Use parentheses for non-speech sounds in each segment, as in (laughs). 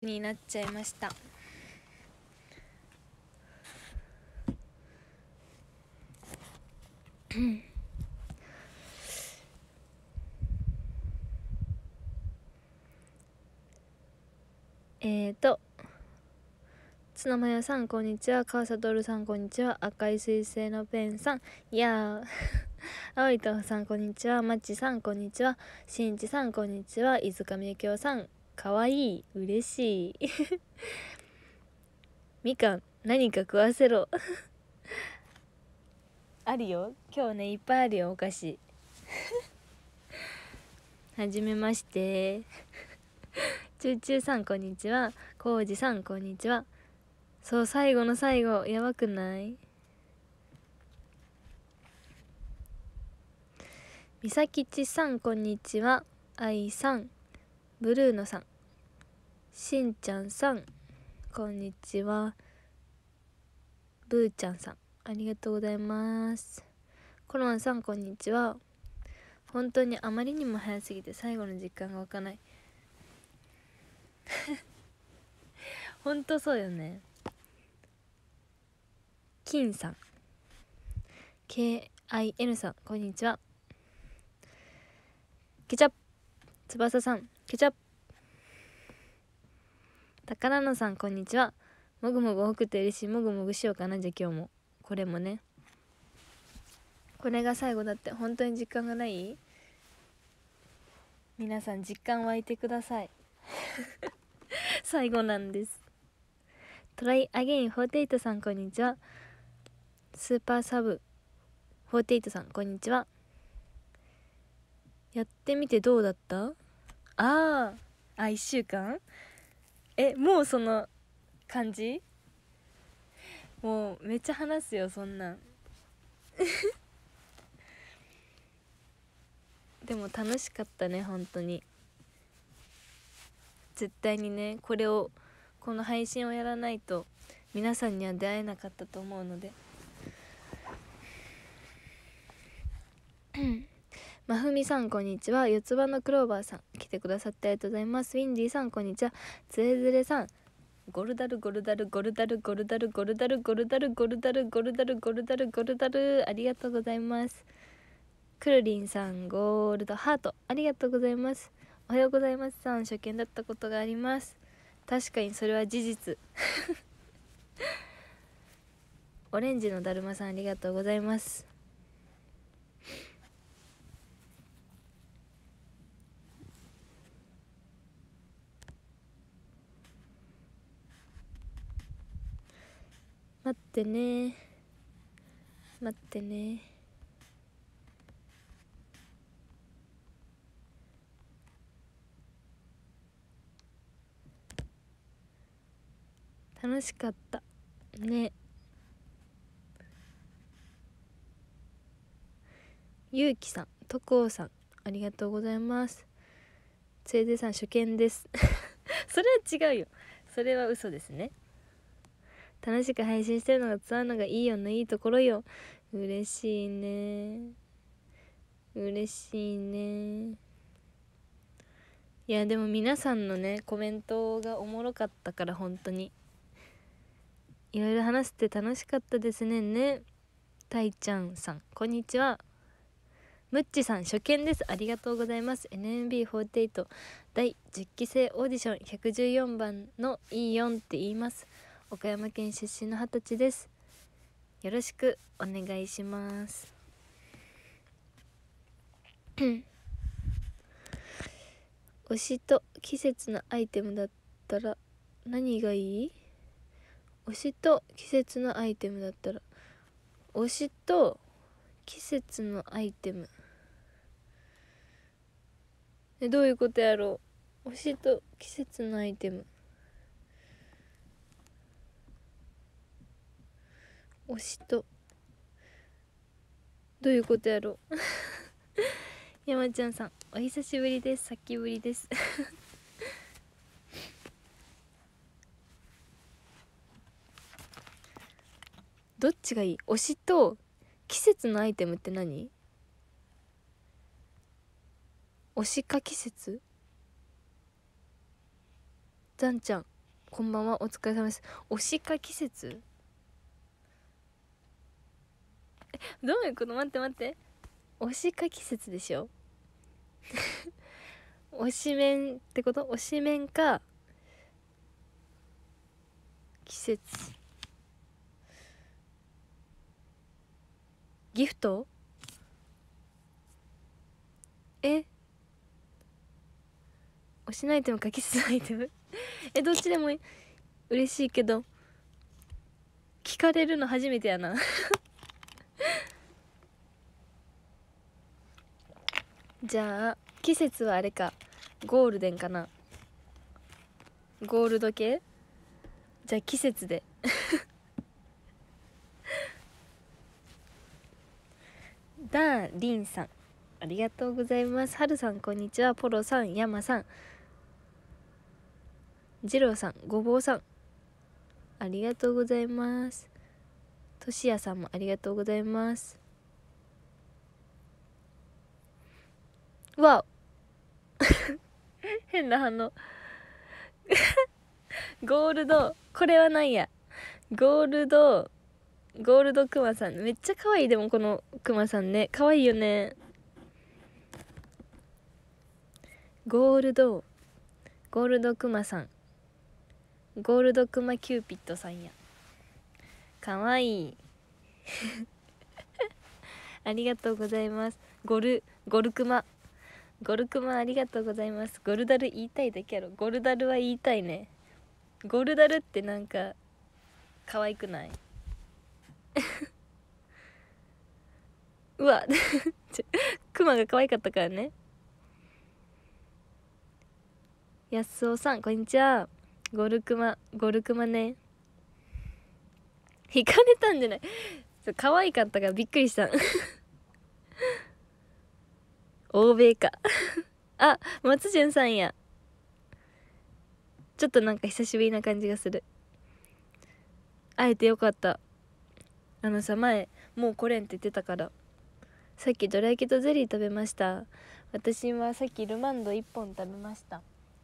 になっちゃいました (coughs) えーとツナさんこんにちは川悟さんこんにちは赤い彗星のペンさんいやー (laughs) 青い豆腐さんこんにちはマッチさんこんにちはしんいちさんこんにちは飯塚みゆきおさんかわいい嬉しい (laughs) みかん何か食わせろ (laughs) あるよ今日ねいっぱいあるよお菓子 (laughs) はじめましてちゅうちゅうさんこんにちはこうじさんこんにちはそう最後の最後やばくないみさきちさんこんにちはあいさんブルーノさんしんちゃんさんこんにちはブーちゃんさんありがとうございますコロンさんこんにちは本当にあまりにも早すぎて最後の実感が湧かないほんとそうよね金さん KIN さんこんにちはケチャップ翼さんケチャップ宝野さんこんにちはもぐもぐ多くて嬉しいもぐもぐしようかなじゃ今日もこれもねこれが最後だって本当に実感がない皆さん実感湧いてください (laughs) 最後なんですトライアゲイン48さんこんにちはスーパーサブ48さんこんにちはやってみてどうだったああ1週間えもうその感じもうめっちゃ話すよそんなん (laughs) でも楽しかったね本当に絶対にねこれをこの配信をやらないと皆さんには出会えなかったと思うのでまふみさんこんにちは四つ葉のクローバーさん来てくださってありがとうございますウィンディさんこんにちはつれづれさんゴルダルゴルダルゴルダルゴルダルゴルダルゴルダルゴルダルゴルダルゴルダルゴルダルありがとうございますくるりんさんゴールドハートありがとうございますおはようございますさん初見だったことがあります確かにそれは事実 (laughs) オレンジのだるまさんありがとうございます待ってね待ってね楽しかったねゆうきさん、とこうさん、ありがとうございます。せいぜいさん、初見です。(laughs) それは違うよ。それは嘘ですね。楽しく配信してるのが伝わるのがいいよのいいところよ嬉しいね嬉しいねいやでも皆さんのねコメントがおもろかったから本当にいろいろ話して楽しかったですねねたいちゃんさんこんにちはむっちさん初見ですありがとうございます NMB48 第10期生オーディション114番の E4 って言います岡山県出身の二十歳ですよろしくお願いします (coughs) 推しと季節のアイテムだったら何がいい推しと季節のアイテムだったら推しと季節のアイテムえどういうことやろう推しと季節のアイテム推しとどういうことやろう (laughs) 山ちゃんさんお久しぶりです先ぶりです (laughs) どっちがいい推しと季節のアイテムって何推しか季節ざんちゃんこんばんはお疲れ様です推しか季節どういうこと待って待って推しか季節でしょ推 (laughs) し面ってこと推し面か季節ギフトえ推しのアイテムか季節のアイテム (laughs) えどっちでも嬉しいけど聞かれるの初めてやなじゃあ季節はあれかゴールデンかなゴールド系じゃあ季節で (laughs) ダーリンさんありがとうございますはるさんこんにちはポロさんヤマさんジローさんごぼうさんありがとうございますとしやさんもありがとうございますお (laughs) 変な反応 (laughs) ゴールドこれは何やゴールドゴールドクマさんめっちゃ可愛いでもこのクマさんね可愛いよねゴールドゴールドクマさんゴールドクマキューピッドさんや可愛い (laughs) ありがとうございますゴルゴルクマゴルクマありがとうございますゴルダル言いたいだけやろゴルダルは言いたいねゴルダルってなんか可愛くない (laughs) うわ (laughs) クマが可愛かったからねやすおさんこんにちはゴルクマゴルクマね引かれたんじゃない可愛かったからびっくりした欧米か (laughs) あ松潤さんやちょっとなんか久しぶりな感じがする会えてよかったあのさ前もう来れんって言ってたからさっきドラ焼きとゼリー食べました私はさっきルマンド1本食べました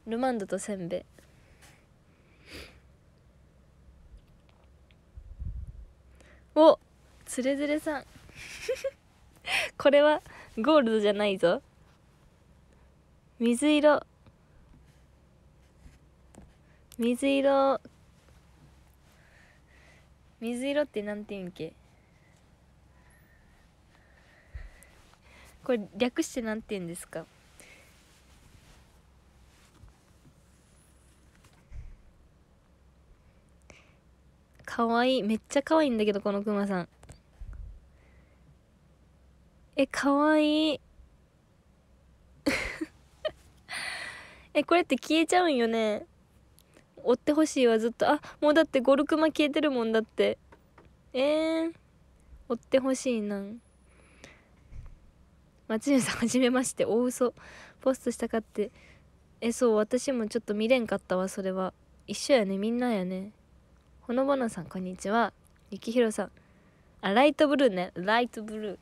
ルマンドとせんべいおつれづれさん (laughs) これはゴールドじゃないぞ水色水色水色ってなんて言うんけこれ略してなんて言うんですかかわいいめっちゃかわいいんだけどこのくまさんえ、かわいい。(laughs) え、これって消えちゃうんよね。追ってほしいわ、ずっと。あ、もうだってルク万消えてるもんだって。えー、追ってほしいな。松潤さん、は (laughs) じめまして。大嘘。ポストしたかって。え、そう、私もちょっと見れんかったわ、それは。一緒やね、みんなやね。ほのぼのさん、こんにちは。ゆきひろさん。あ、ライトブルーね。ライトブルー。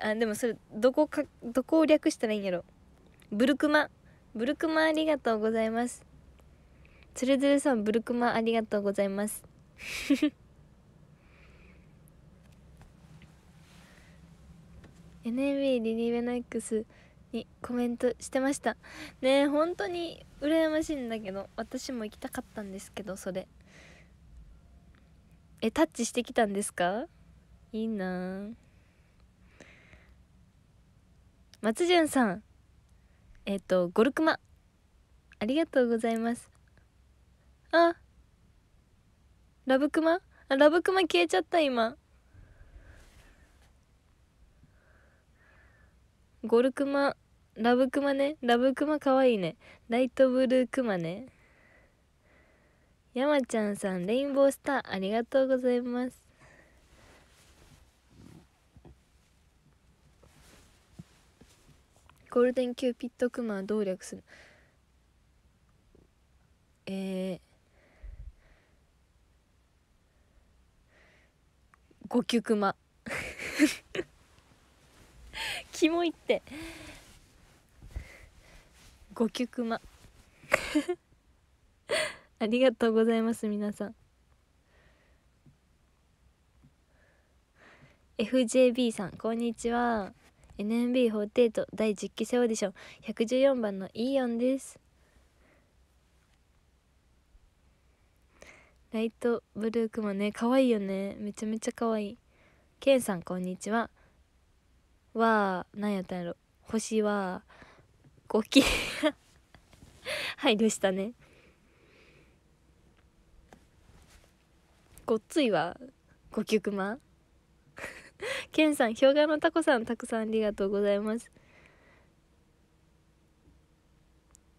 あでもそれどこかどこを略したらいいんやろブルクマブルクマありがとうございますつるづるさんブルクマありがとうございます (laughs) NMB リリーベナックスにコメントしてましたねえ本当に羨ましいんだけど私も行きたかったんですけどそれえタッチしてきたんですかいいなあ松潤さんえっ、ー、とゴルクマありがとうございますあラブクマあラブクマ消えちゃった今ゴルクマラブクマねラブクマかわいいねライトブルークマね山ちゃんさんレインボースターありがとうございますゴールデンキューピットクマどう略するえー、ゴキュクマ (laughs) キモいってゴキュクマ (laughs) ありがとうございます皆さん FJB さんこんにちは NMB48 第10期生オーディション114番のイーヨンですライトブルークマね可愛いよねめちゃめちゃ可愛いケンさんこんにちはわあ何やったんやろ星はゴキ (laughs) 配慮したねごっついわゴキュ (laughs) ケンさん、氷河のタコさん、たくさんありがとうございます。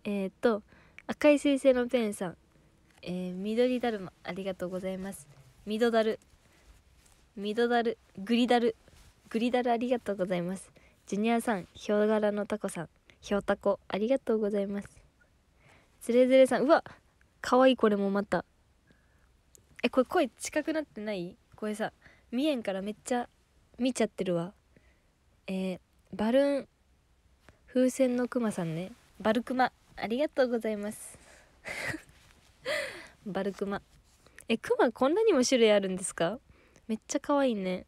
えっ、と、赤い水星のペンさん、えー、緑だるま、ありがとうございます。緑だる、緑だる、グリだる、グリだる、ありがとうございます。ジュニアさん、ヒョウ柄のタコさん、ヒョウタコ、ありがとうございます。ズレズレさん、うわかわいいこれもまた。え、これ声近くなってないこれさ、見えんからめっちゃ見ちゃってるわえー、バルーン風船のクマさんねバルクマありがとうございます (laughs) バルクマえクマこんなにも種類あるんですかめっちゃ可愛いね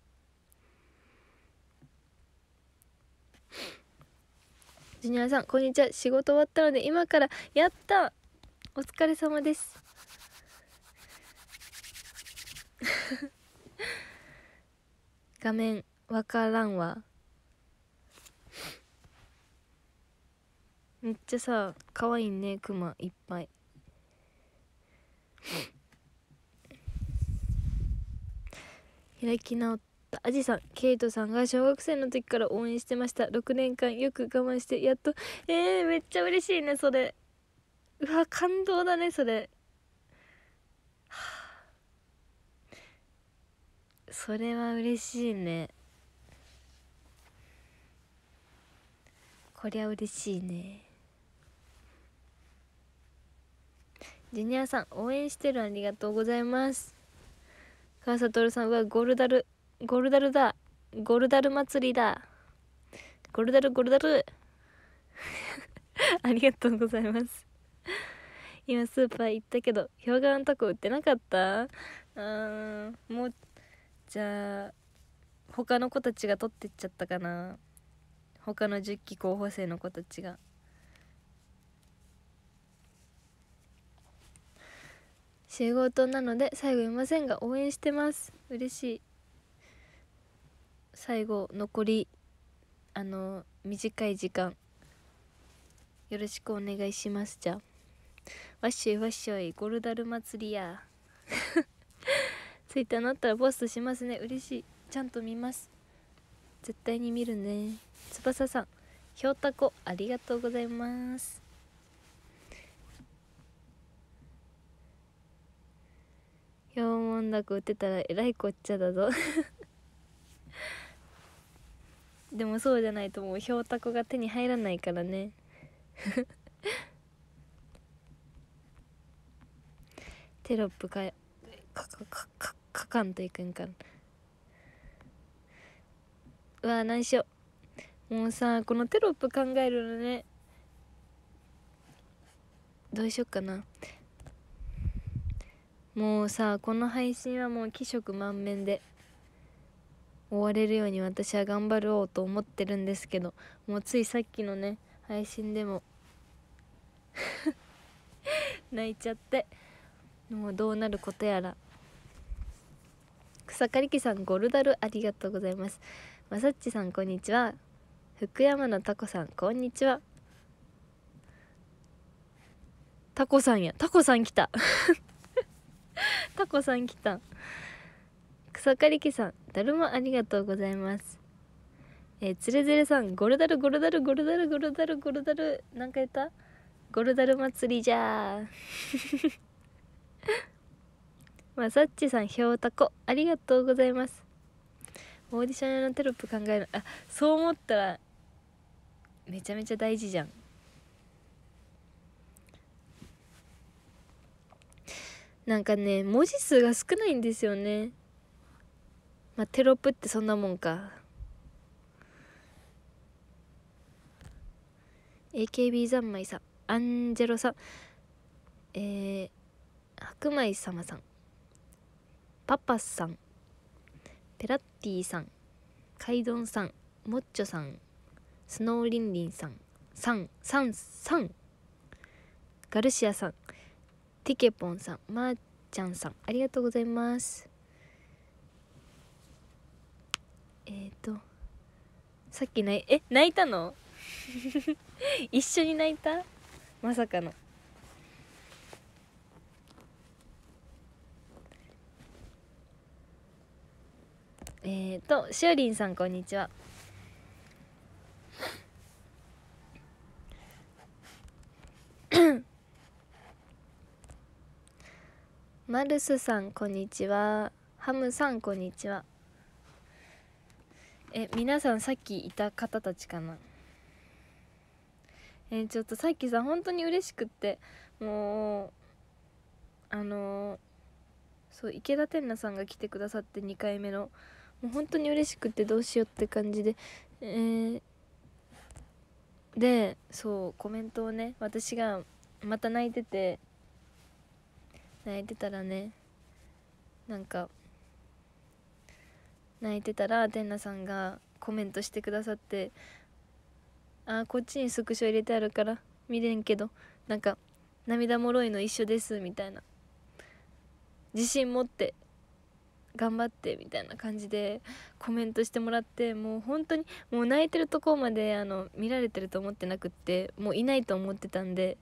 ジュニアさんこんにちは仕事終わったので今からやったお疲れ様です画面わからんわめっちゃさ可愛いねクマいっぱい開き直ったアジさんケイトさんが小学生の時から応援してました6年間よく我慢してやっとえー、めっちゃ嬉しいねそれうわ感動だねそれそれは嬉しいねこりゃ嬉しいねジュニアさん応援してるありがとうございます川里さんはゴルダルゴルダルだゴルダル祭りだゴルダルゴルダル (laughs) ありがとうございます今スーパー行ったけど氷河のとこ売ってなかったあーもうじゃあ他の子たちが取ってっちゃったかな他の10期候補生の子たちが集合となので最後いませんが応援してます嬉しい最後残りあの短い時間よろしくお願いしますじゃあわっしょいわっしょいゴルダル祭りやツイッターったらポストしますね嬉しいちゃんと見ます絶対に見るね翼さんひょうたこありがとうございますひょうもんだこ打てたらえらいこっちゃだぞ (laughs) でもそうじゃないともうひょうたこが手に入らないからね (laughs) テロップかかかか書かんといくんかうわ何しようもうさこのテロップ考えるのねどうしよっかなもうさこの配信はもう気色満面で終われるように私は頑張ろうと思ってるんですけどもうついさっきのね配信でも (laughs) 泣いちゃってもうどうなることやら草刈さんゴルダルありがとうございますまさっちさんこんにちは福山のタコさんこんにちはタコさんやタコさん来た (laughs) タコさん来た草刈機さんだるまありがとうございますえー、つれづれさんゴルダルゴルダルゴルダルゴルダルゴルダルなんか言ったゴルダル祭りじゃーまさっちさんひょうたこありがとうございますオーディション用のテロップ考えるあそう思ったらめちゃめちゃ大事じゃんなんかね文字数が少ないんですよねまあテロップってそんなもんか AKB 三昧さんアンジェロさんえー、白米様さんパパさんペラッティさんカイドンさんモッチョさんスノーリンリンさんさんさんさんガルシアさんティケポンさんまー、ちゃんさんありがとうございますえっ、ー、とさっきないえ泣いたの (laughs) 一緒に泣いたまさかのえっ、ー、としおりんさんこんにちは (coughs) マルスさんこんにちはハムさんこんにちはえ皆さんさっきいた方たちかなえー、ちょっとさっきさ本当に嬉しくってもうあのー、そう池田天奈さんが来てくださって2回目のもう本当に嬉しくてどうしようって感じで、えー、でそうコメントをね私がまた泣いてて泣いてたらねなんか泣いてたら天奈さんがコメントしてくださって「あこっちにスクショ入れてあるから見れんけどなんか涙もろいの一緒です」みたいな「自信持って頑張ってみたいな感じでコメントしてもらってもう本当にもう泣いてるとこまであの見られてると思ってなくってもういないと思ってたんで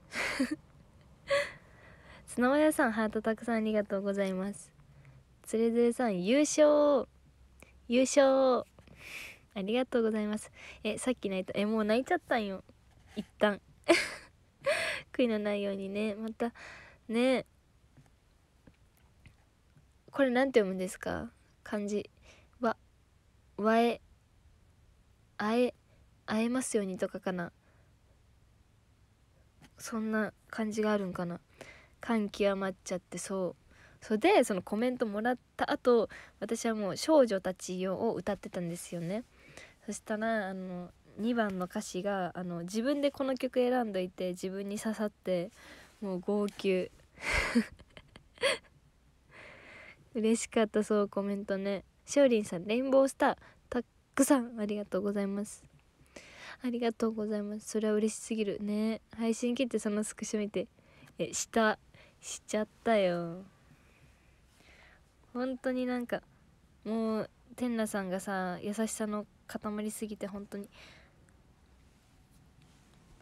(laughs) 砂の屋さんハートたくさんありがとうございますつれづれさん優勝優勝ありがとうございますえさっき泣いたえもう泣いちゃったんよ一旦 (laughs) 悔いのないようにねまたねこれなんて読むんですか漢字わわえあえ会えますようにとかかなそんな感じがあるんかな感極まっちゃってそうそれでそのコメントもらった後私はもう「少女たちよ」を歌ってたんですよねそしたらあの2番の歌詞があの自分でこの曲選んどいて自分に刺さってもう号泣 (laughs) 嬉しかったそうコメントねしおりんさんレインボースターたくさんありがとうございますありがとうございますそれは嬉しすぎるね配信切ってそのスクショ見てえしたしちゃったよ本当になんかもう天羅さんがさ優しさの塊すぎて本当に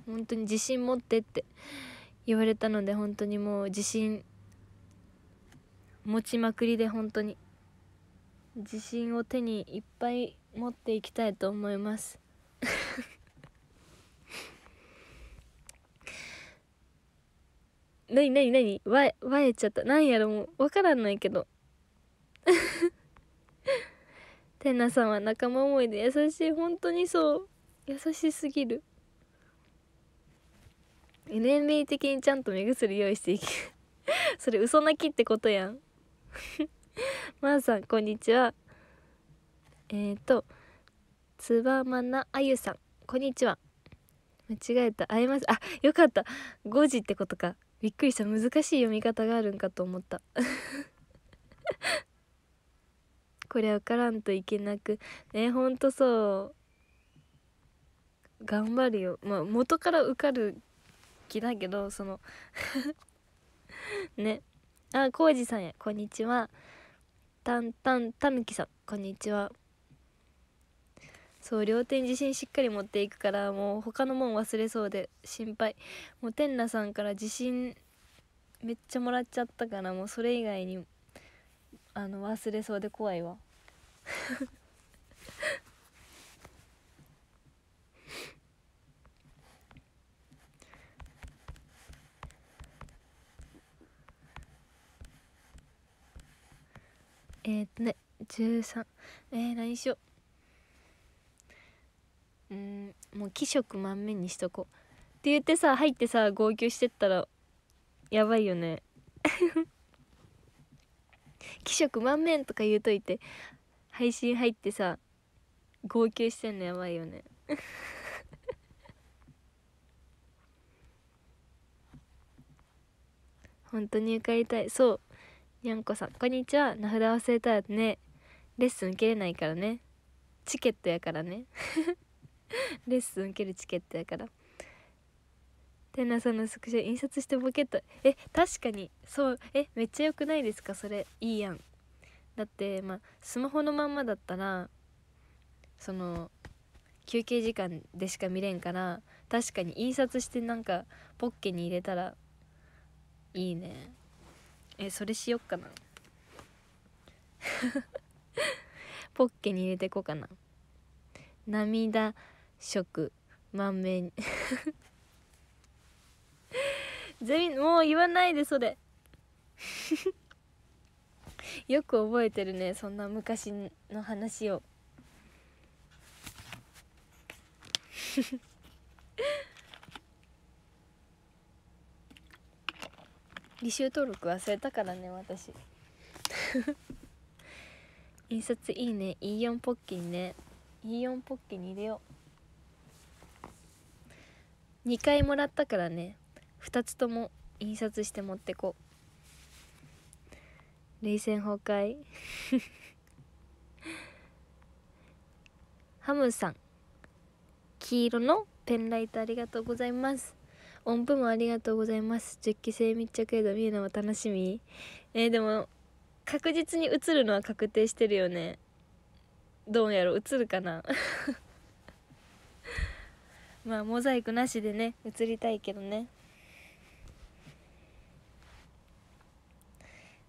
本当に自信持ってって言われたので本当にもう自信持ちまくりで本当に自信を手にいっぱい持っていきたいと思います (laughs) なになになにわわえちゃったなんやろもう分からんないけど天奈 (laughs) さんは仲間思いで優しい本当にそう優しすぎる年齢的にちゃんと目薬用意していけ (laughs) それ嘘泣きってことやん (laughs) まーさんこんにちはえっ、ー、とつばまなあゆさんこんにちは間違えた会えますあよかった5時ってことかびっくりした難しい読み方があるんかと思った (laughs) これ分からんといけなくねほんとそう頑張るよまあ元から受かる気だけどその (laughs) ねあコージさんやこんにちはたんたんたぬきさんこんにちはそう両手に自信しっかり持っていくからもう他のもん忘れそうで心配もう天那さんから自信めっちゃもらっちゃったからもうそれ以外にあの忘れそうで怖いわえっ、とね13えー、何しようんもう気色満面にしとこうって言ってさ入ってさ号泣してったらやばいよね (laughs) 気色満面とか言うといて配信入ってさ号泣してんのやばいよね (laughs) 本当に受かりたいそうにゃんこさんこんにちは名札忘れたらねレッスン受けれないからねチケットやからね (laughs) レッスン受けるチケットやから天なさんのスクショ印刷してポケットえ確かにそうえめっちゃ良くないですかそれいいやんだってまあスマホのまんまだったらその休憩時間でしか見れんから確かに印刷してなんかポッケに入れたらいいねえそれしよっかな (laughs) ポッケに入れてこうかな涙食満面 (laughs) ゼミもう言わないでそれ (laughs) よく覚えてるねそんな昔の話を履修登録忘れたからね私 (laughs) 印刷いいね E4 ポッキーね E4 ポッキーに入れよう2回もらったからね2つとも印刷して持ってこう冷戦崩壊 (laughs) ハムさん黄色のペンライトありがとうございます音符もありがとうございます10期生密着映像見るのも楽しみえー、でも確実に映るのは確定してるよねどうやろ映るかな (laughs) まあモザイクなしでね映りたいけどね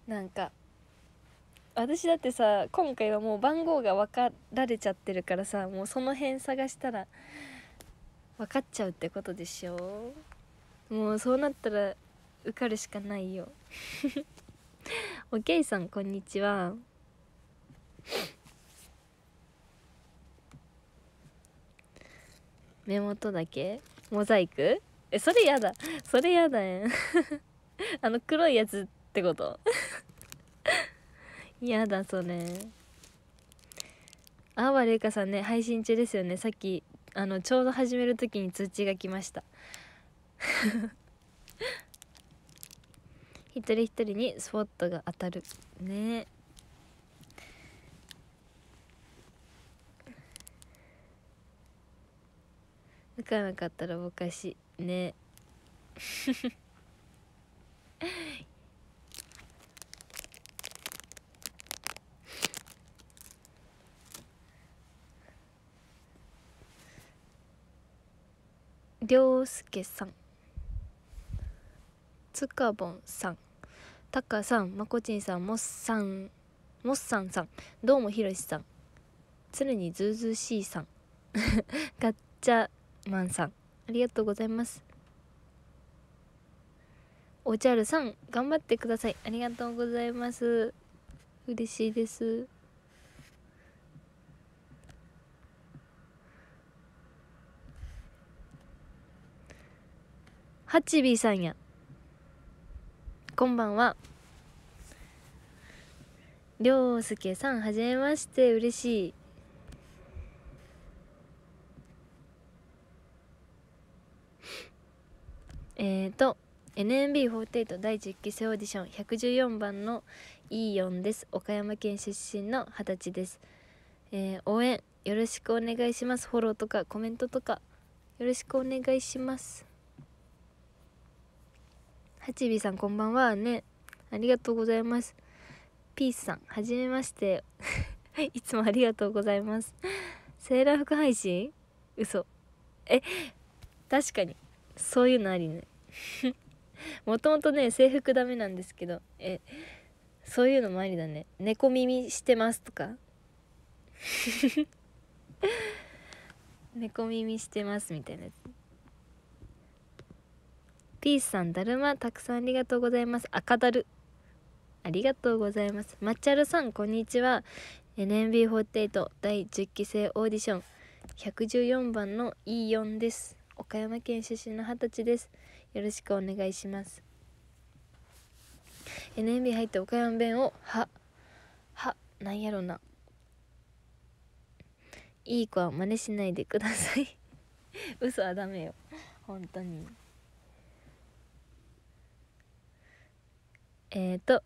なんか私だってさ今回はもう番号が分かられちゃってるからさもうその辺探したら分かっちゃうってことでしょもうそうなったら受かるしかないよ (laughs) おけいさんこんにちは目元だけモザイクえそれやだそれやだやん (laughs) あの黒いやつってこと (laughs) やだそれあわれいかさんね配信中ですよねさっきあのちょうど始める時に通知が来ました (laughs) 一人一人にスポットが当たるねえかなかったらぼかしねりょうすけさんつかぼんさんたかさんまこちんさんもっさんもっさんさんどうもひろしさんつるにずうずうしいさん (laughs) ガッチャマンさんありがとうございますおじゃるさん頑張ってくださいありがとうございます嬉しいですハチビさんやこんばんはりょうすけさんはじめまして嬉しいえっ、ー、と NMB48 第10期生オーディション114番のイーヨンです岡山県出身の二十歳です、えー、応援よろしくお願いしますフォローとかコメントとかよろしくお願いしますはちびさんこんばんはねありがとうございますピースさんはじめまして (laughs) いつもありがとうございますセーラー服配信嘘え確かにそういうのありね (laughs) もともとね制服ダメなんですけどえそういうのもありだね猫耳してますとか (laughs) 猫耳してますみたいなやつピースさんだるまたくさんありがとうございます赤だるありがとうございますまっちゃるさんこんにちは NMB48 第10期生オーディション114番の E4 です岡山県出身の20歳ですよろしくお願いします NMB 入って岡山弁をははなんやろないい子は真似しないでください (laughs) 嘘はダメよ本当にえっ、ー、と、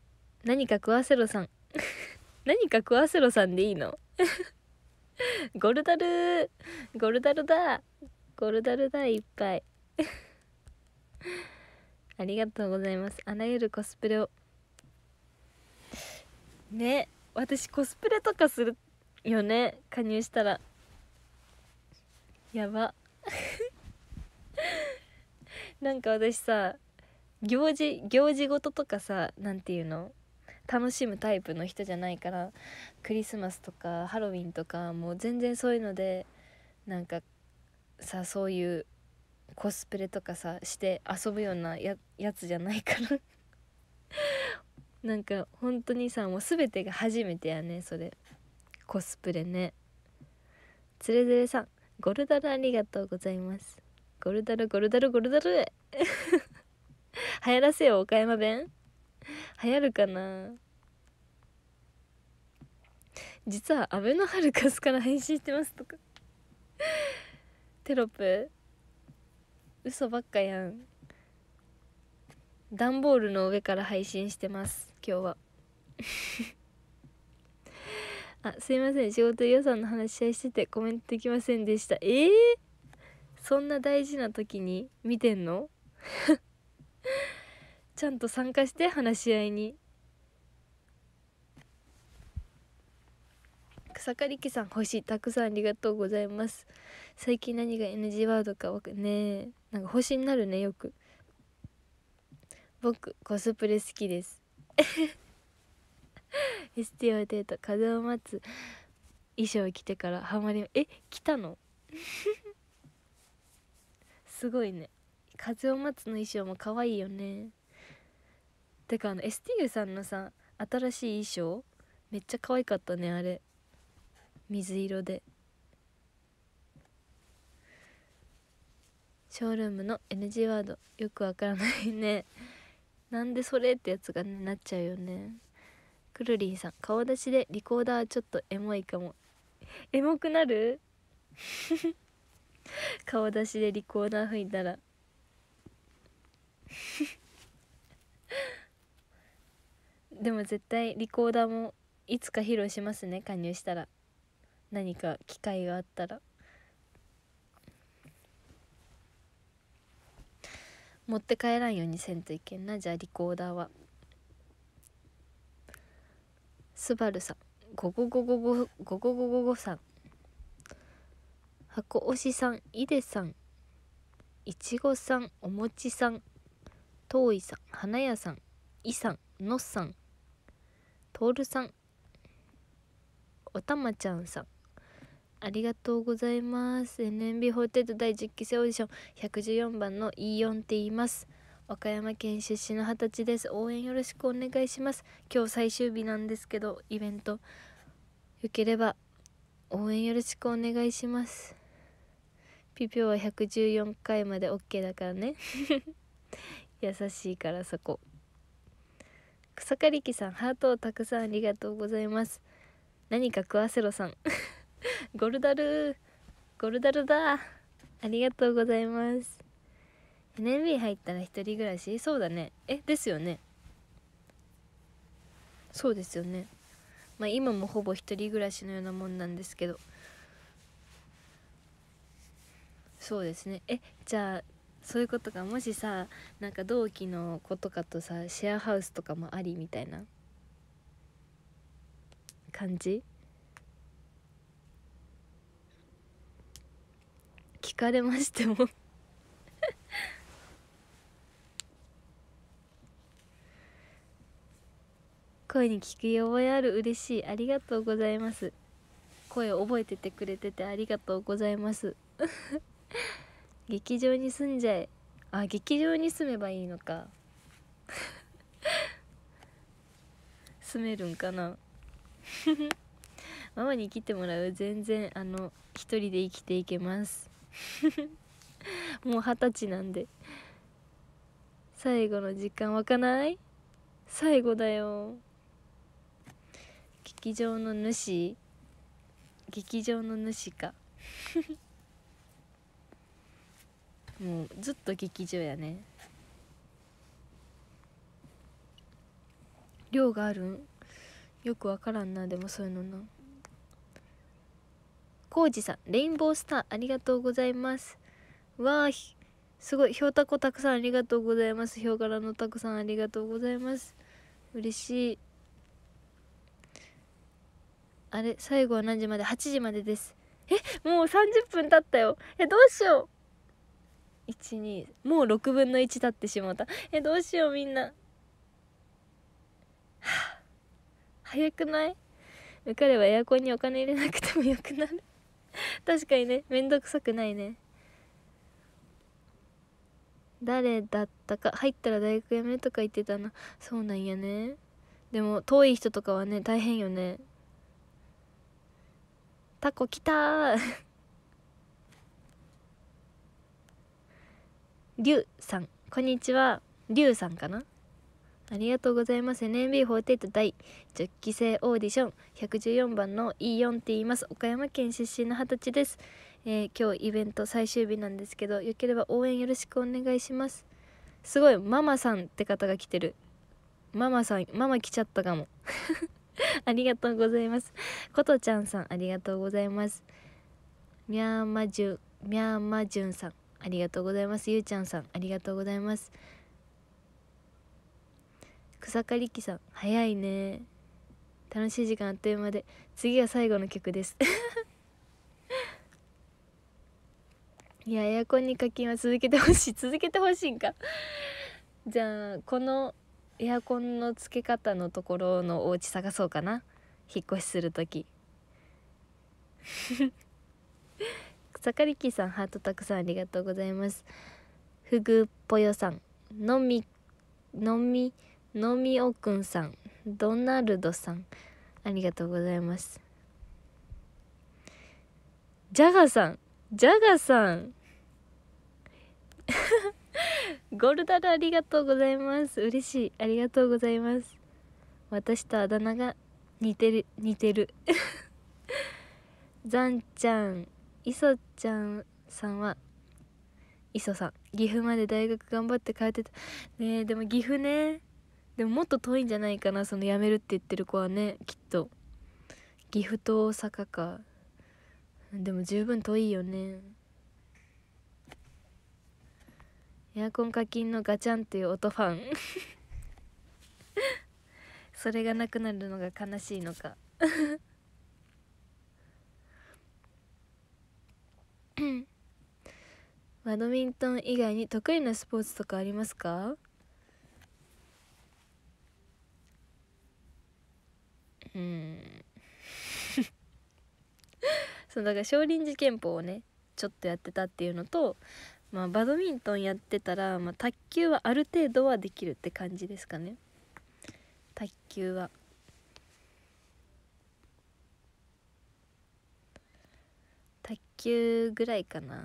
何か食わせろさん。(laughs) 何か食わせろさんでいいの (laughs) ゴルダルゴルダルだゴルダルだいっぱい (laughs) ありがとうございます。あらゆるコスプレを。ね、私コスプレとかするよね、加入したら。やば。なんか私さ、行事行事ごととかさ何て言うの楽しむタイプの人じゃないからクリスマスとかハロウィンとかもう全然そういうのでなんかさそういうコスプレとかさして遊ぶようなやつじゃないからなんか本当にさもう全てが初めてやねそれコスプレねつれづれさんゴルダルありがとうございますゴルダルゴルダルゴルダル流行らせよ岡山弁流行るかな実は「あべのハルカス」から配信してますとかテロップ嘘ばっかやん段ボールの上から配信してます今日は (laughs) あすいません仕事予算の話し合いしててコメントできませんでしたえー、そんな大事な時に見てんの (laughs) ちゃんと参加して話し合いに草刈家さん星たくさんありがとうございます最近何が NG ワードかねなんか星になるねよく僕コスプレ好きです ST (laughs) をデート風を待つ衣装を着てからハマりえ来たの (laughs) すごいね風を待つの衣装も可愛いよねてかあのエスティーユさんのさ新しい衣装めっちゃ可愛かったねあれ水色でショールームの NG ワードよくわからないねなんでそれってやつが、ね、なっちゃうよねくるりんさん顔出しでリコーダーちょっとエモいかもエモくなる (laughs) 顔出しでリコーダー吹いたら (laughs) でも絶対リコーダーもいつか披露しますね加入したら何か機会があったら持って帰らんようにせんといけんなじゃあリコーダーはスバルさんゴゴゴゴゴゴゴゴゴゴさん箱推しさんいでさんいちごさんおもちさん遠いさん花屋さんいさんのっさんとおるさんおたまちゃんさんありがとうございます NMB48 第10期生オーディション114番の E4 って言います和歌山県出身の二十歳です応援よろしくお願いします今日最終日なんですけどイベントよければ応援よろしくお願いしますぴぴょは114回まで OK だからね優しいからそこ草刈機さんハートをたくさんありがとうございます何か食わせろさん (laughs) ゴルダルゴルダルだありがとうございます NMB 入ったら一人暮らしそうだねえですよねそうですよねまあ今もほぼ一人暮らしのようなもんなんですけどそうですねえじゃあそういうことがもしさなんか同期の子とかとさシェアハウスとかもありみたいな感じ聞かれましても (laughs) 声に聞き覚えある嬉しいありがとうございます声覚えててくれててありがとうございます (laughs) 劇場に住んじゃえあ劇場に住めばいいのか (laughs) 住めるんかな (laughs) ママに来てもらう全然あの一人で生きていけます (laughs) もう二十歳なんで最後の時間湧かない最後だよ劇場の主劇場の主かもうずっと劇場やね量があるんよくわからんなでもそういうのなコウジさんレインボースターありがとうございますわあすごいひょうたこたくさんありがとうございますひょうがらのたくさんありがとうございます嬉しいあれ最後は何時まで8時までですえもう30分経ったよえどうしよう12もう6分の1経ってしまったえどうしようみんなはあ早くない受かればエアコンにお金入れなくてもよくなる確かにねめんどくさくないね誰だったか入ったら大学辞めとか言ってたなそうなんやねでも遠い人とかはね大変よねタコ来たりゅうさんこんにちはりゅうさんかなありがとうございます NMB48 第10期生オーディション114番の E4 って言います岡山県出身の二十歳です、えー、今日イベント最終日なんですけどよければ応援よろしくお願いしますすごいママさんって方が来てるママさんママ来ちゃったかも (laughs) ありがとうございますことちゃんさんありがとうございますミャーマジュンミャーマジュンさんありがとうございます。ゆうちゃんさん、ありがとうございます。草刈りさん、早いね。楽しい時間あっという間で、次が最後の曲です。(laughs) いや、エアコンに課金は続けてほしい。続けてほしいんか。じゃあ、このエアコンの付け方のところのお家探そうかな。引っ越しする時。さかりきさんハートたくさんありがとうございますふぐぽよさんのみのみのみおくんさんドナルドさんありがとうございますジャガさんジャガさん (laughs) ゴルダルありがとうございます嬉しいありがとうございます私とあだ名が似てる似てる (laughs) ザンちゃん磯ちゃんさんは磯さん岐阜まで大学頑張って帰ってたねえでも岐阜ねでももっと遠いんじゃないかなその辞めるって言ってる子はねきっと岐阜と大阪かでも十分遠いよねエアコン課金のガチャンっていう音ファン (laughs) それがなくなるのが悲しいのか (laughs) (coughs) バドミントン以外に得意なスポーツとかありますかうん (laughs) そうだから少林寺拳法をねちょっとやってたっていうのと、まあ、バドミントンやってたら、まあ、卓球はある程度はできるって感じですかね卓球は級ぐらいかな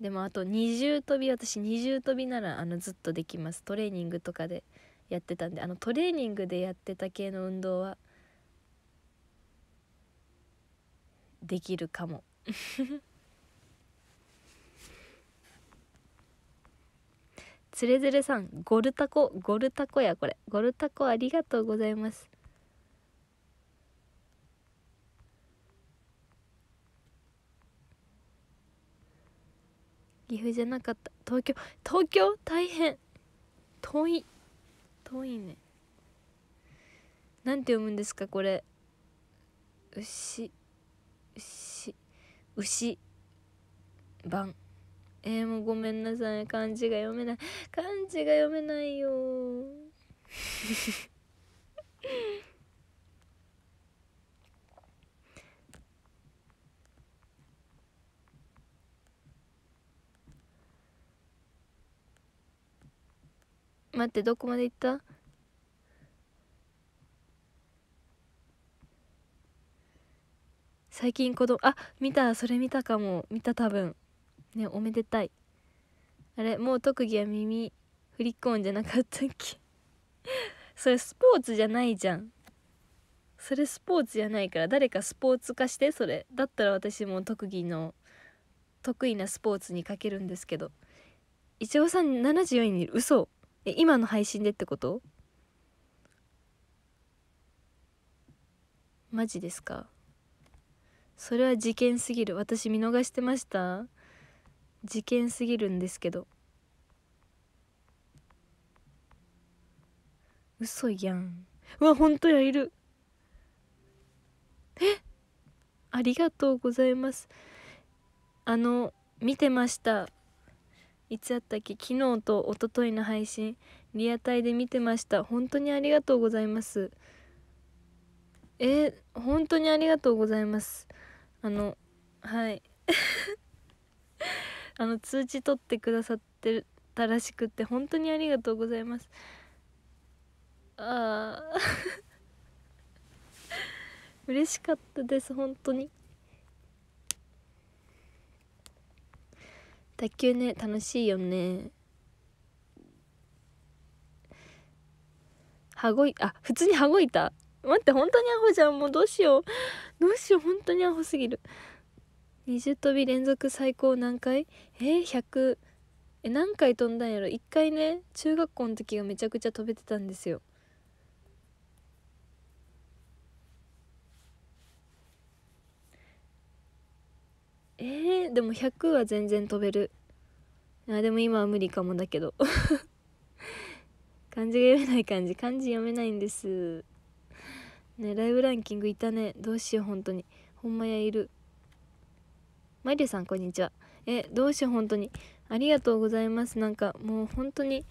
でもあと二重跳び私二重跳びならあのずっとできますトレーニングとかでやってたんであのトレーニングでやってた系の運動はできるかも (laughs) つれづれさんゴルタコゴルタコやこれゴルタコありがとうございます岐阜じゃなかった東京東京大変遠い遠いねなんて読むんですかこれ牛牛牛番えー、もうごめんなさい漢字が読めない漢字が読めないよ待ってどこまで行った最近子供あ見たそれ見たかも見た多分ねおめでたいあれもう特技は耳フリックオンじゃなかったっけ (laughs) それスポーツじゃないじゃんそれスポーツじゃないから誰かスポーツ化してそれだったら私も特技の得意なスポーツにかけるんですけどいちごさん74位にいる嘘え今の配信でってことマジですかそれは事件すぎる私見逃してました事件すぎるんですけど嘘やんうわ本当やいるえありがとうございますあの見てましたいつやったっけ昨日と一昨日の配信リアタイで見てました本当にありがとうございますえー、本当にありがとうございますあのはいあの通知取ってくださってるたらしくって本当にありがとうございますあ (laughs) あ (laughs) 嬉しかったです本当に卓球ね楽しいよね羽子いあ普通に羽子板待って本当にアホじゃんもうどうしようどうしよう本当にアホすぎる20飛び連続最高何回えー、100え何回飛んだんやろ1回ね中学校の時がめちゃくちゃ飛べてたんですよえー、でも100は全然飛べるあでも今は無理かもだけど (laughs) 漢字が読めない感じ漢字読めないんですねライブランキングいたねどうしよう本当にほんまやいるまりュさんこんにちはえどうしよう本当にありがとうございますなんかもう本当に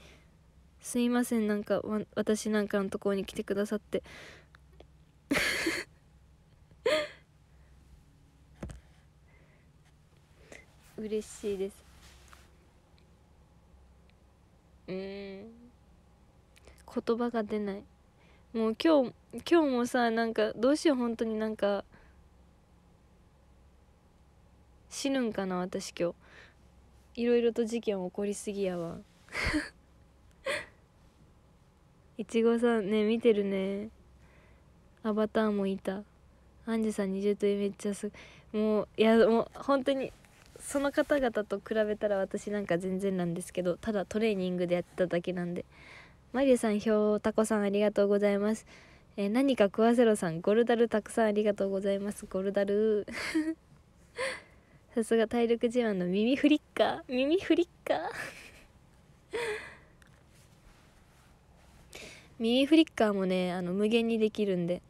すいませんなんか私なんかのところに来てくださって嬉しいですうん言葉が出ないもう今日今日もさなんかどうしよう本当になんか死ぬんかな私今日いろいろと事件起こりすぎやわ (laughs) いちごさんね見てるねアバターもいたアンジュさん二0とめっちゃすもういやもう本当にその方々と比べたら私なんか全然なんですけどただトレーニングでやっただけなんでマリエさんひょうたこさんありがとうございます、えー、何か食わせろさんゴルダルたくさんありがとうございますゴルダルさすが体力自慢の耳フリッカー耳フリッカー耳フリッカーもねあの無限にできるんで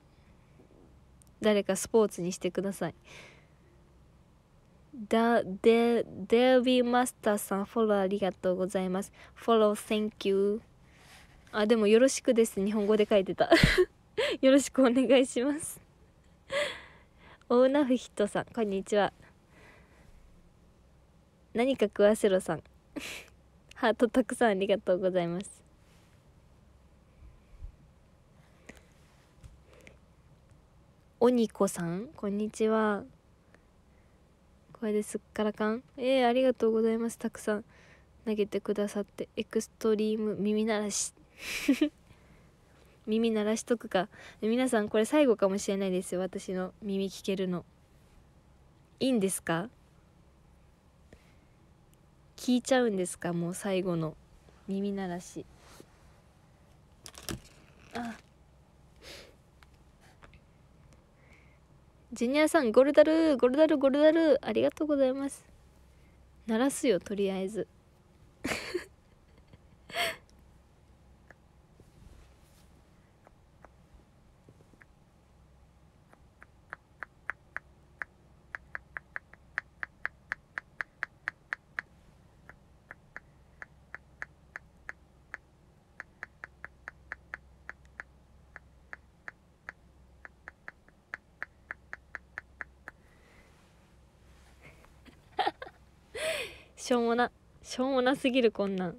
誰かスポーツにしてくださいだ、で、デービーマスターさん、フォローありがとうございます。フォロー、thank you。あ、でも、よろしくです。日本語で書いてた。(laughs) よろしくお願いします。オーナフヒットさん、こんにちは。何か食わせろさん。(laughs) ハートたくさんありがとうございます。おにこさん、こんにちは。これですっからかんええー、ありがとうございますたくさん投げてくださってエクストリーム耳鳴らし (laughs) 耳鳴らしとくか皆さんこれ最後かもしれないですよ私の耳聞けるのいいんですか聞いちゃうんですかもう最後の耳鳴らしあジュニアさん、ゴルダルゴルダルゴルダルありがとうございます。鳴らすよ、とりあえず。しょうもなしょうもなすぎるこんなん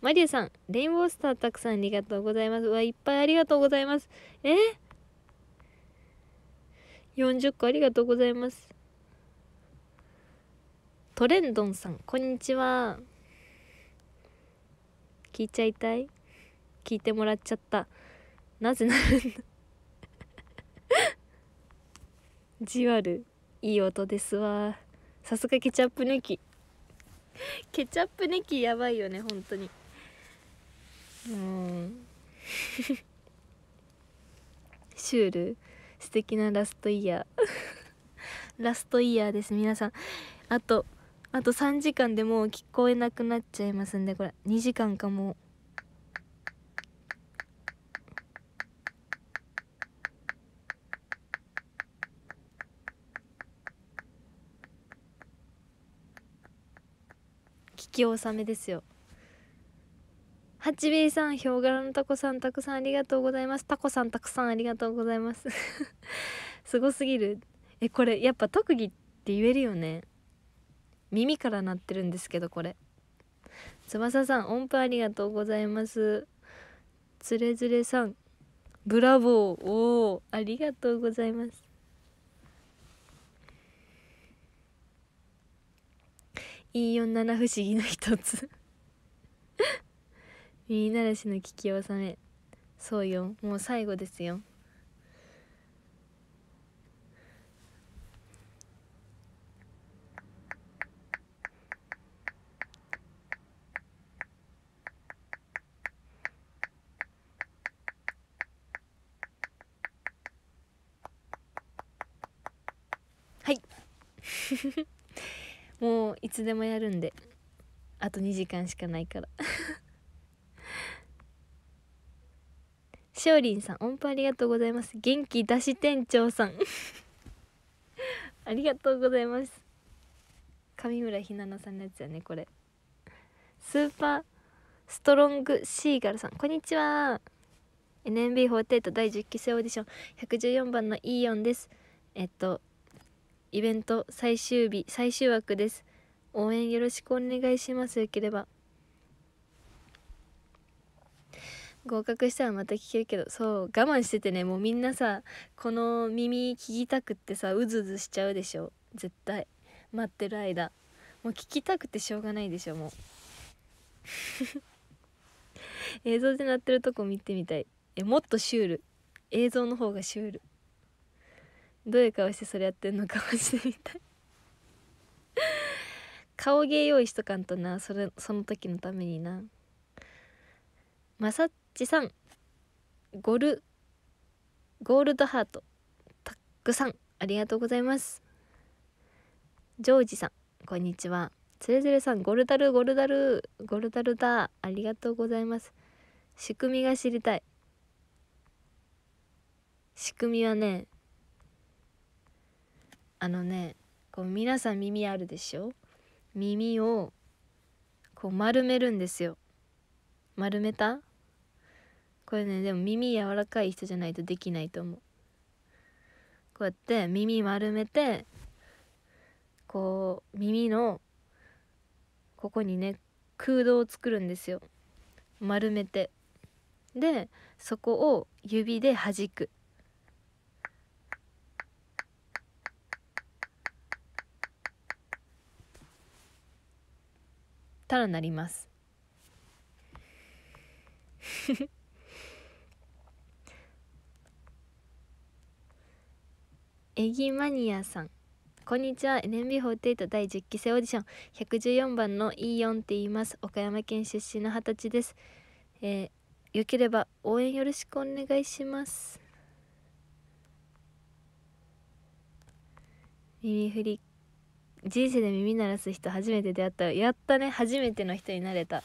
マリュさんレインボースターたくさんありがとうございますうわいっぱいありがとうございますえ40個ありがとうございますトレンドンさんこんにちは聞いちゃいたい聞いてもらっちゃったなぜならじわるいい音ですわさすがケチャップ抜き (laughs) ケチャップネギやばいよね本当にうん (laughs) シュール素敵なラストイヤー (laughs) ラストイヤーです皆さんあとあと3時間でもう聞こえなくなっちゃいますんでこれ2時間かもう。き納めですよハチビーさん、ヒョウ柄のタコさん、たくさんありがとうございます。タコさん、たくさんありがとうございます。(laughs) すごすぎる。え、これ、やっぱ特技って言えるよね。耳から鳴ってるんですけど、これ。翼さん、音符ありがとうございます。つれづれさん、ブラボー。おー、ありがとうございます。E47 不思議の一つ耳慣らしの聞き納めそうよもう最後ですよはい (laughs) もういつでもやるんであと2時間しかないからしおりんさん音符ありがとうございます元気出し店長さんありがとうございます上村ひなのさんのやつやねこれスーパーストロングシーガルさんこんにちは NMB48 第10期生オーディション114番のイーヨンですえっとイベント最終日最終枠です応援よろしくお願いしますよければ合格したらまた聞けるけどそう我慢しててねもうみんなさこの耳聞きたくってさうずうずしちゃうでしょ絶対待ってる間もう聞きたくてしょうがないでしょもう (laughs) 映像で鳴ってるとこ見てみたいえもっとシュール映像の方がシュールどういう顔してそれやってんのかもしれ見たい顔芸用意しとかんとなそれその時のためになまさっちさんゴルゴールドハートたくさんありがとうございますジョージさんこんにちはつれづれさんゴルダルゴルダルゴルダルだありがとうございます仕組みが知りたい仕組みはねあのねこう皆さん耳あるでしょ耳をこう丸めるんですよ丸めたこれねでも耳柔らかい人じゃないとできないと思うこうやって耳丸めてこう耳のここにね空洞を作るんですよ丸めてでそこを指で弾くたらなります (laughs) エギマニアさんこんにちは NMB48 第10期生オーディション114番のイーヨンって言います岡山県出身の二十歳です、えー、よければ応援よろしくお願いします耳フリ人生で耳鳴らす人初めて出会ったやったね初めての人になれた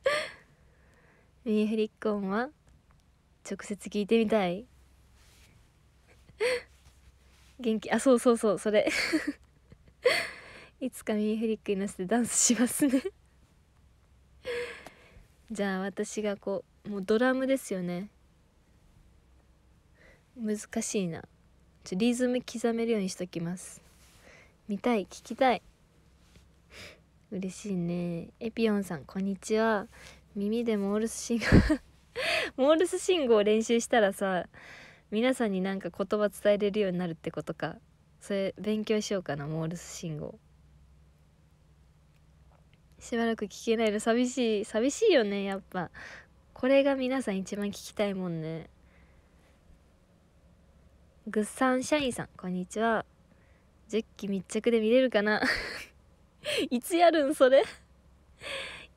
(laughs) ミニフリッコンは直接聞いてみたい元気あそうそうそうそれ (laughs) いつかミニフリックに乗せてダンスしますね (laughs) じゃあ私がこうもうドラムですよね難しいなちょリズム刻めるようにしときます見たい聞きたい嬉しいねエピオンさんこんにちは耳でモールス信号 (laughs) モールス信号を練習したらさ皆さんになんか言葉伝えれるようになるってことかそれ勉強しようかなモールス信号しばらく聞けないの寂しい寂しいよねやっぱこれが皆さん一番聞きたいもんねグッサンシャインさんこんにちは10期密着で見れるかな (laughs) いつやるんそれ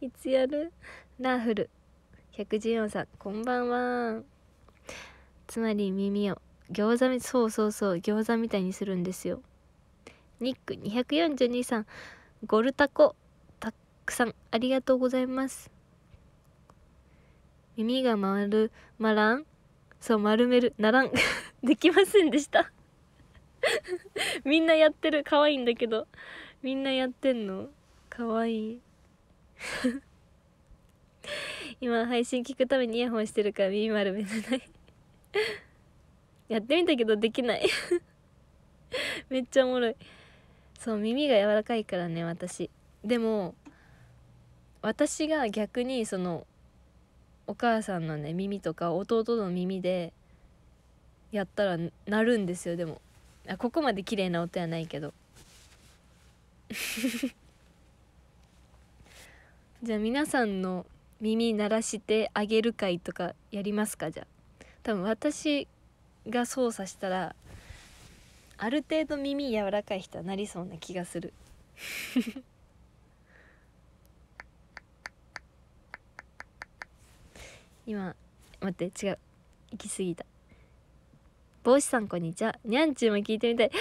いつやるラーフル114さんこんばんはつまり耳を餃子みそうそうそう餃子みたいにするんですよニック242さんゴルタコたくさんありがとうございます耳が丸まらんそう丸めるならん (laughs) できませんでした (laughs) みんなやってる可愛いんだけどみんなやってんの可愛い (laughs) 今配信聞くためにイヤホンしてるから耳丸めじゃない (laughs) やってみたけどできないめっちゃおもろいそう耳が柔らかいからね私でも私が逆にそのお母さんのね耳とか弟の耳でやったら鳴るんですよでもあここまで綺麗な音やないけど (laughs) じゃあ皆さんの耳鳴らしてあげる会とかやりますかじゃあ多分私が操作したらある程度耳柔らかい人はなりそうな気がする (laughs) 今待って違う行き過ぎた帽子さんこんにちはにゃんちゅうも聞いてみたい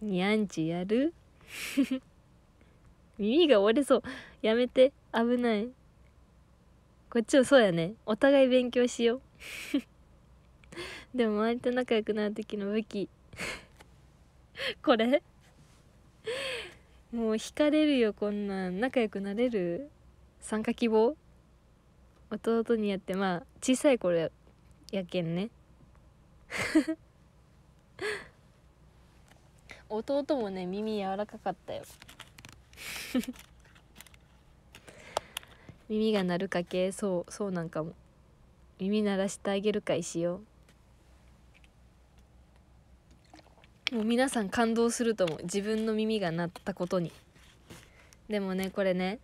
にゃんちゅうやる (laughs) 耳が折れそうやめて危ないこっちもそうやねお互い勉強しよう (laughs) でも周りと仲良くなる時の武器 (laughs) これもう惹かれるよこんなん仲良くなれる参加希望弟にやってまあ小さい頃やけんね (laughs) 弟もね耳柔らかかったよ (laughs) 耳が鳴るかけそうそうなんかも耳鳴らしてあげるかいしようもう皆さん感動すると思う自分の耳が鳴ったことにでもねこれね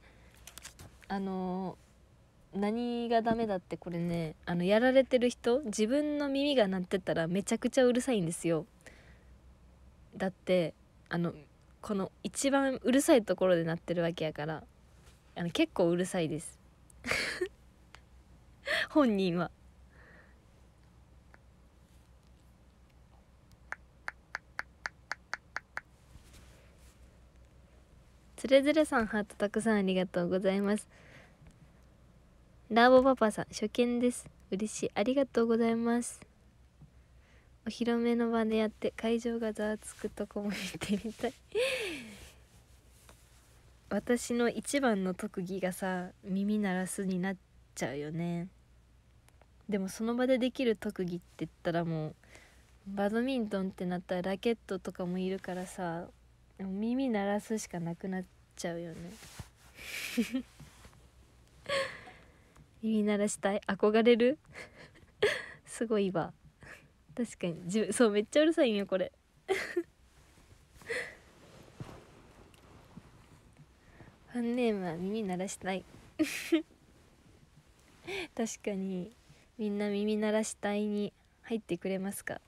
あのー何がダメだってこれねあのやられてる人自分の耳が鳴ってたらめちゃくちゃうるさいんですよだってあのこの一番うるさいところで鳴ってるわけやからあの結構うるさいです (laughs) 本人は。つれづれさんハートたくさんありがとうございます。ラーボパパさん、初見です。嬉しい。ありがとうございます。お披露目の場でやって会場がざわつくとこも見てみたい (laughs) 私の一番の特技がさ耳鳴らすになっちゃうよねでもその場でできる特技って言ったらもうバドミントンってなったらラケットとかもいるからさ耳鳴らすしかなくなっちゃうよね (laughs) 耳鳴らしたい憧れる (laughs) すごいわ確かに自分そうめっちゃうるさいんよこれ (laughs) ファンネームは耳鳴らしたい (laughs) 確かにみんな耳鳴らしたいに入ってくれますか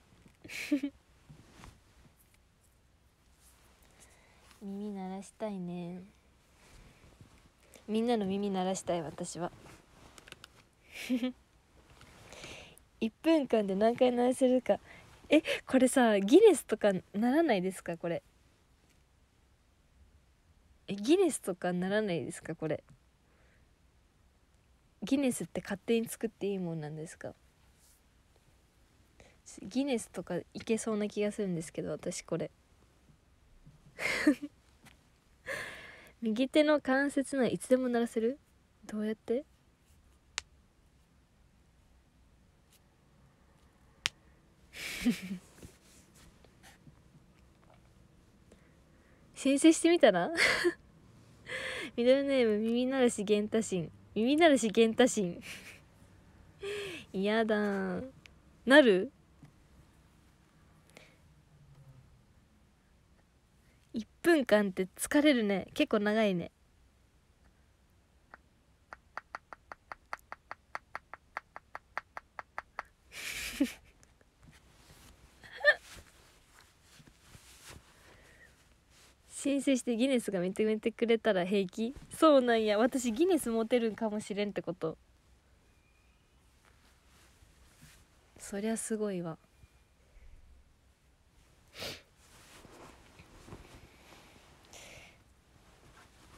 耳鳴らしたいねみんなの耳鳴らしたい私は1 (laughs) 分間で何回鳴らせるかえこれさギネスとかならないですかこれえギネスとかならないですかこれギネスって勝手に作っていいもんなんですかギネスとかいけそうな気がするんですけど私これ (laughs) 右手の関節ならいつでも鳴らせるどうやって申請してみたらミドルネーム耳鳴らし源太神耳鳴らし源太神嫌だなる1分間って疲れるね結構長いね申請してギネスが認めてくれたら平気そうなんや私ギネス持てるんかもしれんってことそりゃすごいわ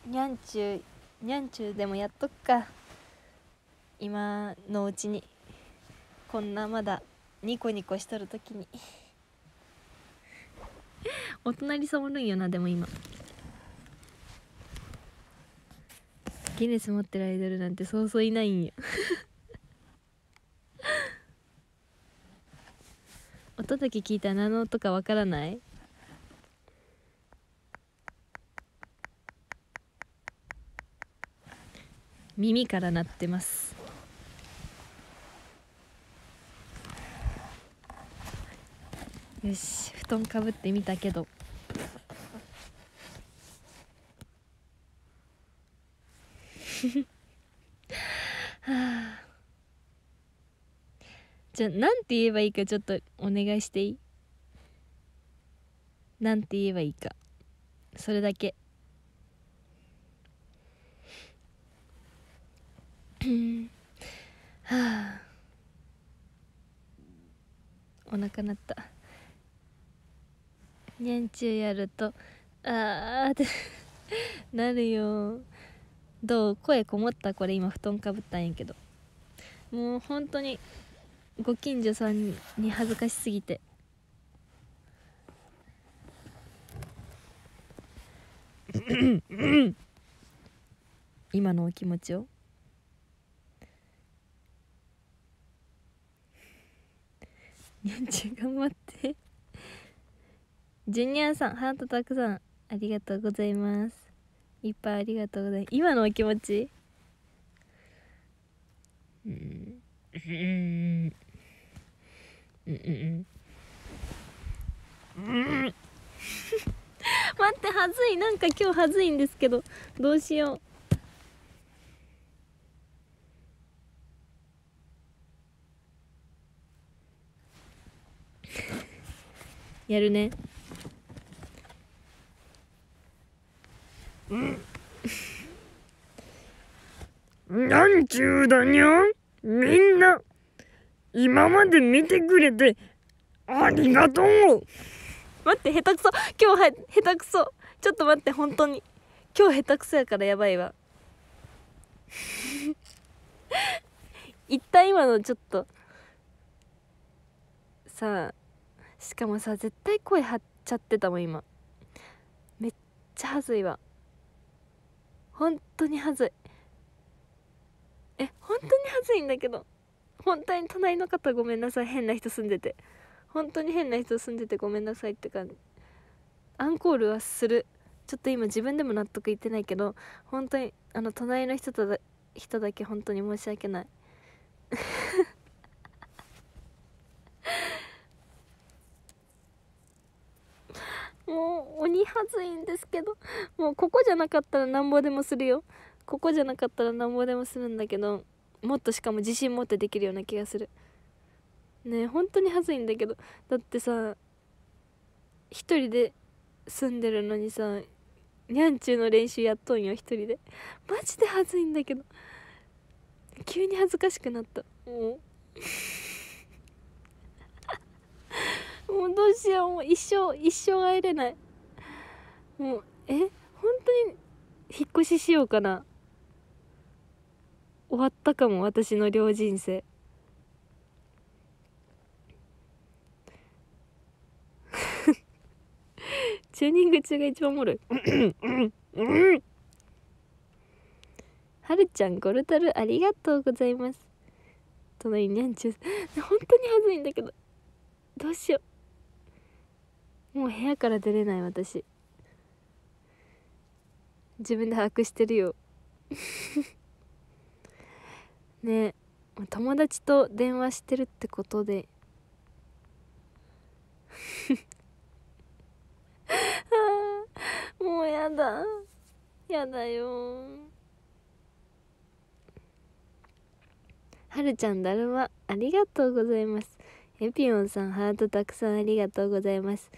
にゃんちゅうにゃんちゅうでもやっとくか今のうちにこんなまだニコニコしとる時に。お隣さんおるんよなでも今ギネス持ってるアイドルなんてそうそういないんよ (laughs) 音だけ聞いたら何の音かわからない耳から鳴ってますよし布団かぶってみたけど (laughs) はあじゃあなんて言えばいいかちょっとお願いしていいなんて言えばいいかそれだけはあお腹鳴ったにゃんちゅうやるとあーってなるよどう声こもったこれ今布団かぶったんやけどもう本当にご近所さんに恥ずかしすぎて (laughs) 今のお気持ちをにゃんちゅう頑張ってジュニアさん、ハートたくさん、ありがとうございます。いっぱいありがとうございます。今のお気持ちうん。うん。うん。うん。うん。待って、はずい。なんか今日はずいんですけど、どうしよう。やるね。なんちゅうだにゃみんな今まで見てくれてありがとう待って下手くそ今日は下手くそちょっと待って本当に今日下手くそやからやばいわ (laughs) 一旦今のちょっとさあしかもさ絶対声張っちゃってたもん今めっちゃはずいわ本当にはずいえ本当にはずいんだけど本当に隣の方ごめんなさい変な人住んでて本当に変な人住んでてごめんなさいって感じアンコールはするちょっと今自分でも納得いってないけど本当にあの隣の人とだ人だけ本当に申し訳ないもう鬼はずいんですけどもうここじゃなかったらなんぼでもするよここじゃなかったらなんぼでもするんだけどもっとしかも自信持ってできるような気がするねえ本当にはずいんだけどだってさ一人で住んでるのにさにゃんちゅうの練習やっとんよ一人でマジではずいんだけど急に恥ずかしくなったもうもうどうしようもう一生一生会えれないもうえ本当に引っ越ししようかな終わったかも私の両人生 (laughs) チューニング中が一番おもろい (coughs) はるちゃんゴルタルありがとうございます隣にゃんちゅう本当にはずいんだけどどうしようもう部屋から出れない私自分で把握してるよ (laughs) ね友達と電話してるってことで (laughs) もうやだやだよはるちゃんだるまありがとうございますエピオンさんハートたくさんありがとうございます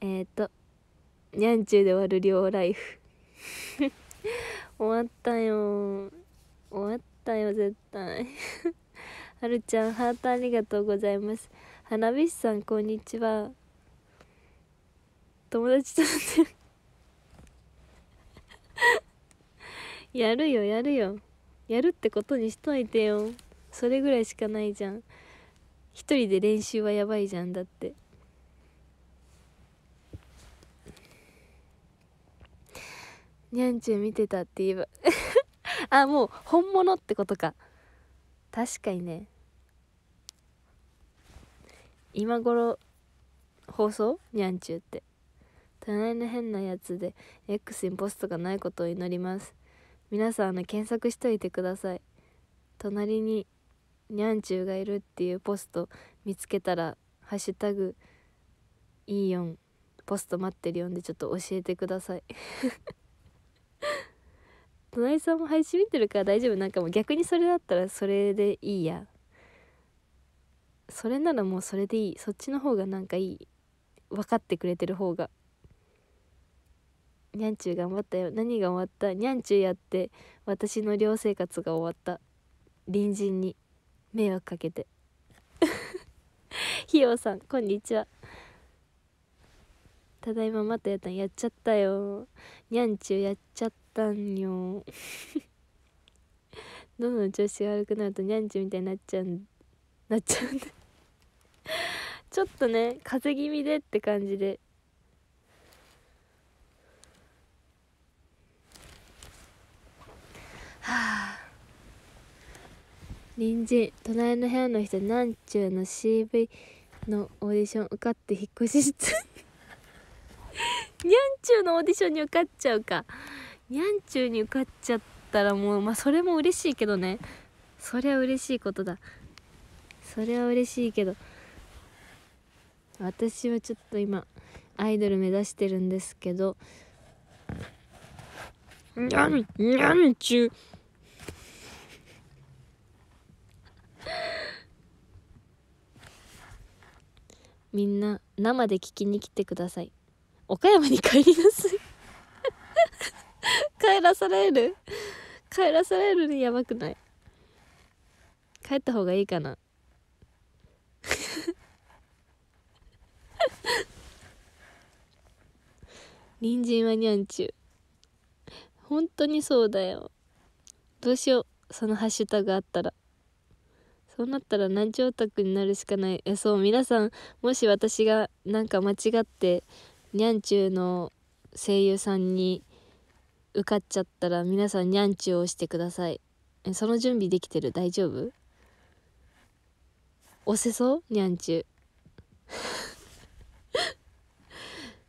えっ、ー、と、にゃんちゅうで終わる両ライフ (laughs) 終わったよ。終わったよ、絶対。(laughs) はるちゃん、ハートありがとうございます。花火師さん、こんにちは。友達と (laughs) やるよ、やるよ。やるってことにしといてよ。それぐらいしかないじゃん。一人で練習はやばいじゃん、だって。にゃんちゅう見てたって言えば (laughs) あもう本物ってことか確かにね今頃放送にゃんちゅうって隣の変なやつで X にポストがないことを祈ります皆さんあの検索しといてください隣ににゃんちゅうがいるっていうポスト見つけたら「ハッシュタグいいよんポスト待ってるよん」でちょっと教えてください (laughs) 隣さんも配信見てるから大丈夫なんかもう逆にそれだったらそれでいいやそれならもうそれでいいそっちの方がなんかいい分かってくれてる方がにゃんちゅう頑張ったよ何が終わったにゃんちゅうやって私の寮生活が終わった隣人に迷惑かけて (laughs) ひよさんこんにちはただいままたやったんやっちゃったよにゃんちゅうやっちゃったんよ (laughs) どんどん調子が悪くなるとにゃんちゅうみたいになっちゃうなっちゃうん (laughs) ちょっとね風邪気味でって感じではあ隣人隣の部屋の人なんちゅうの CV のオーディション受かって引っ越ししたにゃんちゅうのオーディションに受かっちゃうかにゃんちゅうに受かっちゃったらもうまあそれも嬉しいけどねそりゃ嬉しいことだそれは嬉しいけど私はちょっと今アイドル目指してるんですけどにゃんにゃんちゅうみんな生で聞きに来てください岡山に帰りなさい (laughs) 帰らされる帰らされるにやばくない帰った方がいいかな (laughs) 人参はにゃんちゅう本当にそうだよどうしようそのハッシュタグあったらそうなったら何聴オタになるしかないえそう皆さんもし私がなんか間違ってにゃんちゅうの声優さんに受かっちゃったら皆さんにゃんちゅうをしてくださいえその準備できてる大丈夫押せそうにゃんちゅ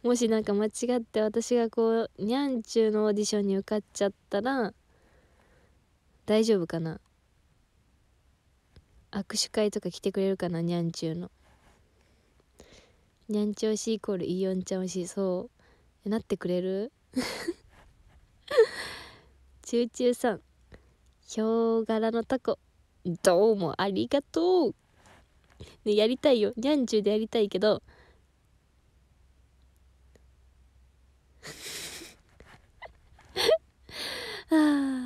うもしなんか間違って私がこうにゃんちゅうのオーディションに受かっちゃったら大丈夫かな握手会とか来てくれるかなにゃんちゅうのにゃんち推しイコールイいよんちゃん推しそうなってくれるチューチューさんヒョウ柄のタコどうもありがとう、ね、やりたいよにゃんちゅうでやりたいけど (laughs) あ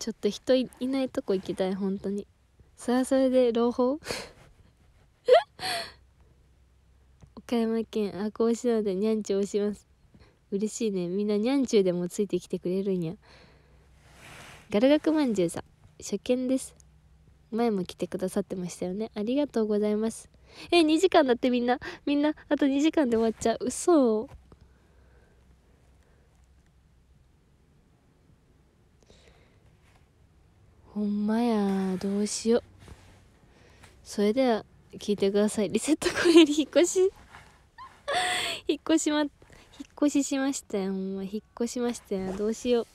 ちょっと人いないとこ行きたい本当にそれはそれで朗報 (laughs) 岡山県赤穂市なのでにゃんちゅうをします嬉しいねみんなにゃんちゅうでもついてきてくれるんやガルガクまんじゅうさん初見です前も来てくださってましたよねありがとうございますえ2時間だってみんなみんなあと2時間で終わっちゃう嘘ほんまやどうしようそれでは聞いてくださいリセットコイル引っ越し (laughs) 引っ越しま引っ越ししましたよほんま引っ越しましたよどうしよう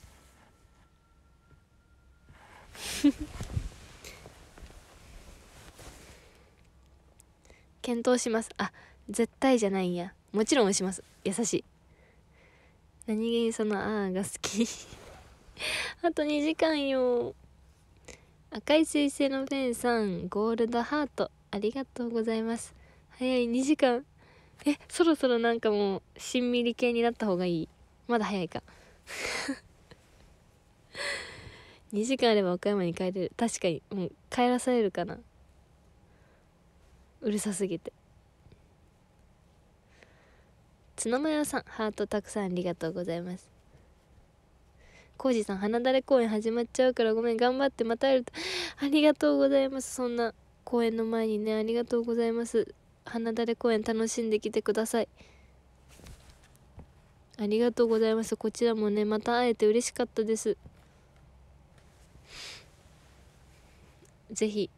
(laughs) 検討しますあ絶対じゃないんやもちろんします優しい何気にその「あー」が好き (laughs) あと2時間よ赤い彗星のペンさんゴールドハートありがとうございます早い2時間えそろそろなんかもうしんみり系になった方がいいまだ早いか2 (laughs) 時間あれば岡山に帰れる確かにもう帰らされるかなうるさすぎて角間屋さんハートたくさんありがとうございますコージさん、花だれ公演始まっちゃうからごめん、頑張って、また会えると。ありがとうございます。そんな公演の前にね、ありがとうございます。花だれ公演楽しんできてください。ありがとうございます。こちらもね、また会えて嬉しかったです。ぜひ、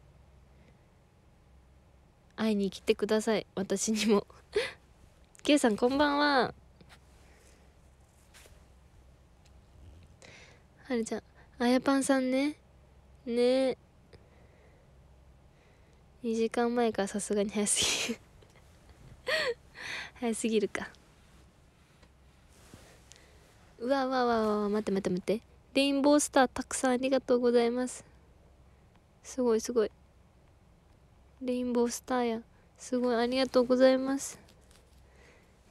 会いに来てください。私にも。(laughs) K さん、こんばんは。はるちゃんあやぱんさんねね2時間前からさすがに早すぎる (laughs) 早すぎるかうわうわうわうわ待って待って待ってレインボースターたくさんありがとうございますすごいすごいレインボースターやすごいありがとうございます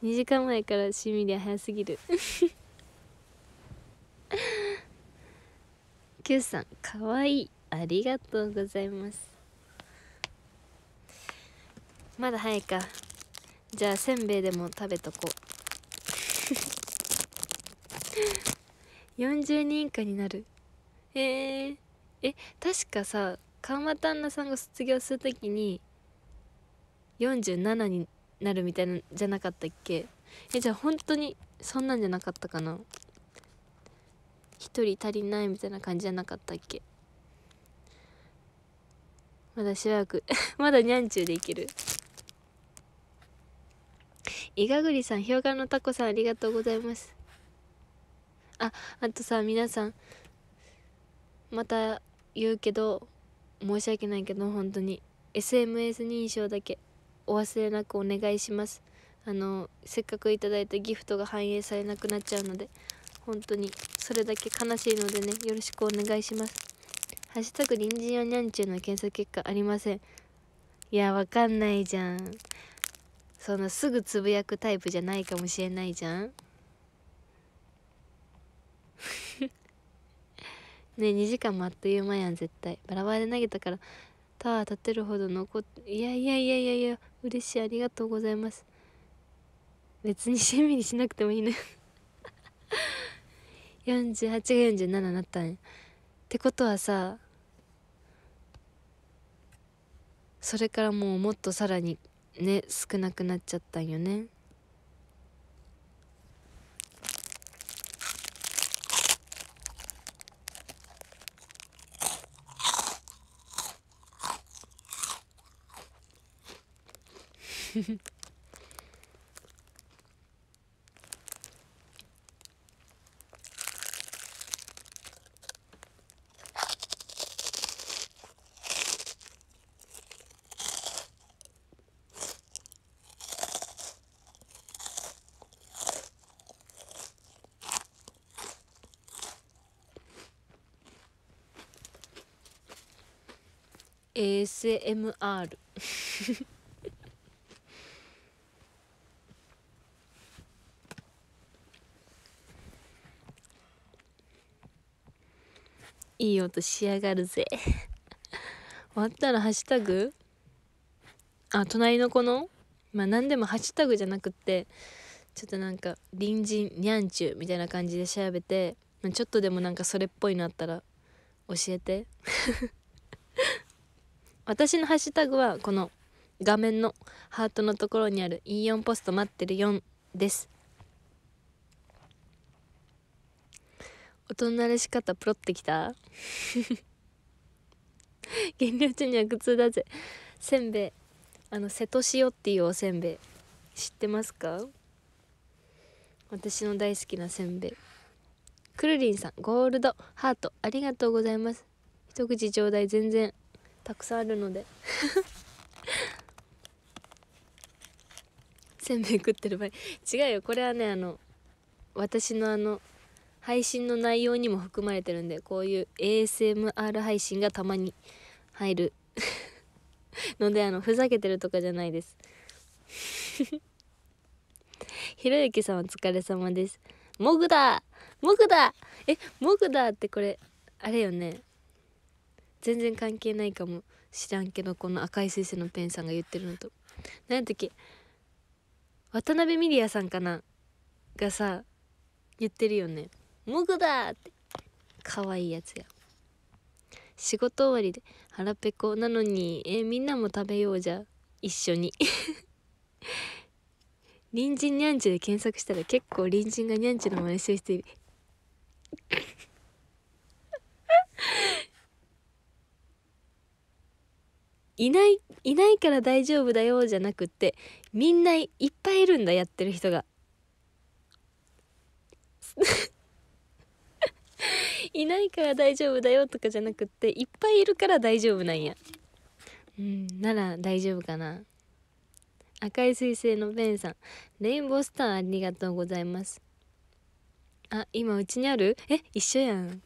2時間前から趣味で早すぎる Q さんかわいいありがとうございますまだ早いかじゃあせんべいでも食べとこう40人以下になるへええ確かさ川間旦那さんが卒業するときに47になるみたいなじゃなかったっけえじゃあ本当にそんなんじゃなかったかな1人足りないみたいな感じじゃなかったっけまだしばらく (laughs) まだにゃんちゅうでいけるいがぐりさんひょうがのたこさんありがとうございますああとさ皆さんまた言うけど申し訳ないけど本当に SMS 認証だけお忘れなくお願いしますあのせっかくいただいたギフトが反映されなくなっちゃうので本当にそれだけ悲しいのでねよろしくお願いしますハッシュタグ隣人やにゃんちゅうの検索結果ありませんいやわかんないじゃんそのすぐつぶやくタイプじゃないかもしれないじゃん (laughs) ね2時間もあっという間やん絶対バラバラで投げたからタワー立てるほど残っていやいやいやいやいや嬉しいありがとうございます別に趣 (laughs) 味にしなくてもいいの、ね、よ48が47になったんってことはさそれからもうもっとさらにね少なくなっちゃったんよね (laughs) ASMR (laughs) いい音仕上がるぜ終わったらハッシュタグあ隣の子のまあ何でもハッシュタグじゃなくってちょっとなんか隣人にゃんちゅうみたいな感じで調べて、まあ、ちょっとでもなんかそれっぽいのあったら教えて私のハッシュタグはこの画面のハートのところにある E4 ポスト待ってる4です大の慣れし方プロってきた (laughs) 減量中には苦痛だぜせんべいあの瀬戸塩っていうおせんべい知ってますか私の大好きなせんべいくるりんさんゴールドハートありがとうございます一口ちょうだい全然たくさんあるのでせんべい食ってる場合違うよこれはねあの私のあの配信の内容にも含まれてるんでこういう ASMR 配信がたまに入る (laughs) のであのふざけてるとかじゃないです (laughs) ひろゆきさんお疲れ様ですモグダモグダえモグダってこれあれよね全然関係ないかも知らんけどこの赤い先生のペンさんが言ってるのと何やったっけ渡辺ミリアさんかながさ言ってるよね「モグだ!」って可愛いやつや仕事終わりで腹ペコなのにえみんなも食べようじゃ一緒に (laughs) 隣人にゃんちで検索したら結構隣人がにゃんちの真似してる人いるいない、いないから大丈夫だよじゃなくって、みんないっぱいいるんだ、やってる人が。(laughs) いないから大丈夫だよとかじゃなくって、いっぱいいるから大丈夫なんや。うん、なら大丈夫かな。赤い彗星のベンさん、レインボースターありがとうございます。あ、今うちにあるえ、一緒やん。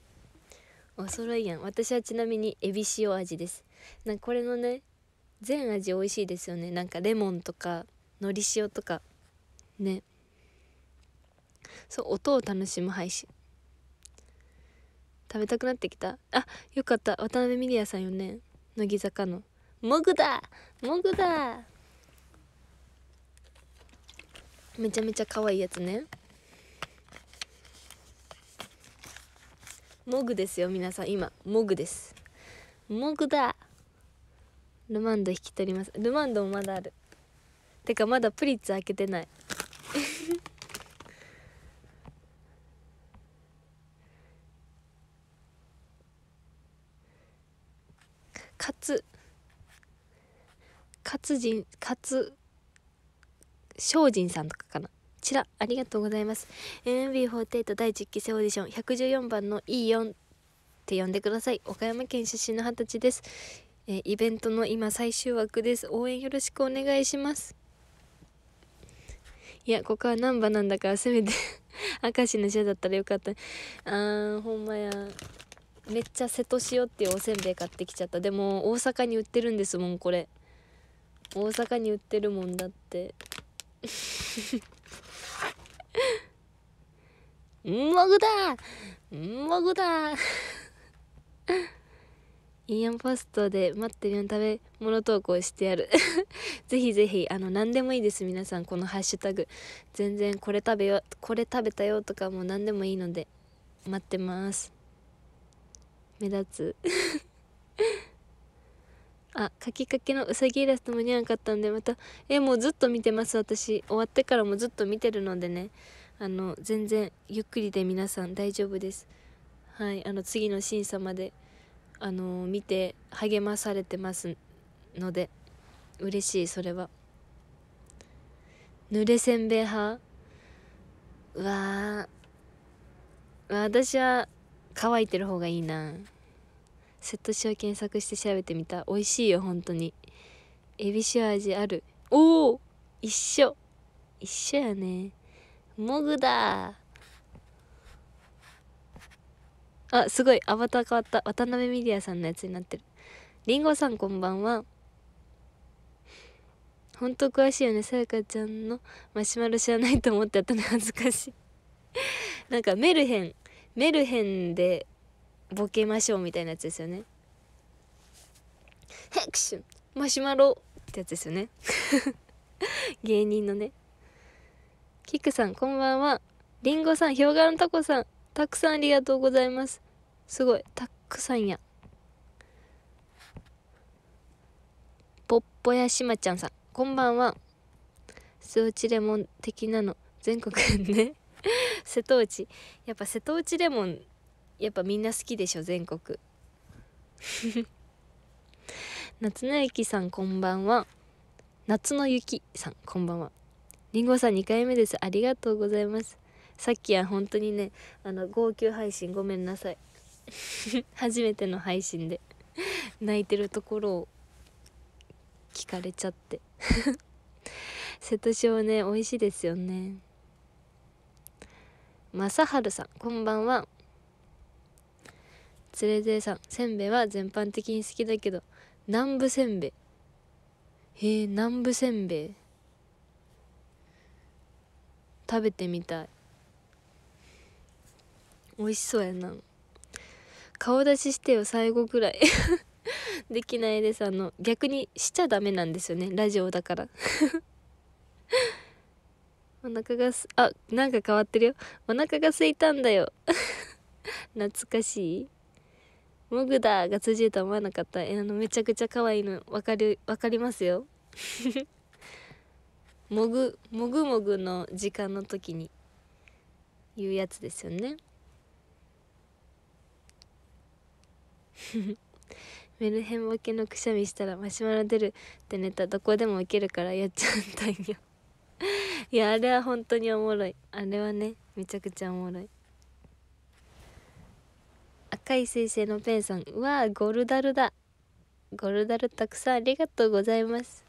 お揃いやん。私はちなみに、エビ塩味です。なんかこれのね全味美味しいですよねなんかレモンとかのり塩とかねそう音を楽しむ配信食べたくなってきたあよかった渡辺ミリアさんよね乃木坂の「モグだモグだ!」めちゃめちゃ可愛いやつねモグですよ皆さん今モグですモグだルマンド引き取りますルマンドもまだあるてかまだプリッツ開けてない (laughs) カツカツ人カツ精進さんとかかなちらありがとうございます NMB48 第10期生オーディション114番の E4 って呼んでください岡山県出身の二十歳ですえイベントの今最終枠です応援よろしくお願いしますいやここは難波なんだからせめて (laughs) 明石の社だったらよかったあーほんまやめっちゃ瀬戸塩っていうおせんべい買ってきちゃったでも大阪に売ってるんですもんこれ大阪に売ってるもんだって (laughs) うんまぐだまぐだイーアンポストで待ってるよう食べ物投稿してやる (laughs) ぜひぜひあの何でもいいです皆さんこのハッシュタグ全然これ食べよこれ食べたよとかも何でもいいので待ってます目立つ (laughs) あ書きかけのうさぎイラストも似合わなかったんでまたえもうずっと見てます私終わってからもずっと見てるのでねあの全然ゆっくりで皆さん大丈夫ですはいあの次の審査まであの見て励まされてますので嬉しいそれは濡れせんべい派わあ私は乾いてる方がいいなセット塩検索して調べてみた美味しいよ本当にエビ塩味あるおお一緒一緒やねモグだあ、すごい。アバター変わった。渡辺ミリアさんのやつになってる。りんごさんこんばんは。本当詳しいよね。さやかちゃんのマシュマロ知らないと思ってやったの恥ずかしい (laughs) なんかメルヘン。メルヘンでボケましょうみたいなやつですよね。ヘクシュンマシュマロってやつですよね (laughs) 芸人のねキックさんこんばんはりんごさんヒョウ柄のタコさんたくさんありがとうございますすごいたっくさんやぽっぽやしまちゃんさんこんばんは瀬戸内レモン的なの全国ね (laughs) 瀬戸内やっぱ瀬戸内レモンやっぱみんな好きでしょ全国 (laughs) 夏の雪さんこんばんは夏の雪さんこんばんはりんごさん2回目ですありがとうございますさっきは本当にねあの号泣配信ごめんなさい (laughs) 初めての配信で泣いてるところを聞かれちゃって (laughs) 瀬戸塩ね美味しいですよね正治さんこんばんはつれぜさんせんべいは全般的に好きだけど南部せんべいへえ南部せんべい食べてみたい美味しそうやな顔出ししてよ最後ぐらい (laughs) できないですあの逆にしちゃダメなんですよねラジオだから (laughs) お腹がすあなんか変わってるよお腹が空いたんだよ (laughs) 懐かしいモグダが通じると思わなかったえあのめちゃくちゃ可愛いのわかるわかりますよもぐもぐもぐの時間の時に言うやつですよね (laughs) メルヘンボケのくしゃみしたらマシュマロ出るってネタどこでも受けるからやっちゃったんよ (laughs) いやあれは本当におもろいあれはねめちゃくちゃおもろい赤い彗星のペンさんうわーゴルダルだゴルダルたくさんありがとうございます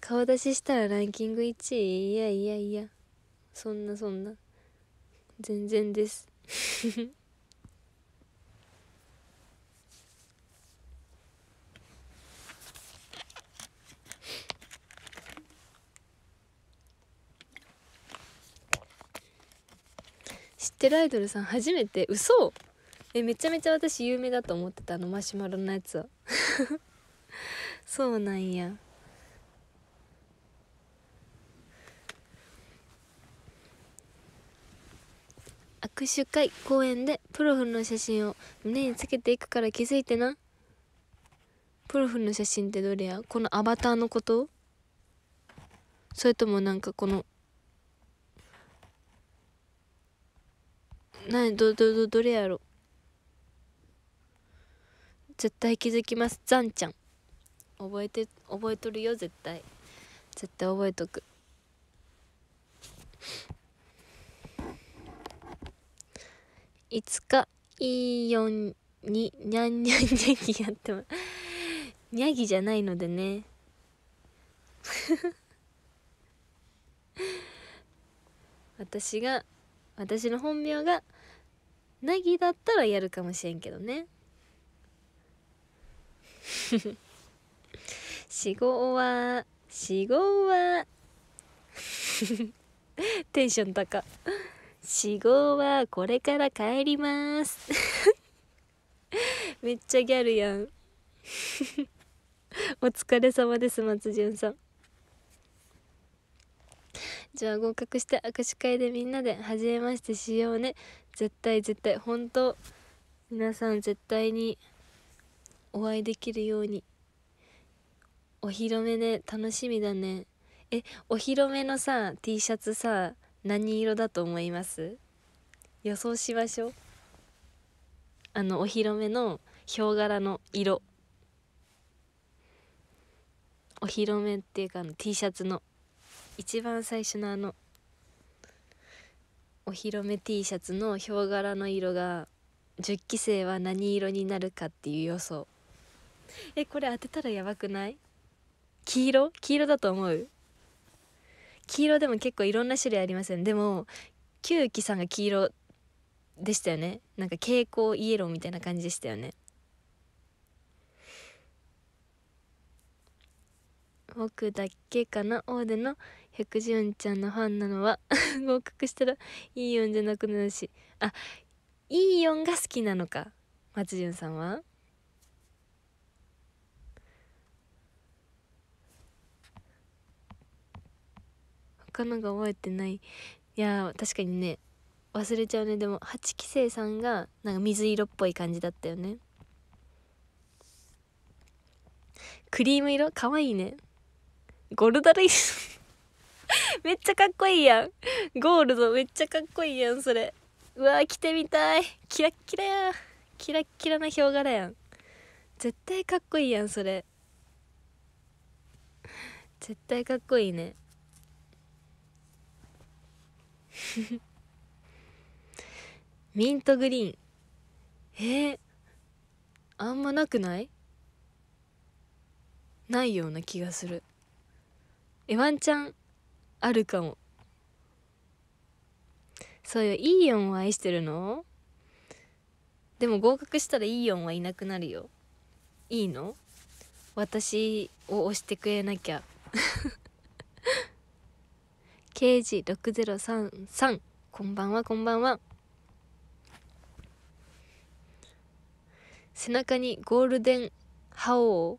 顔出ししたらランキング1位いやいやいやそんなそんな全然です (laughs) ってるアイドルさん初めて嘘えめちゃめちゃ私有名だと思ってたあのマシュマロのやつは (laughs) そうなんや握手会公演でプロフの写真を胸につけていくから気づいてなプロフの写真ってどれやこのアバターのことそれともなんかこの何どどどどれやろ絶対気づきますザンちゃん覚えて覚えとるよ絶対絶対覚えとくいつかいいよににゃんにゃんにゃギやってもニにゃぎじゃないのでね私が私の本名がなぎだったらやるかもしれんけどね死後 (laughs) は死後はテンション高死後はこれから帰ります (laughs) めっちゃギャルやん (laughs) お疲れ様です松潤さんじゃあ合格して握手会でみんなで初めましてしようね絶対絶対本当皆さん絶対にお会いできるようにお披露目ね楽しみだねえお披露目のさ T シャツさ何色だと思います予想しましょうあのお披露目のヒョウ柄の色お披露目っていうかあの T シャツの一番最初のあのお披露目 T シャツのヒョウ柄の色が10期生は何色になるかっていう予想えこれ当てたらやばくない黄色黄色だと思う黄色でも結構いろんな種類ありませんでもキュウキさんが黄色でしたよねなんか蛍光イエローみたいな感じでしたよね僕だけかなオーデの百十音ちゃんのファンなのは (laughs) 合格したらいい音じゃなくなるしあいい音が好きなのか松潤さんは他のが覚えてないいや確かにね忘れちゃうねでも8期生さんがなんか水色っぽい感じだったよねクリーム色かわいいねゴルダルイス (laughs) めっちゃかっこいいやん。ゴールドめっちゃかっこいいやん、それ。うわー、着てみたい。キラッキラや。キラッキラなヒョウ柄やん。絶対かっこいいやん、それ。絶対かっこいいね。(laughs) ミントグリーン。えー、あんまなくないないような気がする。え、ワンちゃんあるかもそうよイーヨンを愛してるのでも合格したらイーヨンはいなくなるよいいの私を押してくれなきゃ刑事6033こんばんはこんばんは背中にゴールデン覇王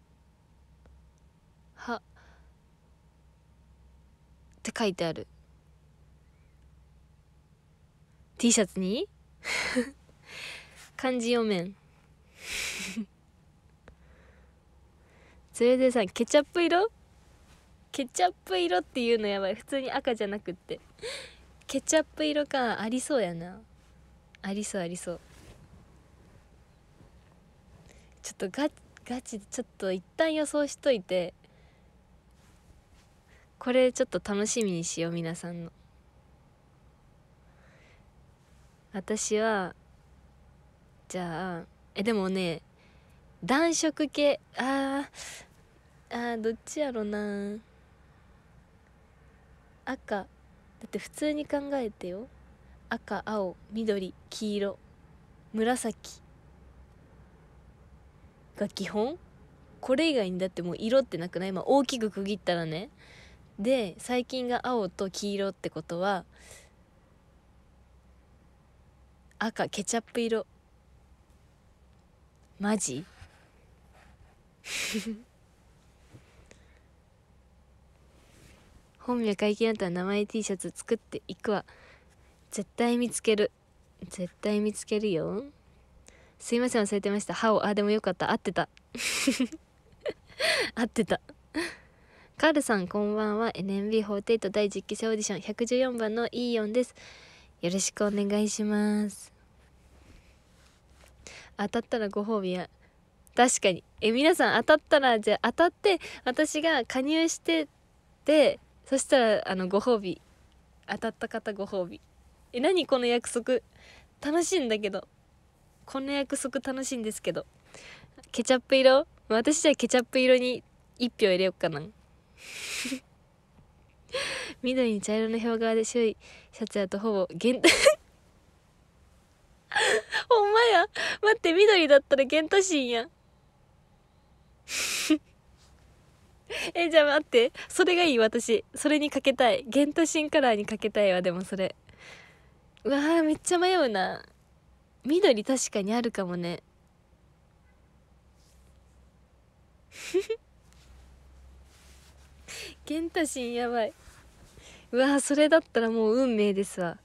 って書いてある T シャツに (laughs) 漢字読めん (laughs) それでさケチャップ色ケチャップ色っていうのやばい普通に赤じゃなくってケチャップ色かありそうやなありそうありそうちょっとガガチちょっと一旦予想しといてこれちょっと楽しみにしよう皆さんの私はじゃあえでもね暖色系あーあどっちやろな赤だって普通に考えてよ赤青緑黄色紫が基本これ以外にだってもう色ってなくない今大きく区切ったらねで細菌が青と黄色ってことは赤ケチャップ色マジ (laughs) 本名解禁だったら名前 T シャツ作っていくわ絶対見つける絶対見つけるよすいません忘れてました歯をあでもよかった合ってた (laughs) 合ってたカールさんこんばんは NMB48 第10期生オーディション114番のイーヨンですよろしくお願いします当たったらご褒美や確かにえ皆さん当たったらじゃあ当たって私が加入しててそしたらあのご褒美当たった方ご褒美え何この約束楽しいんだけどこの約束楽しいんですけどケチャップ色私じゃあケチャップ色に1票入れようかな (laughs) 緑に茶色の表側で白いシャツやとほぼ原 (laughs) ほんまや待って緑だったら原太ンや (laughs) えじゃあ待ってそれがいい私それにかけたい原太ンカラーにかけたいわでもそれうわあめっちゃ迷うな緑確かにあるかもねフフケンタシンやばいうわそれだったらもう運命ですわ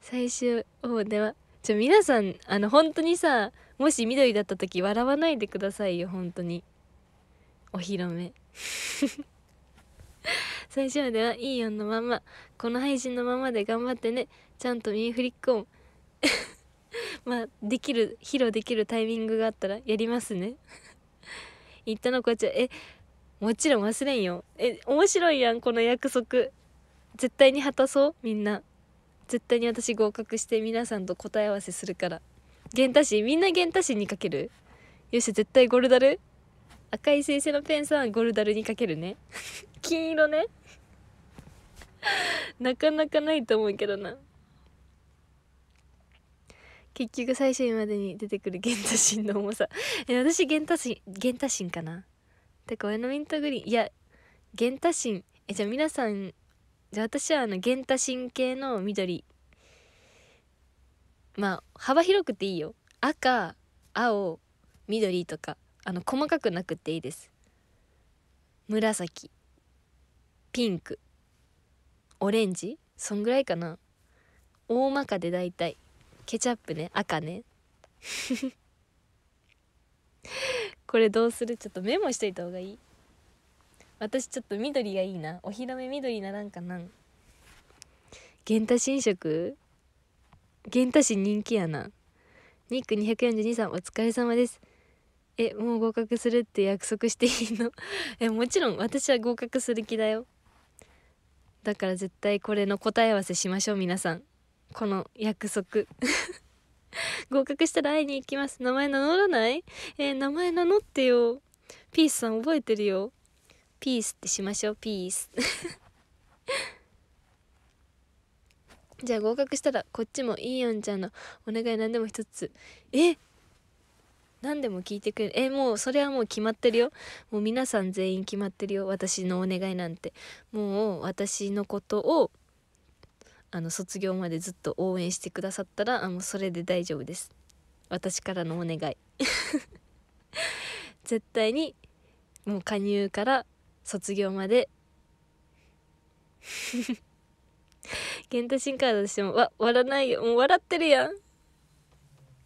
最終おではちょ皆さんあの本当にさもし緑だった時笑わないでくださいよ本当にお披露目 (laughs) 最初まではいいよのままこの配信のままで頑張ってねちゃんと耳振りこむ (laughs) まあできる披露できるタイミングがあったらやりますね (laughs) 言ったのこっちはえもちろん忘れんよえ面白いやんこの約束絶対に果たそうみんな絶対に私合格して皆さんと答え合わせするからタ太ン、みんなタ太ンにかけるよし絶対ゴルダル赤い先生のペンさんゴルダルにかけるね (laughs) 金色ね (laughs) なかなかないと思うけどな結局最初にまでに出てくるタ太ンの重さえ私ン、太ンタ太ンかなだからオナントグリーンいや原太神えじゃあ皆さんじゃあ私はあの原太神系の緑まあ幅広くていいよ赤青緑とかあの細かくなくていいです紫ピンクオレンジそんぐらいかな大まかで大体ケチャップね赤ねこれどうするちょっとメモしといた方がいい私ちょっと緑がいいなお披露目緑ならんかなん源太神職。源太神人気やなニック242さんお疲れ様ですえもう合格するって約束していいの (laughs) えもちろん私は合格する気だよだから絶対これの答え合わせしましょう皆さんこの約束 (laughs) 合格したら会いに行きます。名前名乗らないえー、名前名乗ってよ。ピースさん覚えてるよ。ピースってしましょう、ピース。(laughs) じゃあ合格したらこっちもいいよんちゃんのお願い何でも一つ。え何でも聞いてくれる。え、もうそれはもう決まってるよ。もう皆さん全員決まってるよ。私のお願いなんて。もう私のことをあの卒業までずっと応援してくださったらあもうそれで大丈夫です私からのお願い (laughs) 絶対にもう加入から卒業までゲ (laughs) ンタシンードらしてもわ笑わないよもう笑ってるやん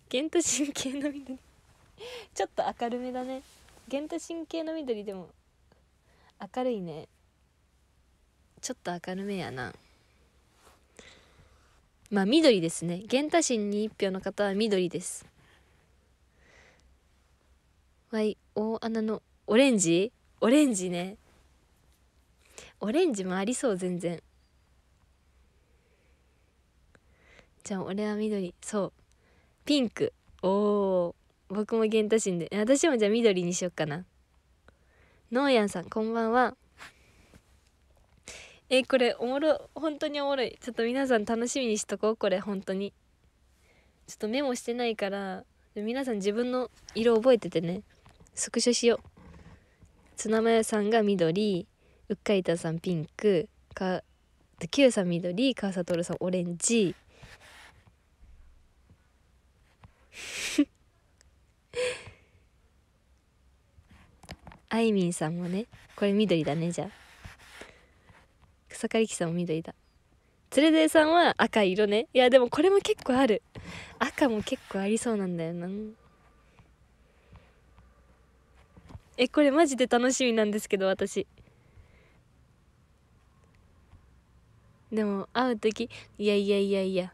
ゲンタ神経の緑ちょっと明るめだねゲンタ神経の緑でも明るいねちょっと明るめやなまあ緑ですね源太神に1票の方は緑ですわい大穴のオレンジオレンジねオレンジもありそう全然じゃあ俺は緑そうピンクおお僕も源太神で私もじゃあ緑にしよっかなのうやんさんこんばんはえこれおもろ本当におもろいちょっと皆さん楽しみにしとこうこれ本当にちょっとメモしてないから皆さん自分の色覚えててねスクショしようツナマヨさんが緑うっかいたさんピンクかキュウさん緑川里さんオレンジ (laughs) あいみんさんもねこれ緑だねじゃあ草刈さんも緑だ連れさんは赤色ねいやでもこれも結構ある赤も結構ありそうなんだよなえこれマジで楽しみなんですけど私でも会う時いやいやいやいや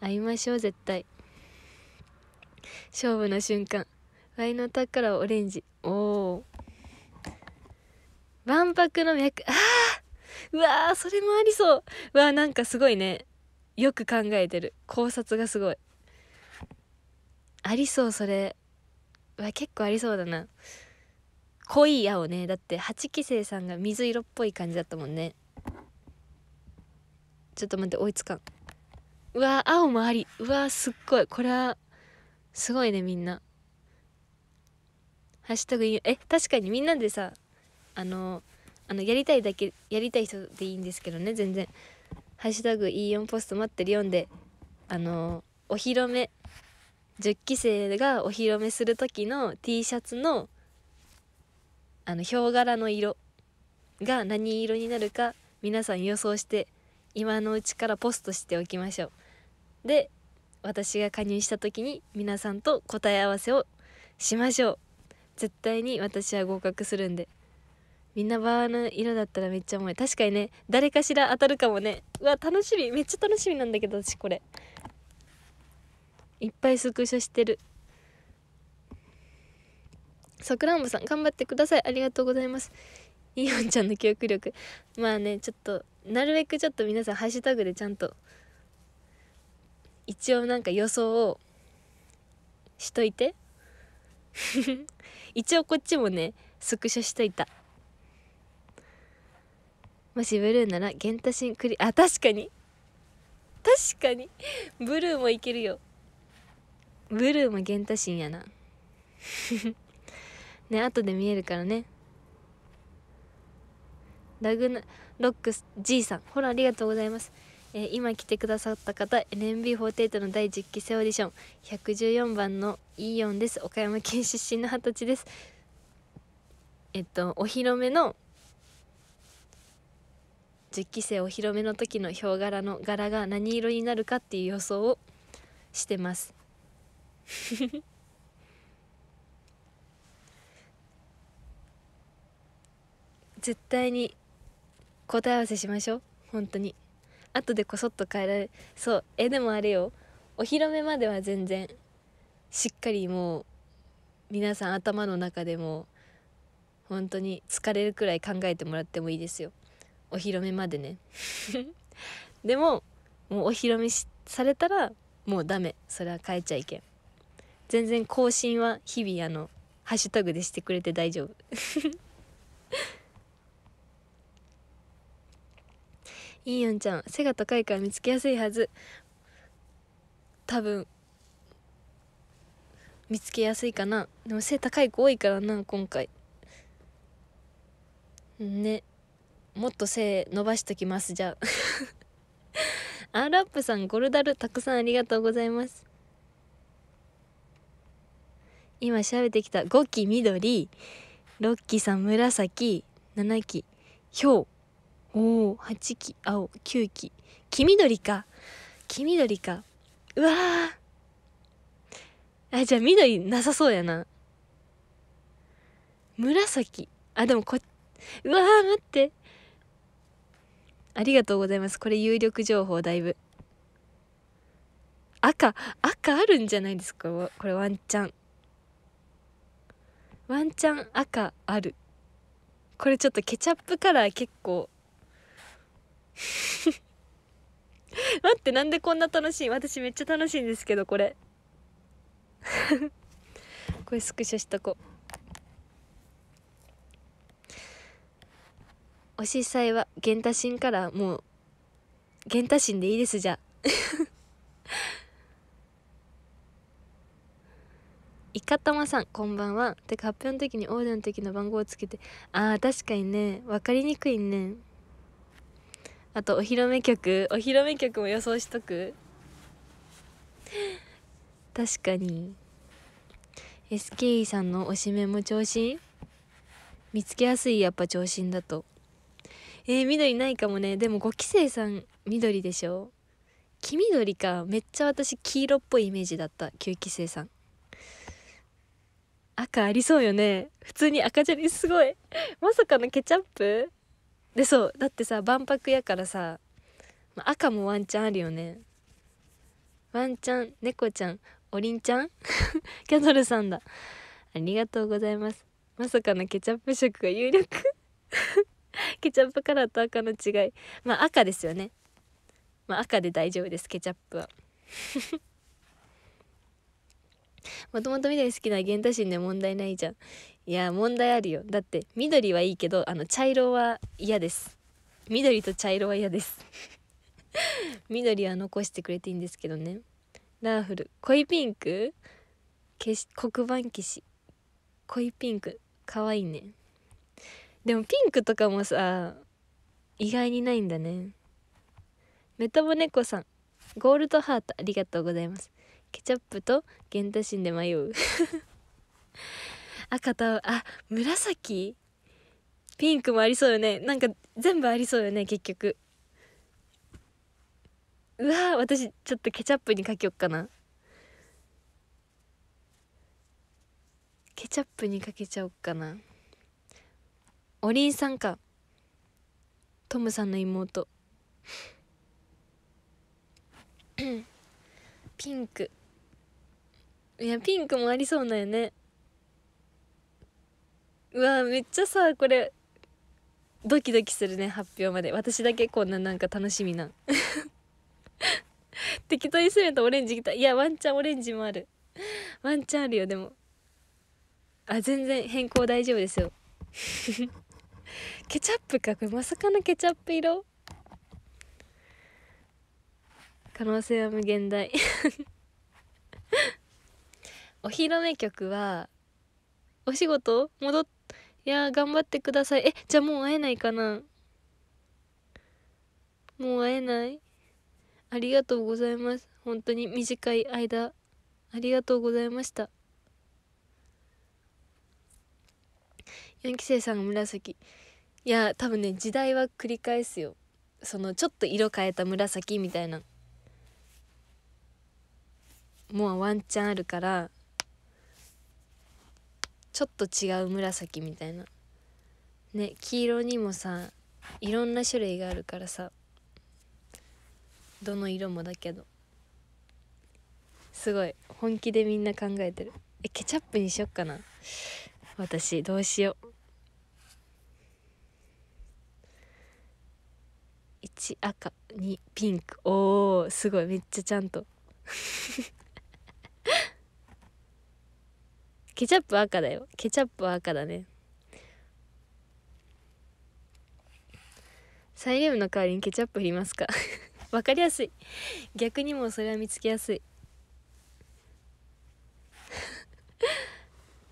会いましょう絶対勝負の瞬間ワイの宝オレンジおお万博の脈ああうわーそれもありそううわーなんかすごいねよく考えてる考察がすごいありそうそれわ結構ありそうだな濃い青ねだって8期生さんが水色っぽい感じだったもんねちょっと待って追いつかんうわ青もありうわすっごいこれはすごいねみんなハッシュタグえ確かにみんなでさあのーあのやりたいだけやりたい人でいいんですけどね全然「ハッシュタグ #E4 ポスト待ってるよ」んであのお披露目10期生がお披露目する時の T シャツのあのヒョウ柄の色が何色になるか皆さん予想して今のうちからポストしておきましょうで私が加入した時に皆さんと答え合わせをしましょう絶対に私は合格するんでみんなバーの色だったらめっちゃ重い確かにね誰かしら当たるかもねうわ楽しみめっちゃ楽しみなんだけど私これいっぱいスクショしてるさくらんぼさん頑張ってくださいありがとうございますイオンちゃんの記憶力まあねちょっとなるべくちょっと皆さんハッシュタグでちゃんと一応なんか予想をしといて (laughs) 一応こっちもねスクショしといたもしブルーならゲンタシンクリあ確かに確かにブルーもいけるよブルーもゲンタシンやな (laughs) ね後で見えるからねラグナロックス G さんほらありがとうございますえー、今来てくださった方 NMB48 の第10期生オーディション114番のイーヨンです岡山県出身の二十歳ですえっとお披露目の十期生お披露目の時のヒョウ柄の柄が何色になるかっていう予想をしてます (laughs) 絶対に答え合わせしましょう本当に後でこそっと変えられそうえでもあれよお披露目までは全然しっかりもう皆さん頭の中でも本当に疲れるくらい考えてもらってもいいですよお披露目までね (laughs) でももうお披露目されたらもうダメそれは変えちゃいけん全然更新は日々あのハッシュタグでしてくれて大丈夫いいよんちゃん背が高いから見つけやすいはず多分見つけやすいかなでも背高い子多いからな今回ねもっと背伸ばしときますじゃあア (laughs) ールアップさんゴルダルたくさんありがとうございます今調べてきた5期緑6期さん紫7期ひょうおお8期青9期黄緑か黄緑かうわあじゃあ緑なさそうやな紫あでもこうわー待ってありがとうございます。これ有力情報だいぶ。赤、赤あるんじゃないですかこれワンチャン。ワンチャン赤ある。これちょっとケチャップカラー結構 (laughs) 待ってなんでこんな楽しい私めっちゃ楽しいんですけどこれ (laughs) これスクショしとこうおしさいは源太神からもう源太神でいいですじゃいかたまさんこんばんはてか発表の時にオーダーの時の番号をつけてあー確かにね分かりにくいねあとお披露目曲お披露目曲も予想しとく確かに SKE さんの推しメも長身見つけやすいやっぱ長身だとえー、緑ないかもねでも5期生さん緑でしょ黄緑かめっちゃ私黄色っぽいイメージだった9期生さん赤ありそうよね普通に赤じゃりすごいまさかのケチャップでそうだってさ万博やからさ赤もワンチャンあるよねワンちゃん、猫ちゃん、おりんちゃん (laughs) キャドルさんだ。ありがとうございます。まさかのケチャップ色が有力 (laughs) ケチャップカラーと赤の違いまあ赤ですよねまあ赤で大丈夫ですケチャップは (laughs) もともと緑好きな原太心で問題ないじゃんいや問題あるよだって緑はいいけどあの茶色は嫌です緑と茶色は嫌です (laughs) 緑は残してくれていいんですけどねラーフル濃いピンク消し黒板消し濃いピンクかわいいねでもピンクとかもさ意外にないんだねメタボ猫さんゴールドハートありがとうございますケチャップとタシンで迷う (laughs) 赤とあ紫ピンクもありそうよねなんか全部ありそうよね結局うわ私ちょっとケチャップにかけよっかなケチャップにかけちゃおっかなおりんさんかトムさんの妹 (coughs) ピンクいやピンクもありそうなよねうわめっちゃさこれドキドキするね発表まで私だけこんななんか楽しみな (laughs) 適当に攻めたオレンジきたいやワンチャンオレンジもあるワンチャンあるよでもあ全然変更大丈夫ですよ (laughs) (laughs) ケチャップかこれまさかのケチャップ色可能性は無限大 (laughs) お披露目曲はお仕事戻っいや頑張ってくださいえじゃあもう会えないかなもう会えないありがとうございます本当に短い間ありがとうございました4期生さんが紫いや多分ね時代は繰り返すよそのちょっと色変えた紫みたいなもうワンチャンあるからちょっと違う紫みたいなね黄色にもさいろんな種類があるからさどの色もだけどすごい本気でみんな考えてるえケチャップにしよっかな私どうしよう1赤2ピンクおーすごいめっちゃちゃんと (laughs) ケチャップ赤だよケチャップ赤だねサイリウムの代わりにケチャップ振りますか (laughs) わかりやすい逆にもうそれは見つけやすい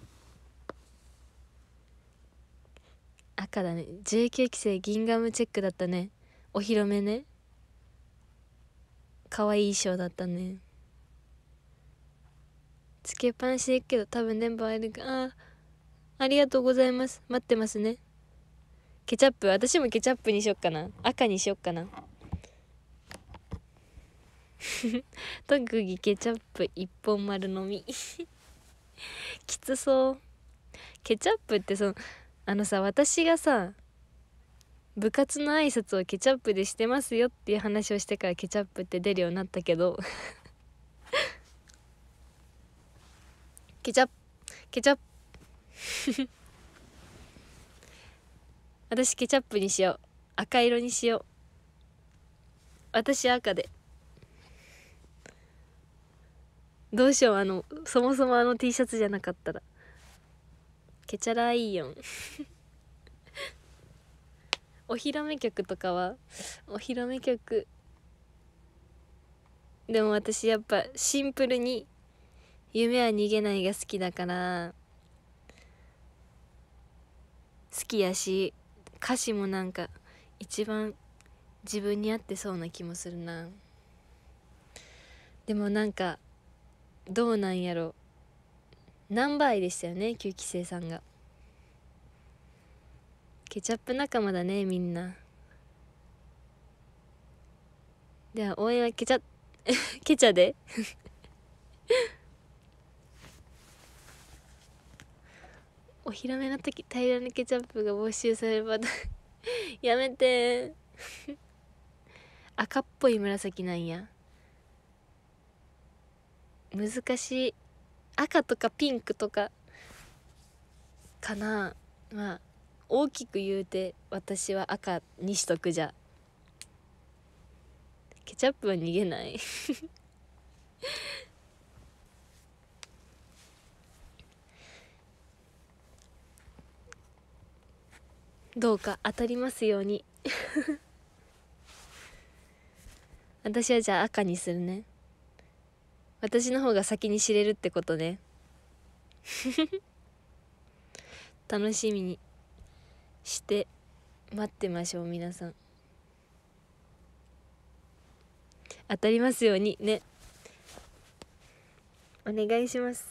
(laughs) 赤だね19期生ギンガムチェックだったねお披露目ね可愛い衣装だったねつけっぱなしでいくけど多分全部あるかあありがとうございます待ってますねケチャップ私もケチャップにしよっかな赤にしよっかな (laughs) 特技ケチャップ一本丸のみ (laughs) きつそうケチャップってそのあのさ私がさ部活の挨拶をケチャップでしてますよっていう話をしてからケチャップって出るようになったけどケチャップケチャップ私ケチャップにしよう赤色にしよう私赤でどうしようあのそもそもあの T シャツじゃなかったらケチャライオンお披露目曲とかはお披露目曲でも私やっぱシンプルに「夢は逃げない」が好きだから好きやし歌詞もなんか一番自分に合ってそうな気もするなでもなんかどうなんやろ何倍でしたよね9期生さんが。ケチャップ仲間だねみんなでは応援はケチャ (laughs) ケチャで (laughs) お披露目の時大量のケチャップが没収されるパターンやめて (laughs) 赤っぽい紫なんや難しい赤とかピンクとかかなまあ大きく言うて私は赤にしとくじゃケチャップは逃げない (laughs) どうか当たりますように (laughs) 私はじゃあ赤にするね私の方が先に知れるってことね (laughs) 楽しみに。して待ってましょう皆さん当たりますようにねお願いします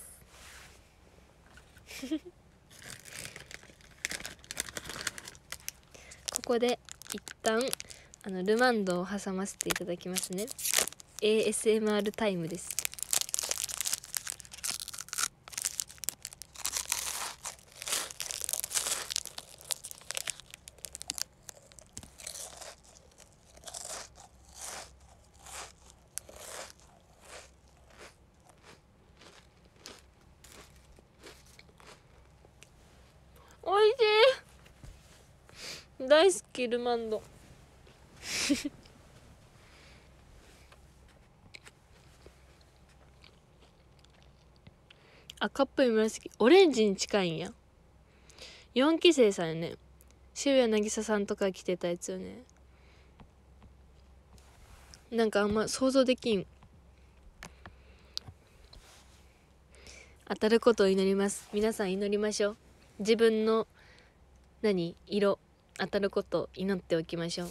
(laughs) ここで一旦あのルマンドを挟ませていただきますね ASMR タイムです大好きルマンド赤っぽい紫オレンジに近いんや4期生さんよね渋谷渚さんとか着てたやつよねなんかあんま想像できん当たることを祈ります皆さん祈りましょう自分の何色当たることを祈っておきましょう。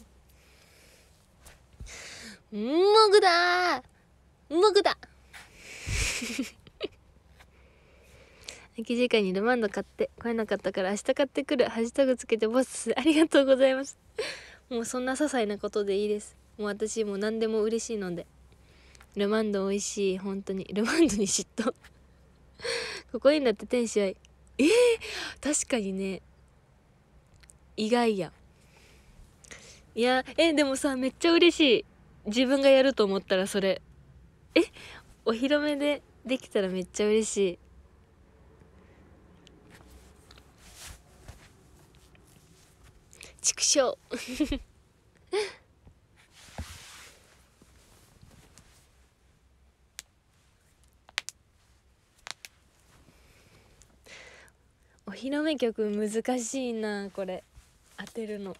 もぐだーもぐだ空き時間にルマンド買って来れなかったから明日買ってくるハッシュタグつけてボスありがとうございますもうそんな些細なことでいいですもう私もう何でも嬉しいのでルマンド美味しい本当にルマンドに嫉妬ここにだって天使はえー、確かにね意外やいやえでもさめっちゃ嬉しい自分がやると思ったらそれえお披露目でできたらめっちゃ嬉しいょう (laughs) お披露目曲難しいなこれ当てるの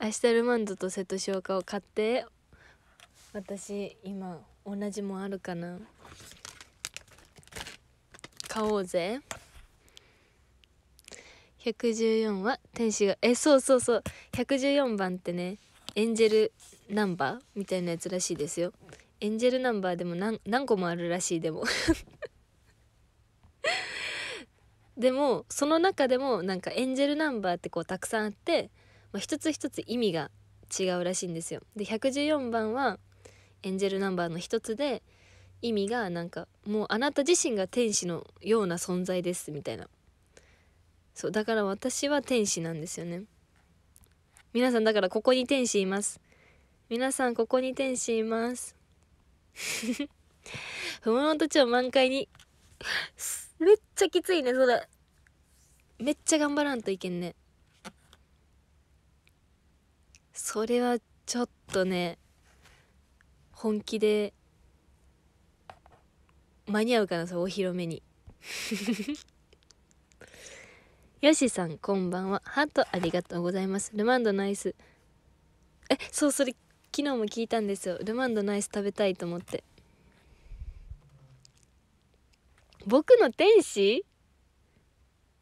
明タルマンドと瀬戸潮花を買って私今同じもあるかな買おうぜ114は天使がえそうそうそう114番ってねエンジェルナンバーみたいなやつらしいですよエンジェルナンバーでも何個もあるらしいでも (laughs) でもその中でもなんかエンジェルナンバーってこうたくさんあって、まあ、一つ一つ意味が違うらしいんですよ。で114番はエンジェルナンバーの一つで意味がなんかもうあなた自身が天使のような存在ですみたいなそうだから私は天使なんですよね皆さんだからここに天使います皆さんここに天使います不毛 (laughs) の土地を満開にめっちゃきついねそれめっちゃ頑張らんといけんねそれはちょっとね本気で間に合うかなそれお披露目によし (laughs) さんこんばんはハートありがとうございますルマンドナイスえそうそれ昨日も聞いたんですよルマンドナイス食べたいと思って僕の天使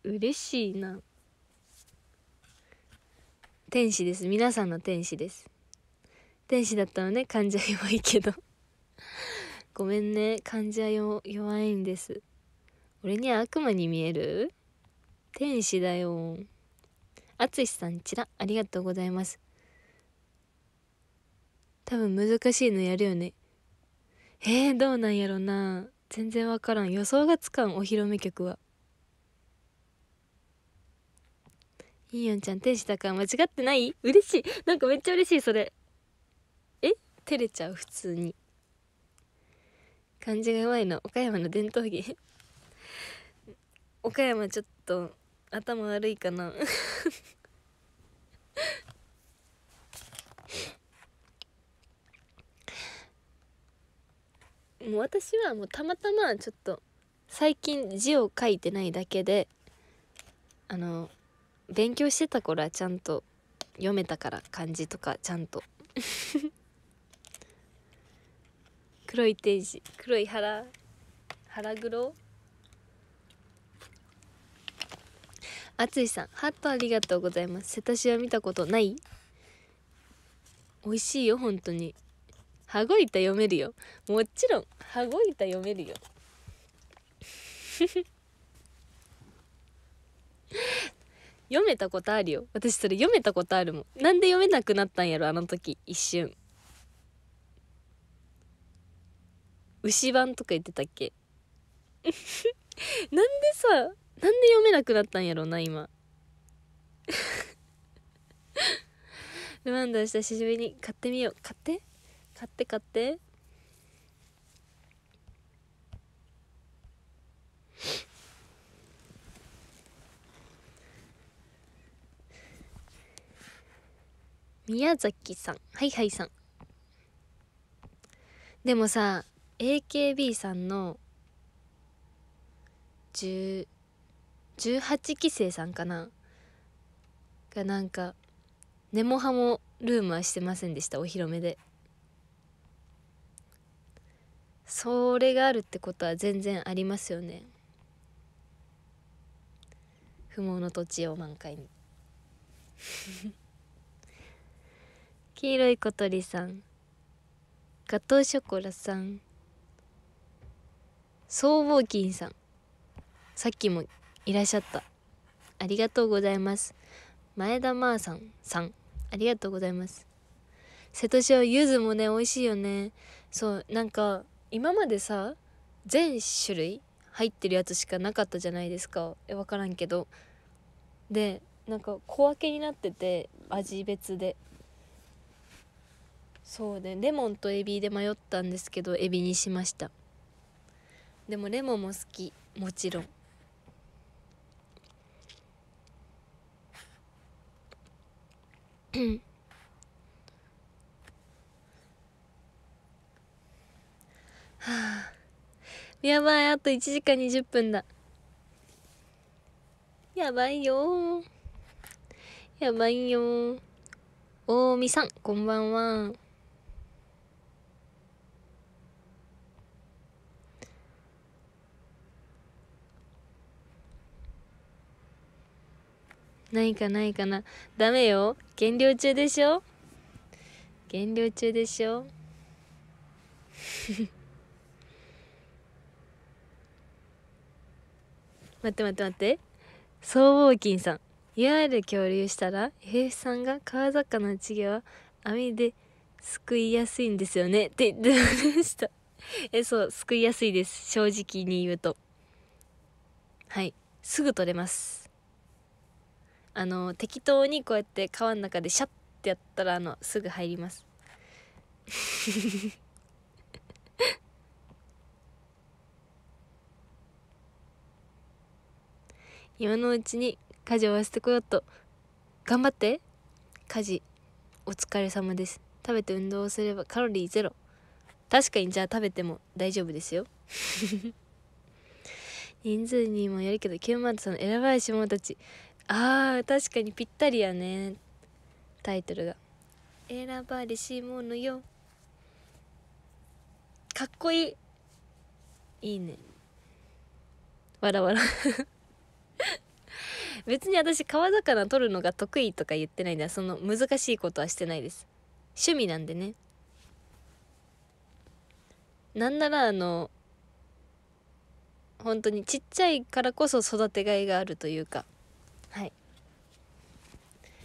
嬉しいな天使です皆さんの天使です天使だったらね患者弱いけどごめんね患者よ弱いんです俺には悪魔に見える天使だよあつしさんちらありがとうございます多分難しいのやるよねえー、どうなんやろな全然分からん予想がつかんお披露目曲はいいよんちゃん天使だから間違ってない嬉しいなんかめっちゃ嬉しいそれえ照れちゃう普通に漢字が弱いの岡山の伝統芸岡山ちょっと頭悪いかなもう私はもうたまたまちょっと最近字を書いてないだけであの勉強してた頃はちゃんと読めたから漢字とかちゃんと (laughs) 黒い天使黒い腹腹黒あついさんハートありがとうございます瀬田氏は見たことない美味しいよ本当に羽子板読めるよもちろん羽子板読めるよ (laughs) 読めたことあるよ私それ読めたことあるもんなんで読めなくなったんやろあの時一瞬牛版とか言ってたっけ (laughs) なんでさなんで読めなくなったんやろな今ルマンド明日久しぶりに買ってみよう買って買って買って宮崎さんはいはいさんでもさ AKB さんの18期生さんかながなんかネモハもルームはしてませんでしたお披露目でそれがあるってことは全然ありますよね不毛の土地を満開に (laughs) 黄色い小鳥さんガトーショコラさん僧帽筋さんさっきもいらっしゃったありがとうございます前田真ーさんさんありがとうございます瀬戸市はゆずもね美味しいよねそうなんか今までさ全種類入ってるやつしかなかったじゃないですかえ分からんけどでなんか小分けになってて味別でそうねレモンとエビで迷ったんですけどエビにしましたでもレモンも好きもちろんうんはあ、やばいあと1時間20分だやばいよやばいよ大海さんこんばんはないかないかなダメよ減量中でしょ減量中でしょ (laughs) 待って待って待って僧帽筋さんいわゆる恐竜したら兵さんが川魚の稚魚は網ですくいやすいんですよねって言ってましたえそうすくいやすいです正直に言うとはいすぐ取れますあの適当にこうやって川の中でシャッてやったらあのすぐ入ります今のうちに家事をしてこようと頑張って家事お疲れ様です食べて運動すればカロリーゼロ確かにじゃあ食べても大丈夫ですよ (laughs) 人数にもよるけど9万さんの選ばれし者たちあー確かにぴったりやねタイトルが「選ばれし者よ」かっこいいいいねわらわら (laughs) 別に私川魚取るのが得意とか言ってないんだその難しいことはしてないです趣味なんでねなんならあの本当にちっちゃいからこそ育てがいがあるというかはい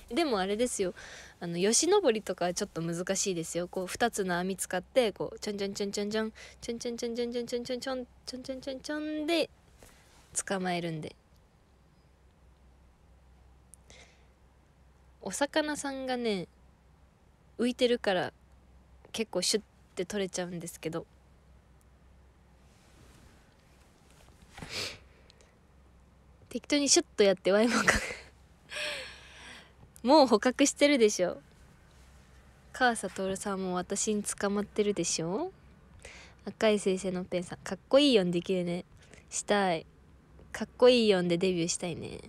でもあれですよあののぼりとかはちょっと難しいですよこう2つの網使ってこうちょんちょんちょんちょんちょんちょんちょんちょんちょんちょんちょんちょんちょんちょんちょんちょんちょんで捕まえるんでお魚さんがね浮いてるから結構シュッて取れちゃうんですけど適当にシュッとやってワイもか (laughs) もう捕獲してるでしょ川佐徹さんも私に捕まってるでしょ赤い先生のペンさんかっこいいんできるねしたいかっこいいんでデビューしたいね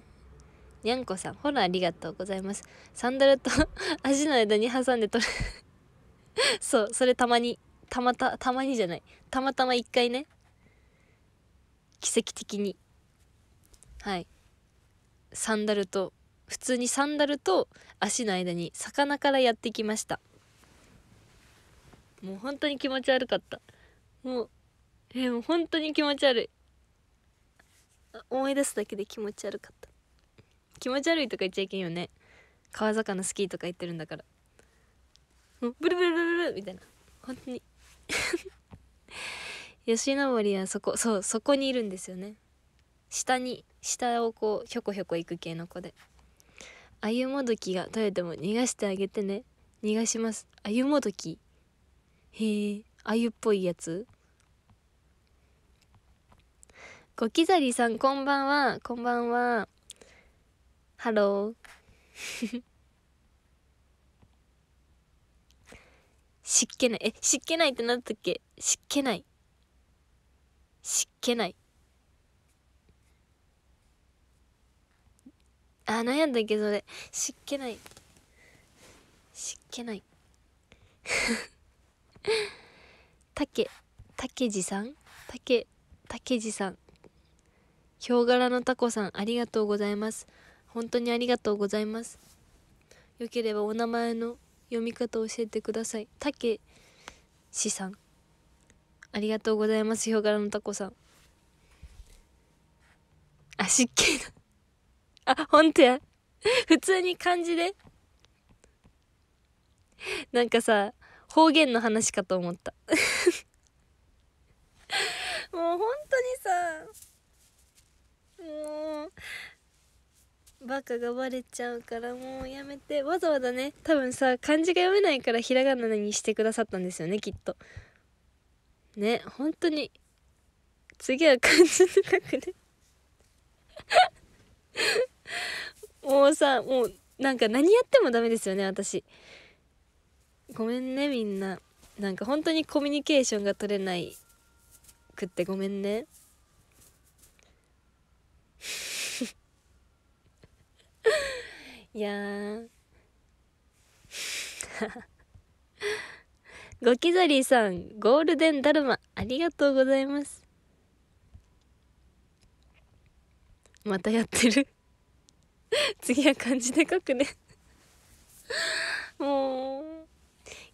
にゃんこさん、フォーありがとうございます。サンダルと足の間に挟んでとる (laughs) そう、それたまに、たまた、たまにじゃない。たまたま一回ね。奇跡的に。はい。サンダルと、普通にサンダルと足の間に魚からやってきました。もう本当に気持ち悪かった。もう、えー、もう本当に気持ち悪い。思い出すだけで気持ち悪かった。気持ち悪いとか言っちゃいけんよね川魚好きとか言ってるんだからもうブルブルブルブルみたいな本当に (laughs) 吉登りはそこそうそこにいるんですよね下に下をこうひょこひょこ行く系の子であゆもどきがとれても逃がしてあげてね逃がしますあゆもどきへえあゆっぽいやつゴキザリさんこんばんはこんばんはハロー湿気ないえ湿気ないってなったっけ湿気ない湿気ないあ悩んだけどね湿気ない湿気ないたけたけじさんたけたけじさんヒョウ柄のタコさんありがとうございます本当にありがとうございます。よければお名前の読み方を教えてください。たけしさん。ありがとうございます、ヒョウ柄のタコさん。あ、湿気だ。あ、本当や。普通に漢字で。なんかさ、方言の話かと思った (laughs) もう本当にさ、もう、バカがバレちゃうからもうやめてわざわざね多分さ漢字が読めないからひらがなにしてくださったんですよねきっとね本当に次は漢字で書くね (laughs) もうさもうなんか何やってもダメですよね私ごめんねみんななんか本当にコミュニケーションが取れないくってごめんねいやゴキザリさんゴールデンだるまありがとうございますまたやってる次は漢字で書くねもう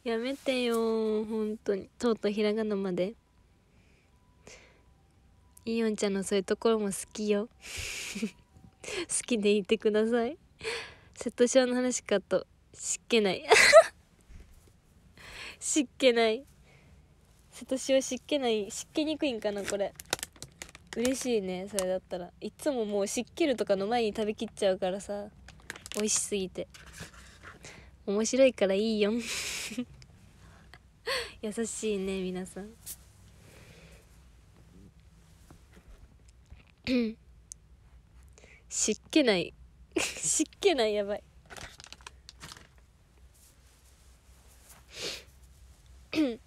やめてよ本当にとうとうひらがなまでイオンちゃんのそういうところも好きよ好きでいてください瀬戸症の話かと湿気ない湿気 (laughs) ない瀬戸症湿気ない湿気にくいんかなこれ嬉しいねそれだったらいつももう湿気るとかの前に食べきっちゃうからさ美味しすぎて面白いからいいよ (laughs) 優しいね皆さん湿気ない湿気 (laughs) ないやばい (coughs)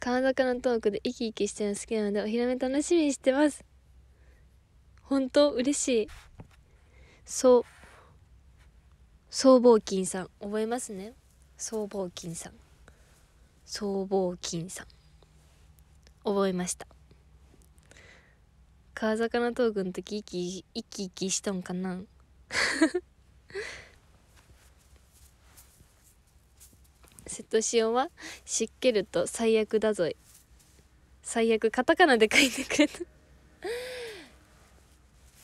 川魚トークで生き生きしてるの好きなのでお披露目楽しみにしてます本当嬉しいそう僧帽筋さん覚えますね僧帽筋さん僧帽筋さん覚えました川魚トークの時生き生き生きしたんかな (laughs) 瀬戸塩は湿気ると最悪だぞい最悪カタカナで書いてくれた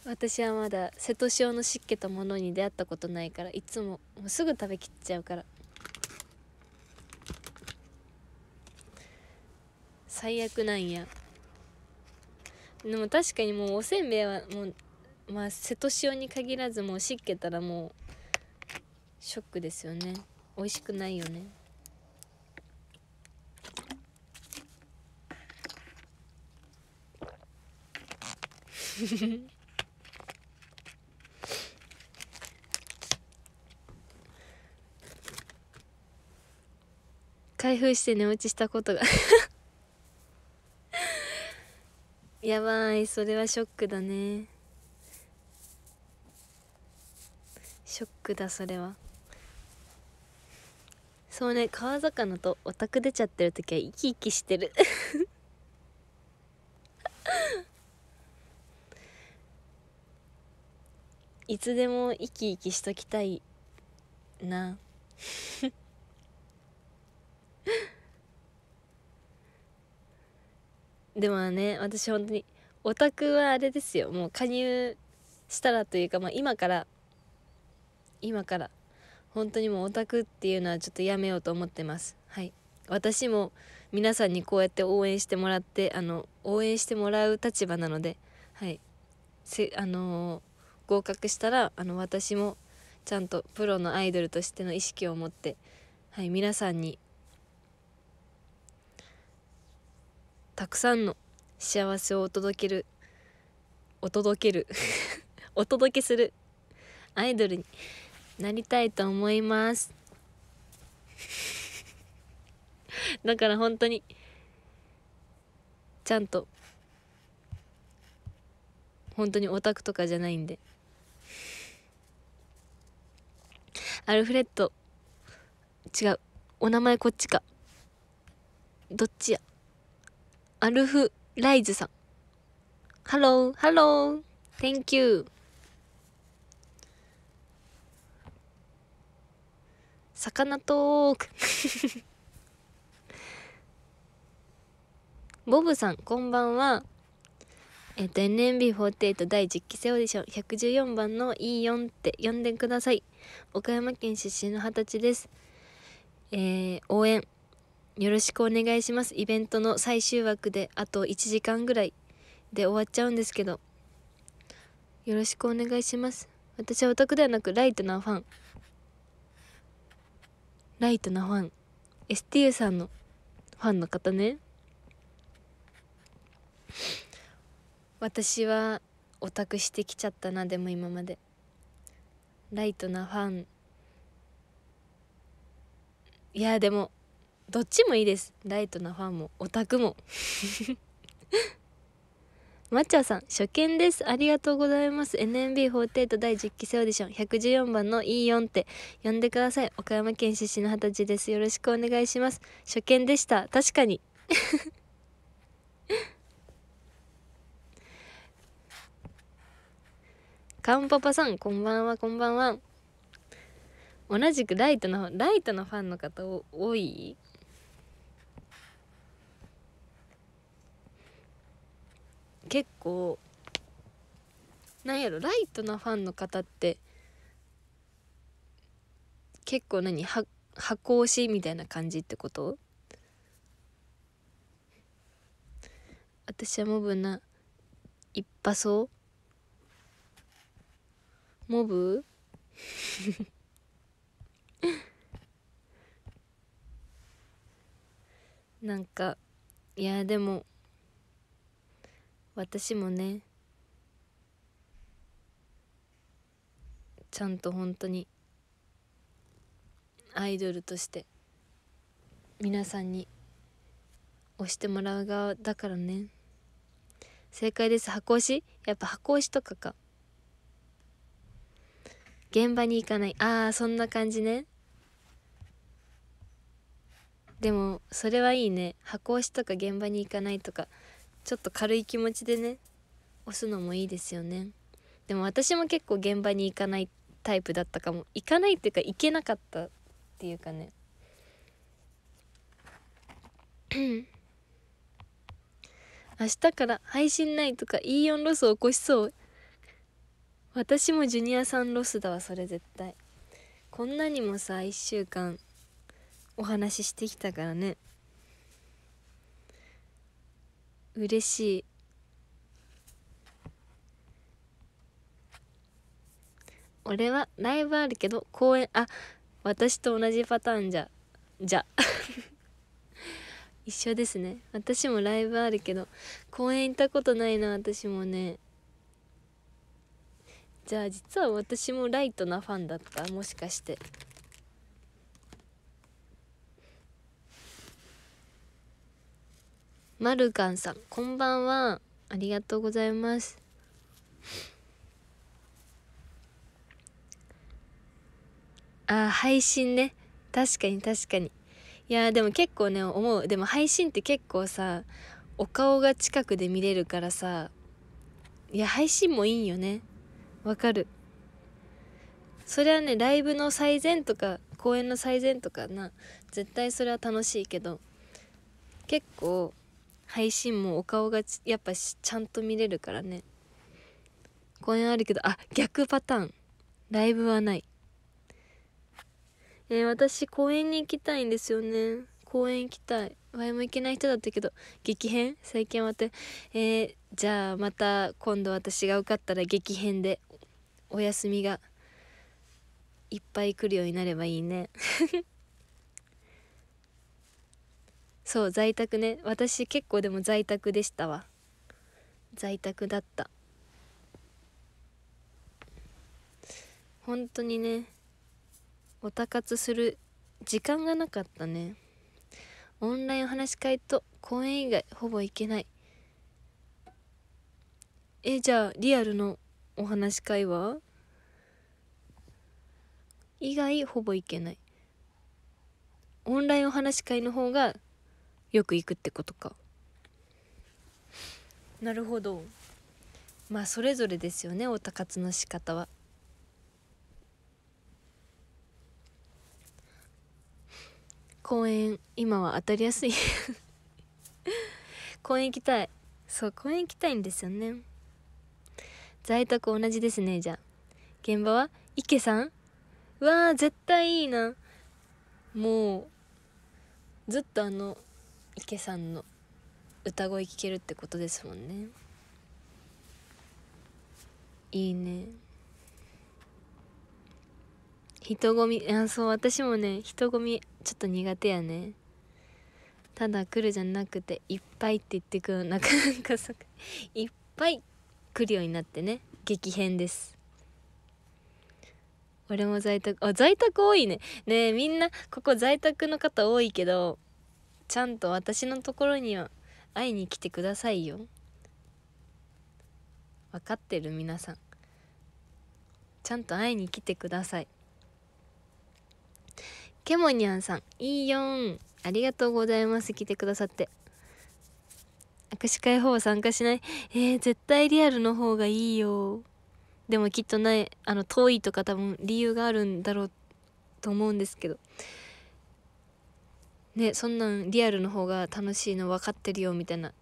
(laughs) 私はまだ瀬戸塩の湿気たものに出会ったことないからいつももうすぐ食べきっちゃうから最悪なんやでも確かにもうおせんべいはもうまあ瀬戸塩に限らずもう湿気たらもうショックですよね美味しくないよねフ (laughs) 開封して寝落ちしたことがやばいそれはショックだねショックだそれはそうね川魚とオタク出ちゃってる時は生き生きしてる (laughs) いつでも生き生きしときたいなでもね私本当にオタクはあれですよもう加入したらというか、まあ、今から今から本当にもうオタクっていうのはちょっとやめようと思ってますはい私も皆さんにこうやって応援してもらってあの応援してもらう立場なのではいせあのー、合格したらあの私もちゃんとプロのアイドルとしての意識を持って、はい、皆さんにたくさんの幸せをお届けるお届ける (laughs) お届けするアイドルになりたいと思いますだから本当にちゃんと本当にオタクとかじゃないんでアルフレッド違うお名前こっちかどっちやアルフライズさん。Hello, hello, thank you. 魚トーク (laughs) ボブさん、こんばんは。えっ、ー、と、NMB48 第10期生オーディション114番の E4 って呼んでください。岡山県出身の二十歳です。えー、応援、よろしくお願いしますイベントの最終枠であと1時間ぐらいで終わっちゃうんですけどよろしくお願いします私はオタクではなくライトなファンライトなファン STU さんのファンの方ね私はオタクしてきちゃったなでも今までライトなファンいやでもどっちもいいですライトなファンもオタクも (laughs) マッチャーさん初見ですありがとうございます NMB48 第10期生オーディション114番の E4 って呼んでください岡山県出身の二十歳ですよろしくお願いします初見でした確かに (laughs) カンパパさんこんばんはこんばんは同じくライトのライトのファンの方多い結構なんやろライトなファンの方って結構何は箱推しみたいな感じってこと私はモブな一発そうモブ (laughs) なんかいやでも私もねちゃんと本当にアイドルとして皆さんに押してもらう側だからね正解です箱押しやっぱ箱押しとかか現場に行かないああそんな感じねでもそれはいいね箱押しとか現場に行かないとかちょっと軽い気持ちでね押すのもいいですよねでも私も結構現場に行かないタイプだったかも行かないっていうか行けなかったっていうかね (clears throat) 明日から配信ないとか E4 ロス起こしそう私もジュニアさんロスだわそれ絶対こんなにもさ1週間お話ししてきたからね嬉しい俺はライブあるけど公演あ私と同じパターンじゃじゃ (laughs) 一緒ですね私もライブあるけど公園行ったことないな私もねじゃあ実は私もライトなファンだったもしかしてマルカンさん、こんばんは。ありがとうございます。あ、配信ね。確かに確かに。いやでも結構ね、思う。でも配信って結構さ、お顔が近くで見れるからさ、いや、配信もいいよね。わかる。それはね、ライブの最善とか、公演の最善とかな、絶対それは楽しいけど、結構配信もお顔がやっぱちゃんと見れるからね公演あるけどあ逆パターンライブはないえー、私公園に行きたいんですよね公園行きたい前も行けない人だったけど激変最近はてえー、じゃあまた今度私が受かったら激変でお休みがいっぱい来るようになればいいねそう在宅ね私結構でも在宅でしたわ在宅だった本当にねおたかつする時間がなかったねオンラインお話し会と公演以外ほぼ行けないえじゃあリアルのお話し会は以外ほぼ行けないオンラインお話し会の方がよく行くってことかなるほどまあそれぞれですよねオタ活の仕方は公園今は当たりやすい (laughs) 公園行きたいそう公園行きたいんですよね在宅同じですねじゃあ現場は池さんわあ絶対いいなもうずっとあの池さんの歌声聞けるってことですもんねいいね人混みあそう私もね人混みちょっと苦手やねただ来るじゃなくていっぱいって言ってくるなか (laughs) なかさいっぱい来るようになってね激変です俺も在宅あ在宅多いねねえみんなここ在宅の方多いけどちゃんと私のところには会いに来てくださいよ分かってる皆さんちゃんと会いに来てくださいケモニャンさんいいよんありがとうございます来てくださって握手会法は参加しないえー、絶対リアルの方がいいよでもきっとないあの遠いとか多分理由があるんだろうと思うんですけどねそんなんリアルの方が楽しいの分かってるよみたいな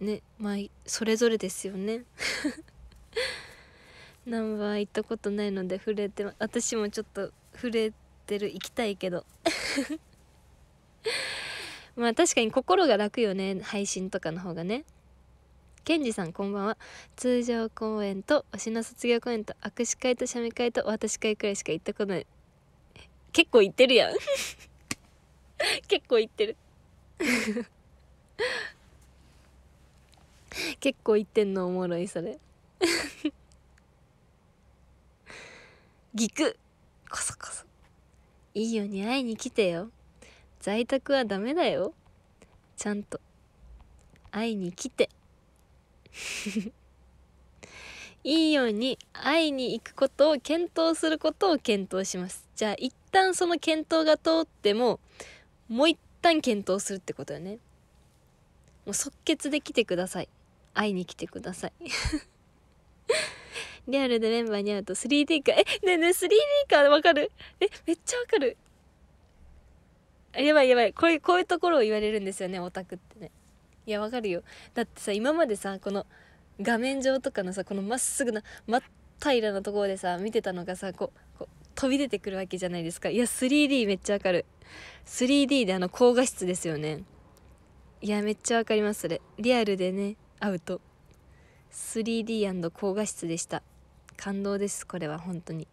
ねまあそれぞれですよねナンバー行ったことないので触れて私もちょっと触れてる行きたいけど (laughs) まあ確かに心が楽よね配信とかの方がねケンジさんこんばんは通常公演と推しの卒業公演と握手会と写メ会と私会くらいしか行ったことない結構行ってるやん (laughs) 結構いってる (laughs) 結構いってんのおもろいそれぎくこそこそいいように会いに来てよ在宅はダメだよちゃんと会いに来て (laughs) いいように会いに行くことを検討することを検討しますじゃあ一旦その検討が通ってももう一旦検討するってことよねもう即決で来てください会いに来てください (laughs) リアルでメンバーに会うと 3D かえねえねえ 3D かわかるえめっちゃわかるやばいやばいこれこういうところを言われるんですよねオタクってねいやわかるよだってさ今までさこの画面上とかのさこのまっすぐな真っ平らなところでさ見てたのがさこう飛び出てくるわけじゃないですかいや 3D めっちゃわかる 3D であの高画質ですよねいやめっちゃわかりますそれリアルでね会うと 3D& 高画質でした感動ですこれは本当に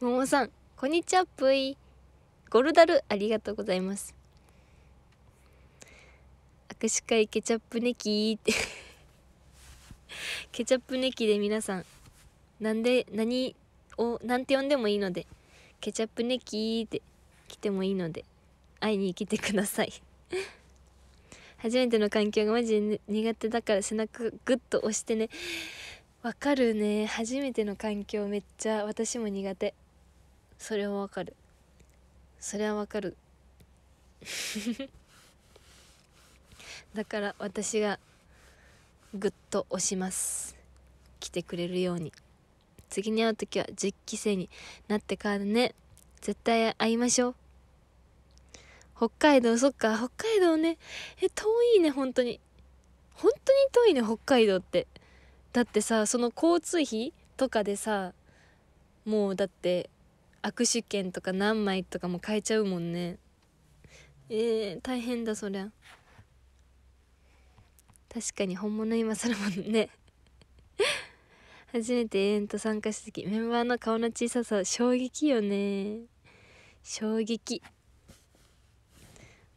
ももさんこんにちはぷいゴルダルありがとうございます握手会ケチャップネキってケチャップネキで皆さんなんで何おなんて呼んでもいいのでケチャップネキーって来てもいいので会いに来てください (laughs) 初めての環境がマジで苦手だから背中グッと押してねわかるね初めての環境めっちゃ私も苦手それはわかるそれはわかる (laughs) だから私がグッと押します来てくれるように。次に会う時は10期生になってからね絶対会いましょう北海道そっか北海道ねえ遠いね本当に本当に遠いね北海道ってだってさその交通費とかでさもうだって握手券とか何枚とかも買えちゃうもんねえー、大変だそりゃ確かに本物今更もね初めてイベン参加した時メンバーの顔の小ささ衝撃よね衝撃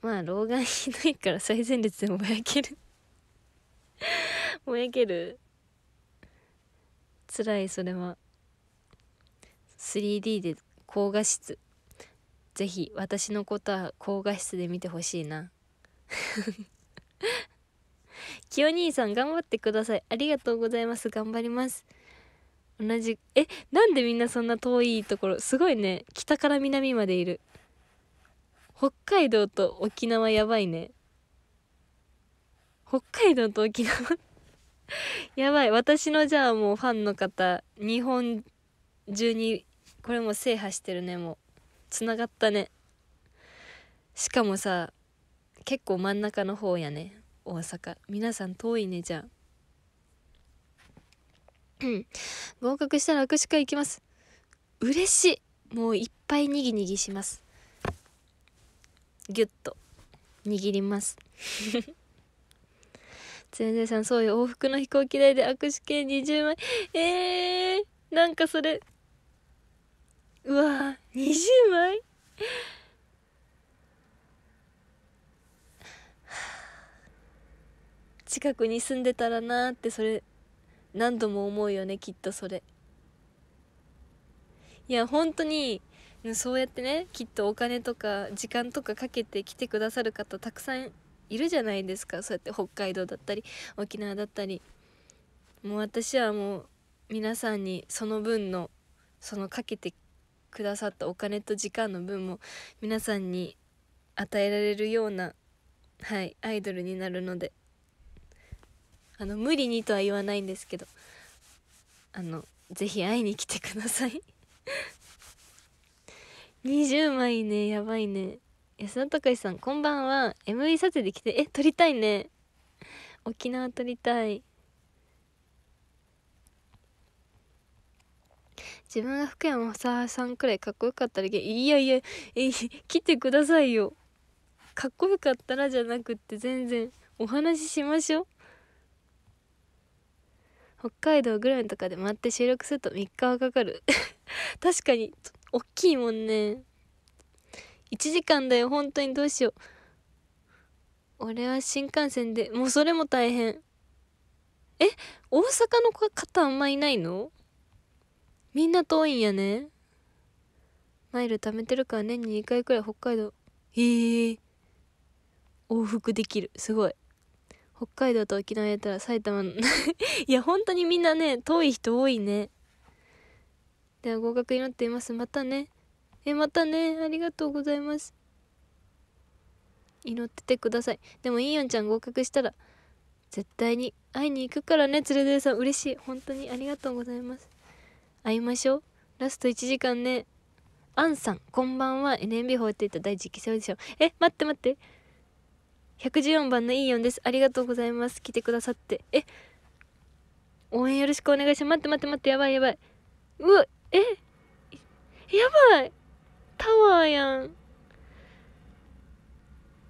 まあ老眼ひどいから最前列でもぼやける (laughs) ぼやける辛いそれは 3D で高画質ぜひ私のことは高画質で見てほしいなキヨ (laughs) 兄さん頑張ってくださいありがとうございます頑張ります同じえなんでみんなそんな遠いところすごいね北から南までいる北海道と沖縄やばいね北海道と沖縄 (laughs) やばい私のじゃあもうファンの方日本中にこれも制覇してるねもうつながったねしかもさ結構真ん中の方やね大阪皆さん遠いねじゃあ合格したら握手会行きます嬉しいもういっぱいにぎにぎしますぎゅっと握ります (laughs) 全然さんそうよ往復の飛行機代で握手券20枚えー、なんかそれうわ20枚 (sighs) 近くに住んでたらなーってそれ何度も思うよねきっとそれいや本当にそうやってねきっとお金とか時間とかかけて来てくださる方たくさんいるじゃないですかそうやって北海道だったり沖縄だったりもう私はもう皆さんにその分のそのかけてくださったお金と時間の分も皆さんに与えられるようなはいアイドルになるのであの無理にとは言わないんですけどあのぜひ会いに来てください20 (laughs) 枚ねやばいね安田隆さんこんばんは MV 撮影で来てえ撮りたいね沖縄撮りたい自分が福山雅治さんくらいかっこよかったらいやいやえ (laughs) 来てくださいよかっこよかったらじゃなくって全然お話ししましょう北海道らいのとかで回って収録すると3日はかかる (laughs) 確かに大きいもんね1時間だよ本当にどうしよう俺は新幹線でもうそれも大変え大阪の方あんまいないのみんな遠いんやねマイル貯めてるから年に2回くらい北海道へえー、往復できるすごい北海道と沖縄やったら埼玉の (laughs) いや本当にみんなね遠い人多いねでは合格になっていますまたねえまたねありがとうございます祈っててくださいでもいいよんちゃん合格したら絶対に会いに行くからねつれさん嬉しい本当にありがとうございます会いましょうラスト1時間ねあんさんこんばんは NMB48 第10期生オーディションえ待って待って114番のイーヨンです。ありがとうございます。来てくださって。え応援よろしくお願いします。待って待って待って、やばいやばい。うわ、えやばいタワーやん。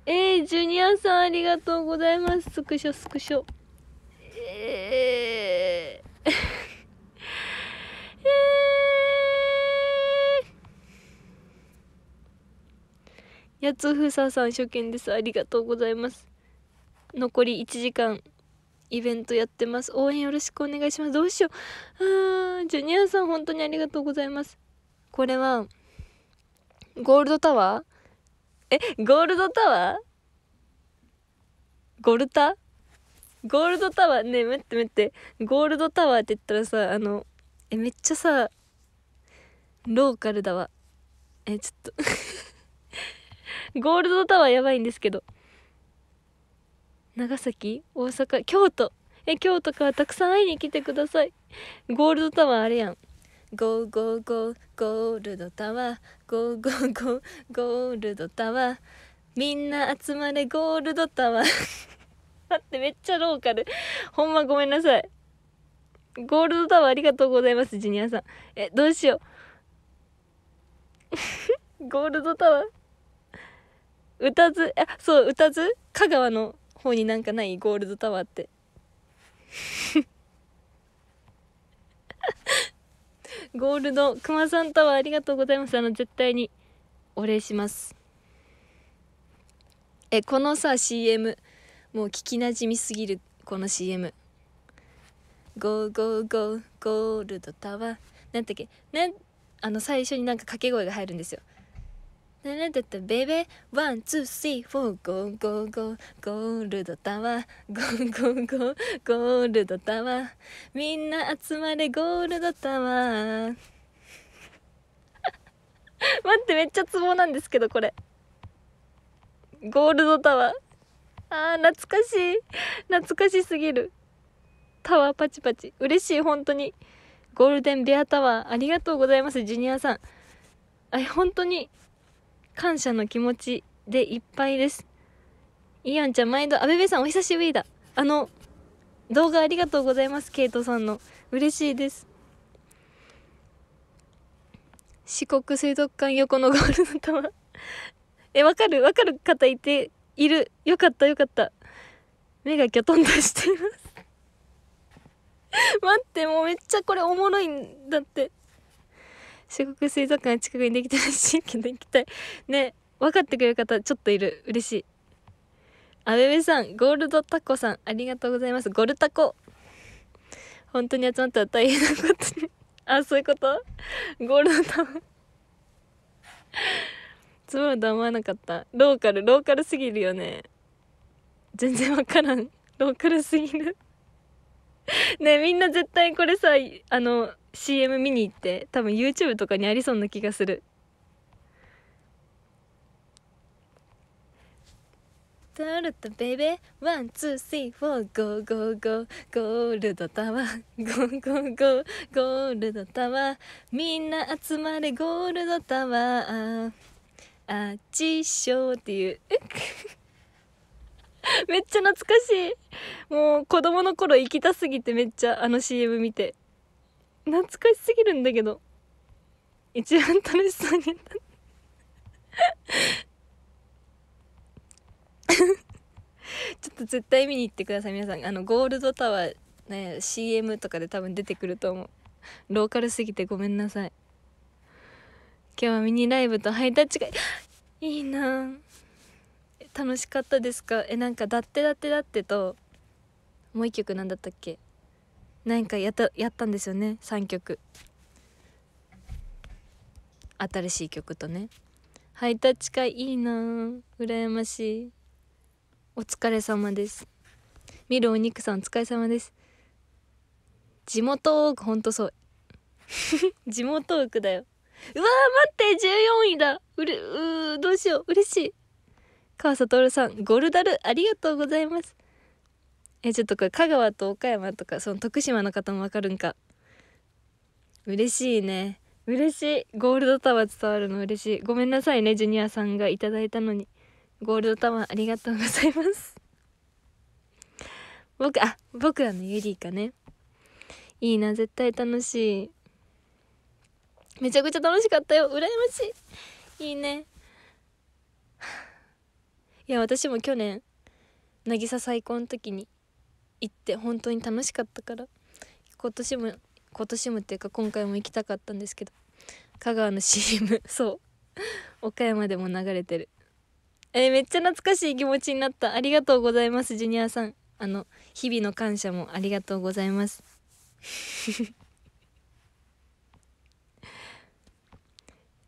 えー、ジュニアさんありがとうございます。スクショスクショ。えー、え (laughs) ーやつふささん初見ですありがとうございます残り1時間イベントやってます応援よろしくお願いしますどうしようあジュニアさん本当にありがとうございますこれはゴールドタワーえゴールドタワーゴルタゴールドタワーね待って待ってゴールドタワーって言ったらさあのえめっちゃさローカルだわえちょっと (laughs) ゴールドタワーやばいんですけど。長崎大阪京都え京都からたくさん会いに来てくださいゴールドタワーあれやんゴーゴーゴーゴールドタワーゴーゴーゴーゴールドタワーみんな集まれゴールドタワー (laughs) 待ってめっちゃローカルほんまごめんなさいゴールドタワーありがとうございますジュニアさんえどうしよう (laughs) ゴールドタワー歌多津、あ、そう、歌多津香川の方になんかないゴールドタワーって。(laughs) ゴールド、熊さんタワーありがとうございます。あの、絶対にお礼します。え、このさ、CM、もう聞きなじみすぎる、この CM。ゴーゴーゴーゴールドタワー。なんだっけ、ね、あの、最初になんか掛け声が入るんですよ。なだったベイベーワンツースリーフォーゴーゴーゴーゴールドタワーゴーゴーゴーゴールドタワーみんな集まれゴールドタワー待ってめっちゃツボなんですけどこれゴールドタワーあー懐かしい懐かしすぎるタワーパチパチ嬉しい本当にゴールデンベアタワーありがとうございますジュニアさんあ本当に感謝の気持ちでいっぱいですイアンちゃん毎度あべべさんお久しぶりだあの動画ありがとうございますケイトさんの嬉しいです四国水族館横のゴールドタワーえわかるわかる方いているよかったよかった目がきょとんとしています (laughs) 待ってもうめっちゃこれおもろいんだって四国水族館近くにできたらしいけど行きたいね分かってくれる方ちょっといる嬉しいあべべさんゴールドタコさんありがとうございますゴルタコ本当に集まったら大変なことに (laughs) あそういうことゴールドタコ積もると思わなかったローカルローカルすぎるよね全然分からんローカルすぎるねみんな絶対これさあの CM 見に行って多分 YouTube とかにありそうな気がするトルトベイベーワンツースリーフォーゴーゴーゴーゴールドタワーゴーゴーゴーゴールドタワーみんな集まれゴールドタワーあっちっしょーっていう (laughs) めっちゃ懐かしいもう子供の頃行きたすぎてめっちゃあの CM 見て懐かしすぎるんだけど一番楽しそうに (laughs) ちょっと絶対見に行ってください皆さんあのゴールドタワー、ね、CM とかで多分出てくると思うローカルすぎてごめんなさい今日はミニライブとハイタッチが (gasps) いいな楽しかったですかえなんか「だってだってだってと」もう一曲なんだったっけなんかやったやったんですよね3曲新しい曲とねハイタッチ会いいな羨ましいお疲れ様です見るお肉さんお疲れ様です地元多くほんとそう (laughs) 地元多くだようわー待って14位だうるうどうしよう嬉しい川里さんゴルダルありがとうございますえちょっとこれ香川と岡山とかその徳島の方もわかるんか嬉しいね嬉しいゴールドタワー伝わるの嬉しいごめんなさいねジュニアさんがいただいたのにゴールドタワーありがとうございます (laughs) 僕あ僕らのユリーかねいいな絶対楽しいめちゃくちゃ楽しかったよ羨ましいいいねいや私も去年渚再婚の時に行って本当に楽しかったから今年も今年もっていうか今回も行きたかったんですけど香川の CM (laughs) そう岡山でも流れてるえー、めっちゃ懐かしい気持ちになったありがとうございますジュニアさんあの日々の感謝もありがとうございます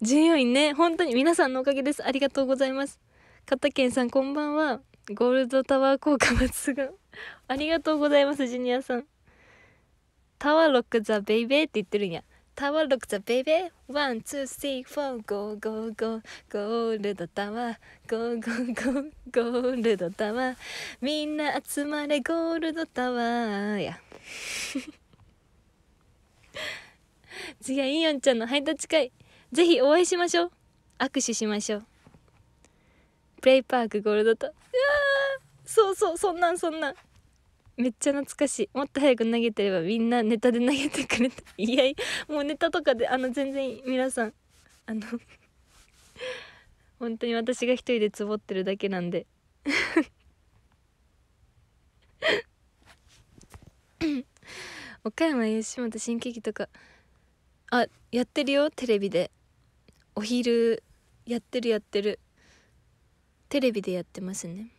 14位 (laughs) ね本当に皆さんのおかげですありがとうございます片健さんこんばんはゴールドタワー効果松がありがとうございます、ジュニアさん。タワロックザベイベーって言ってるんや。タワーロックザベイベーワンツースリーフォーゴーゴーゴーゴールドタワーゴーゴーゴーゴールドタワーみんな集まれゴールドタワーや (laughs) 次はイオンちゃんの配達会ぜひお会いしましょう握手しましょうプレイパークゴールドタワーそうそうそんなんそんなんめっちゃ懐かしいもっと早く投げてればみんなネタで投げてくれた (laughs) いやいやもうネタとかであの全然皆さんあの (laughs) 本当に私が一人でツボってるだけなんで (laughs) 岡山吉本新喜劇とかあやってるよテレビでお昼やってるやってるテレビでやってますね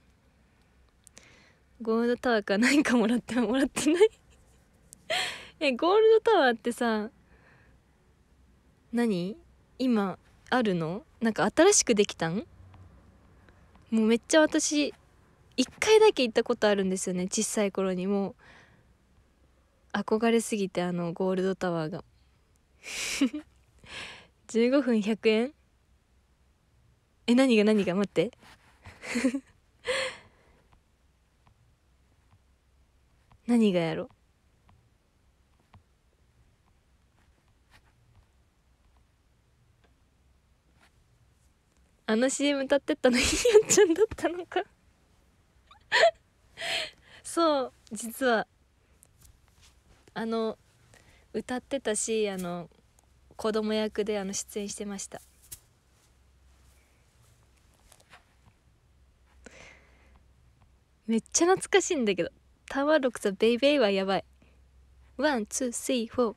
ゴールドタワーか何かもらってもらってない (laughs) えゴールドタワーってさ何今あるのなんか新しくできたんもうめっちゃ私1回だけ行ったことあるんですよね小さい頃にもう憧れすぎてあのゴールドタワーが15 (laughs) 分100円え何が何が待って何がやろあの CM 歌ってったのひやちゃんだったのかそう実はあの歌ってたしあの子供役であの出演してましためっちゃ懐かしいんだけどタワーロックザベイベイはやばいワンツースリーフォ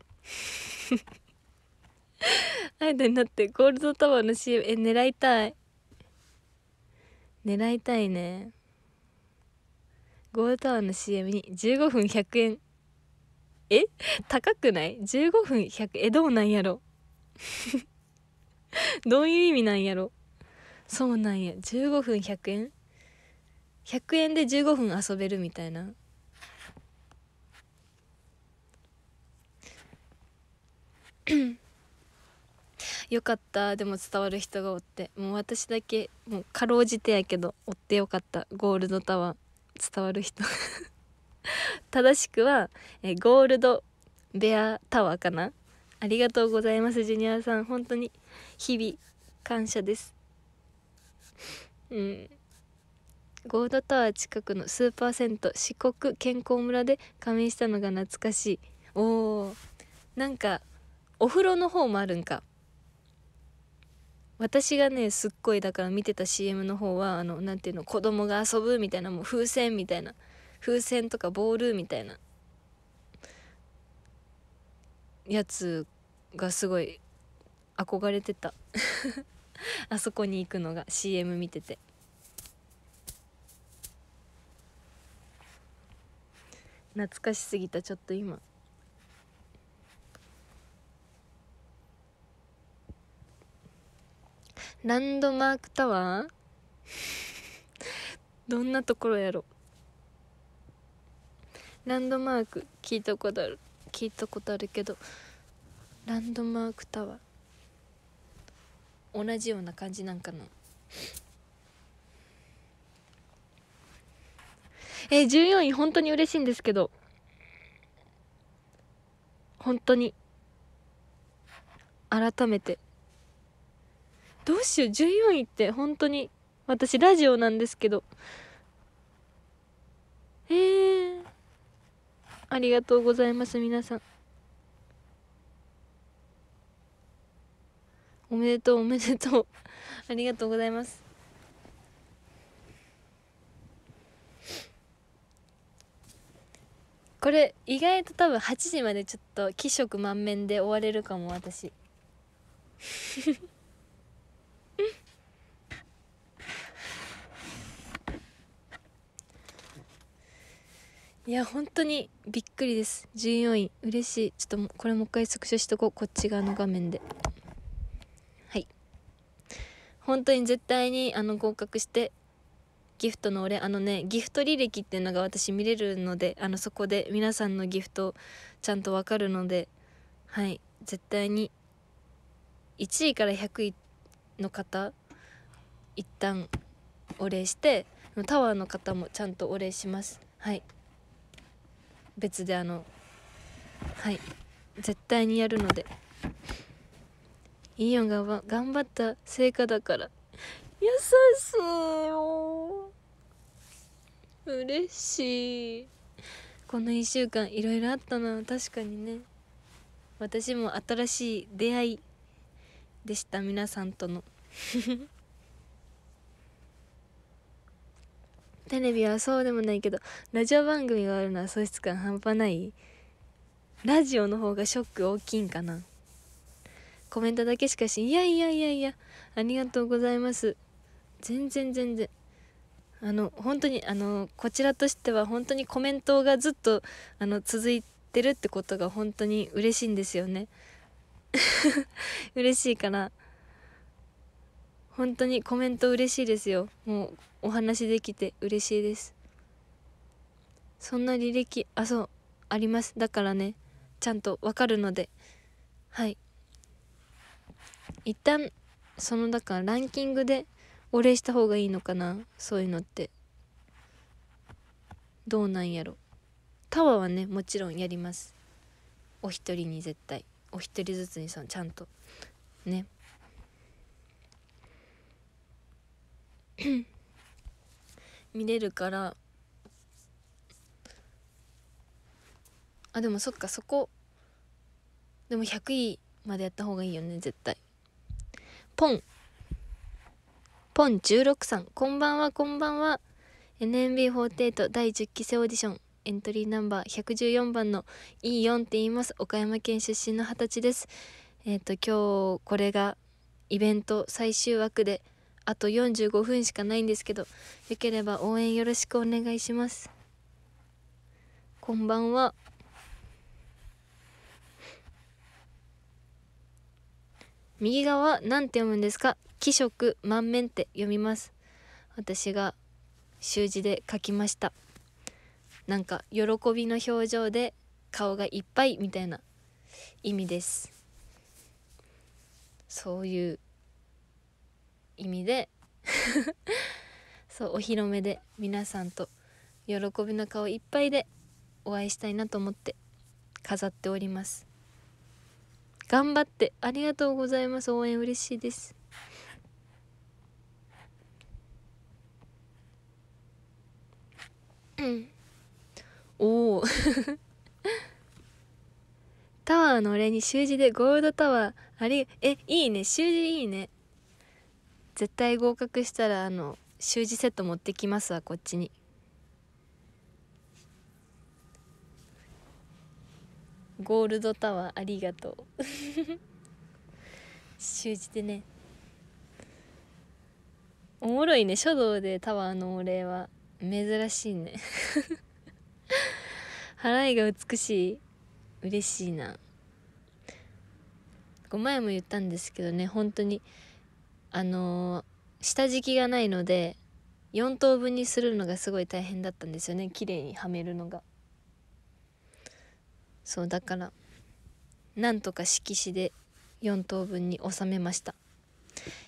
ーアイドルになってゴールドタワーの CM え狙いたい狙いたいねゴールドタワーの CM に15分100円え高くない ?15 分100えどうなんやろ (laughs) どういう意味なんやろそうなんや15分100円100円で15分遊べるみたいな (coughs) よかったでも伝わる人がおってもう私だけもうかろうじてやけどおってよかったゴールドタワー伝わる人 (laughs) 正しくはえゴールドベアタワーかなありがとうございますジュニアさん本当に日々感謝ですうんゴールドタワー近くのスーパー銭湯四国健康村で仮眠したのが懐かしいおーなんかお風呂の方もあるんか私がねすっごいだから見てた CM の方はあの何ていうの子供が遊ぶみたいなもう風船みたいな風船とかボールみたいなやつがすごい憧れてた (laughs) あそこに行くのが CM 見てて懐かしすぎたちょっと今。ランドマークタワー (laughs) どんなところやろランドマーク聞いたことある聞いたことあるけどランドマークタワー同じような感じなんかなえ14位本当に嬉しいんですけど本当に改めてどうしよう14位って本当に私ラジオなんですけどえー、ありがとうございます皆さんおめでとうおめでとう (laughs) ありがとうございますこれ意外と多分8時までちょっと気色満面で終われるかも私いや本当にびっくりです14位嬉しいちょっとこれもう一回スクショしとこうこっち側の画面ではい本当に絶対にあの合格してギフトの俺あのねギフト履歴っていうのが私見れるのであのそこで皆さんのギフトちゃんとわかるのではい絶対に1位から100位の方一旦お礼してタワーの方もちゃんとお礼しますはい別であのはい絶対にやるのでイオンが頑張った成果だから優しいよ嬉しいこの1週間いろいろあったな確かにね私も新しい出会いでした皆さんとのテレビはそうでもないけどラジオ番組があるのは喪失感半端ないラジオの方がショック大きいんかなコメントだけしかしいやいやいやいやありがとうございます全然全然あの本当にあのこちらとしては本当にコメントがずっとあの続いてるってことが本当に嬉しいんですよね (laughs) 嬉しいから本当にコメント嬉しいですよもうお話できて嬉しいですそんな履歴あそうありますだからねちゃんとわかるのではい一旦そのだからランキングでお礼した方がいいのかなそういうのってどうなんやろタワーはねもちろんやりますお一人に絶対お一人ずつにそのちゃんとね (coughs) 見れるからあでもそっかそこでも100位までやった方がいいよね絶対ポンポン16さんこんばんはこんばんは NMB48 第10期生オーディションエントリーナンバー114番の E4 って言います岡山県出身の二十歳ですえっ、ー、と今日これがイベント最終枠で「あと45分しかないんですけど、よければ応援よろしくお願いします。こんばんは。右側、なんて読むんですか気色満面って読みます。私が習字で書きました。なんか、喜びの表情で顔がいっぱいみたいな意味です。そういう意味で (laughs) そうお披露目で皆さんと喜びの顔いっぱいでお会いしたいなと思って飾っております頑張ってありがとうございます応援嬉しいですうんおお (laughs) タワーの俺に習字でゴールドタワーありえいいね習字いいね絶対合格したらあの習字セット持ってきますわこっちにゴールドタワーありがとう (laughs) 習字でねおもろいね書道でタワーのお礼は珍しいね (laughs) 払いが美しい嬉しいな前も言ったんですけどね本当にあの下敷きがないので4等分にするのがすごい大変だったんですよね綺麗にはめるのがそうだからなんとか色紙で4等分に収めました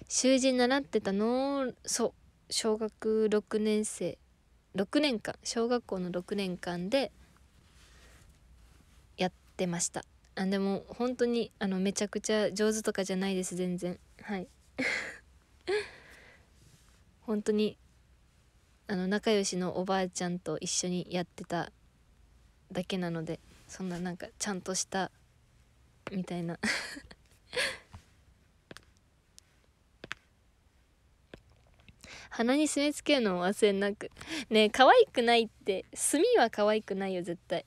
習字習ってたのそう小学6年生6年間小学校の6年間でやってましたあでも本当にあのめちゃくちゃ上手とかじゃないです全然はい (laughs) 本当にあの仲良しのおばあちゃんと一緒にやってただけなのでそんななんかちゃんとしたみたいな (laughs) 鼻に締つけるのを忘れなくねえ可愛くないって墨は可愛くないよ絶対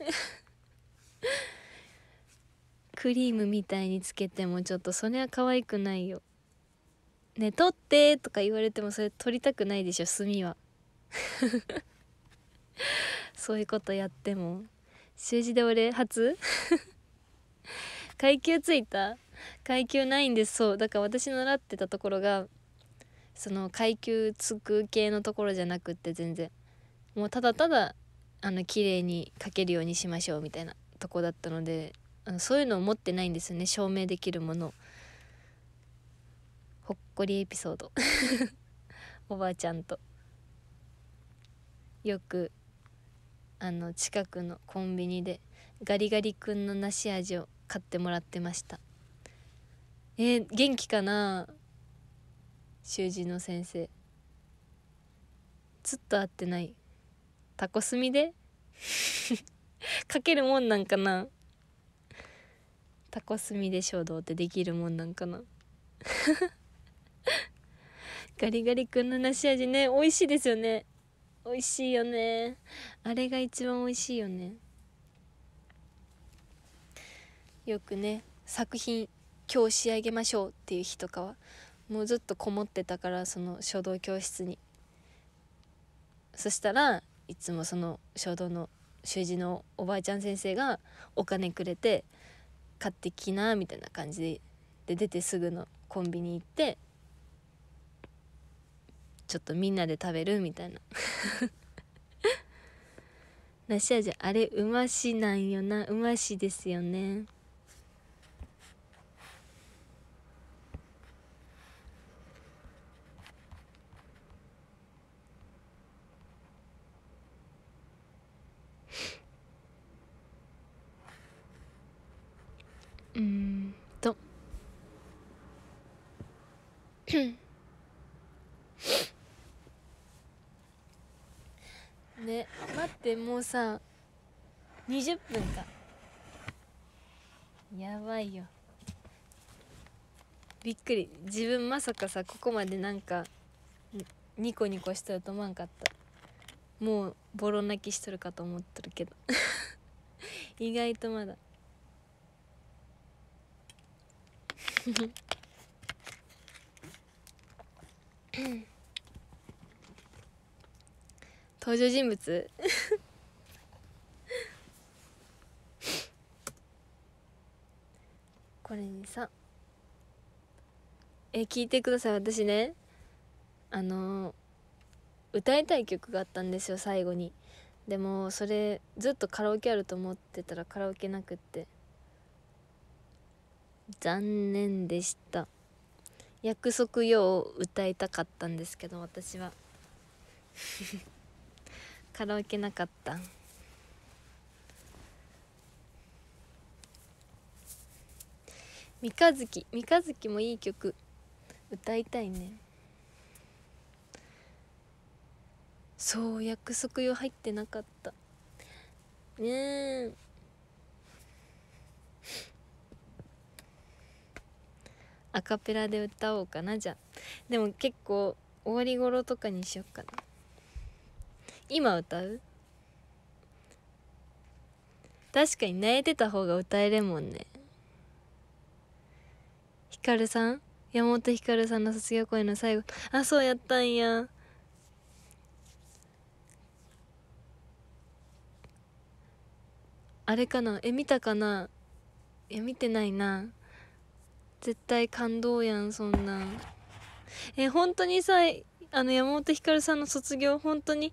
(laughs) クリームみたいにつけてもちょっとそれは可愛くないよね取ってとか言われてもそれ取りたくないでしょ墨は (laughs) そういうことやっても習字で俺初 (laughs) 階級ついた階級ないんですそうだから私の習ってたところがその階級つく系のところじゃなくって全然もうただただあの綺麗に書けるようにしましょうみたいなとこだったのであのそういうのを持ってないんですよね証明できるものこりエピソード (laughs) おばあちゃんとよくあの近くのコンビニでガリガリ君の梨味を買ってもらってましたえー、元気かな習字の先生ずっと会ってないタコスミで (laughs) かけるもんなんかなタコスミで衝動ってできるもんなんかな (laughs) (laughs) ガリガリ君の梨味ね美味しいですよね美味しいよねあれが一番美味しいよねよくね作品今日仕上げましょうっていう日とかはもうずっとこもってたからその書道教室にそしたらいつもその書道の習字のおばあちゃん先生がお金くれて買ってきなみたいな感じでで出てすぐのコンビニ行ってちょっとみんなで食べるみたいな (laughs) 梨味あれうましなんよなうましですよねうんと (coughs) ね待ってもうさ20分かやばいよびっくり自分まさかさここまでなんかニコニコしとると思わんかったもうボロ泣きしとるかと思っとるけど (laughs) 意外とまだうん (laughs) 登場人物これにさえ聞いてください私ねあの歌いたい曲があったんですよ最後にでもそれずっとカラオケあると思ってたらカラオケなくって残念でした約束よう歌いたかったんですけど私はカラオケなかった三日月三日月もいい曲歌いたいねそう約束よ入ってなかったねえアカペラで歌おうかなじゃあでも結構終わり頃とかにしよっかな今歌う確かに泣いてた方が歌えるもんねひかるさん山本ひかるさんの卒業公演の最後あそうやったんやあれかなえ見たかないや見てないな絶対感動やんそんなえ本当にさあの山本ひかるさんの卒業本当に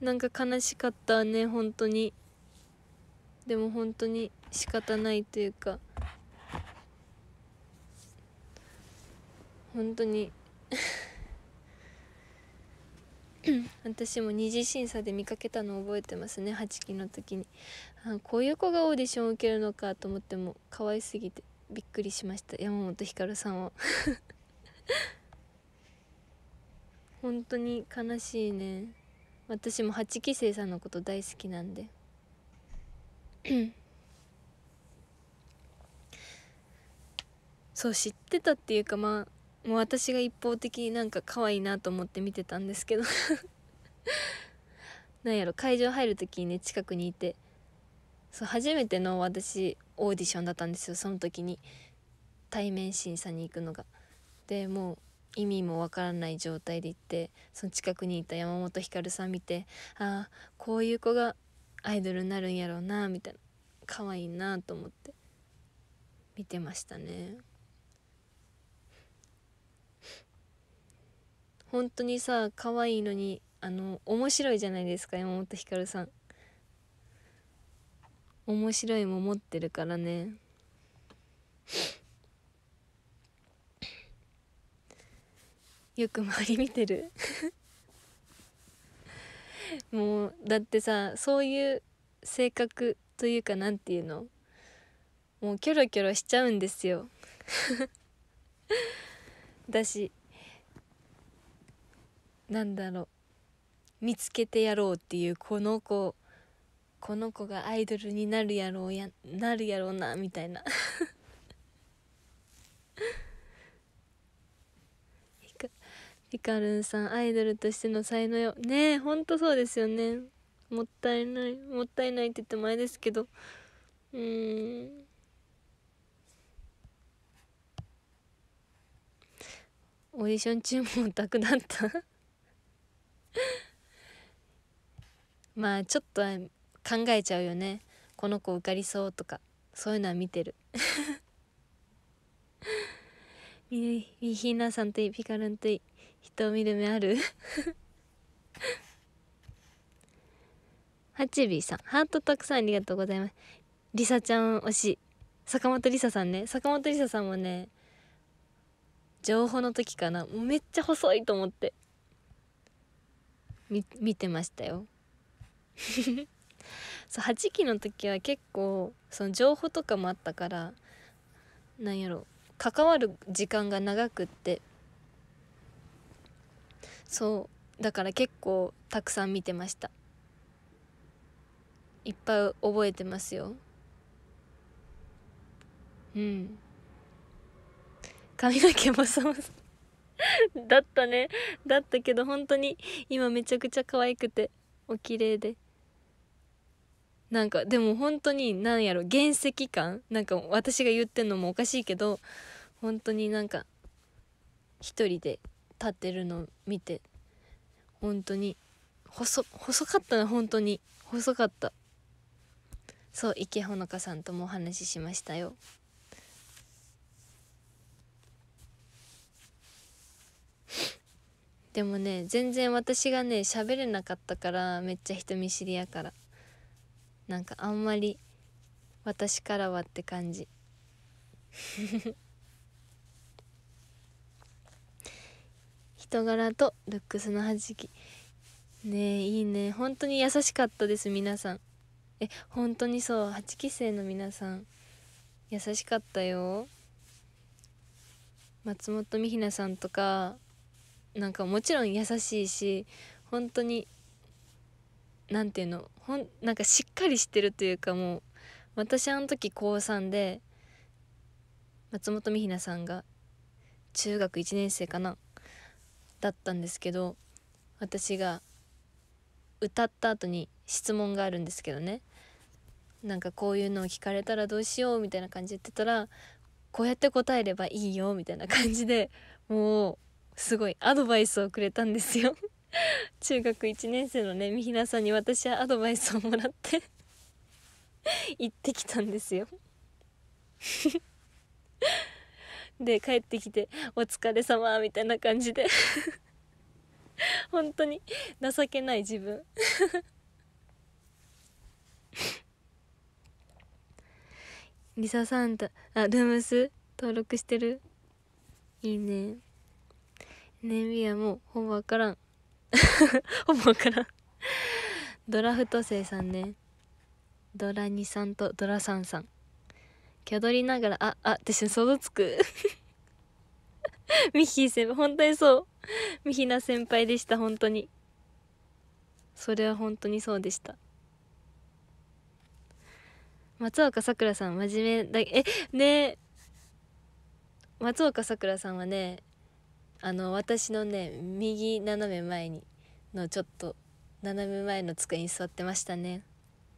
なんか悲しかったね本当にでも本当に仕方ないというか本当に (laughs) 私も二次審査で見かけたのを覚えてますね8期の時にあこういう子がオーディションを受けるのかと思っても可愛すぎてびっくりしました山本ひかるさんは (laughs) 本当に悲しいね私も八期生さんのこと大好きなんでそう知ってたっていうかまあもう私が一方的になんか可愛いなと思って見てたんですけど (laughs) なんやろ会場入る時にね近くにいてそう初めての私オーディションだったんですよその時に対面審査に行くのが。でもう意味もわからない状態で行ってその近くにいた山本ひかるさん見てああこういう子がアイドルになるんやろうなみたいな可愛いなと思って見てましたね。本当にさ可愛いのにあの面白いじゃないですか山本ひかるさん面白いも持ってるからねよく周り見てる (laughs) もうだってさそういう性格というか何て言うのもうキョロキョロしちゃうんですよ (laughs) だしなんだろう見つけてやろうっていうこの子この子がアイドルになるやろうやなるやろうなみたいな (laughs) ヒカルンさんアイドルとしての才能よねえほんとそうですよねもったいないもったいないって言ってもあれですけどうんオーディション中もオタクだった (laughs) まあちょっと考えちゃうよねこの子受かりそうとかそういうのは見てる (laughs) みひなさんといいピカルンといい人を見る目ある八尾さんハートたくさんありがとうございますりさちゃん推し坂本りささんね坂本りささんもね情報の時かなめっちゃ細いと思って見てましたよ (laughs) そう8期の時は結構その情報とかもあったからなんやろ関わる時間が長くってそうだから結構たくさん見てましたいっぱい覚えてますようん髪の毛もそう (laughs) だったねだったけど本当に今めちゃくちゃ可愛くてお綺麗でなんかでも本当に何やろ原石感なんか私が言ってんのもおかしいけど本当になんか一人で立ってるの見て本当に細細かったな本当に細かったそう池穂香さんともお話ししましたよでもね全然私がね喋れなかったからめっちゃ人見知りやからなんかあんまり私からはって感じ人柄とルックスの弾きねえいいね本当に優しかったです皆さんえ本当にそう8期生の皆さん優しかったよ松本美ひなさんとかなんかもちろん優しいし本当に何て言うのほんなんかしっかりしてるというかもう私あの時高3で松本美ひなさんが中学1年生かなだったんですけど私が歌った後に質問があるんですけどねなんかこういうのを聞かれたらどうしようみたいな感じで言ってたらこうやって答えればいいよみたいな感じでもうすごいアドバイスをくれたんですよ (laughs) 中学1年生のねみひなさんに私はアドバイスをもらって (laughs) 行ってきたんですよ (laughs) で帰ってきて「お疲れ様みたいな感じで (laughs) 本当に情けない自分 (laughs) リサさんとあルームス登録してるいいね年日はもうほぼわからん (laughs) ほぼわからんドラフト生さんねドラ2さんとドラ3さんャドりながら、あ、あ、私想像つく。(laughs) ミヒー先輩、本当にそう。ミヒナ先輩でした、本当に。それは本当にそうでした。松岡さくらさん、真面目だえ、ね松岡さくらさんはね、あの、私のね、右斜め前に、のちょっと、斜め前の机に座ってましたね。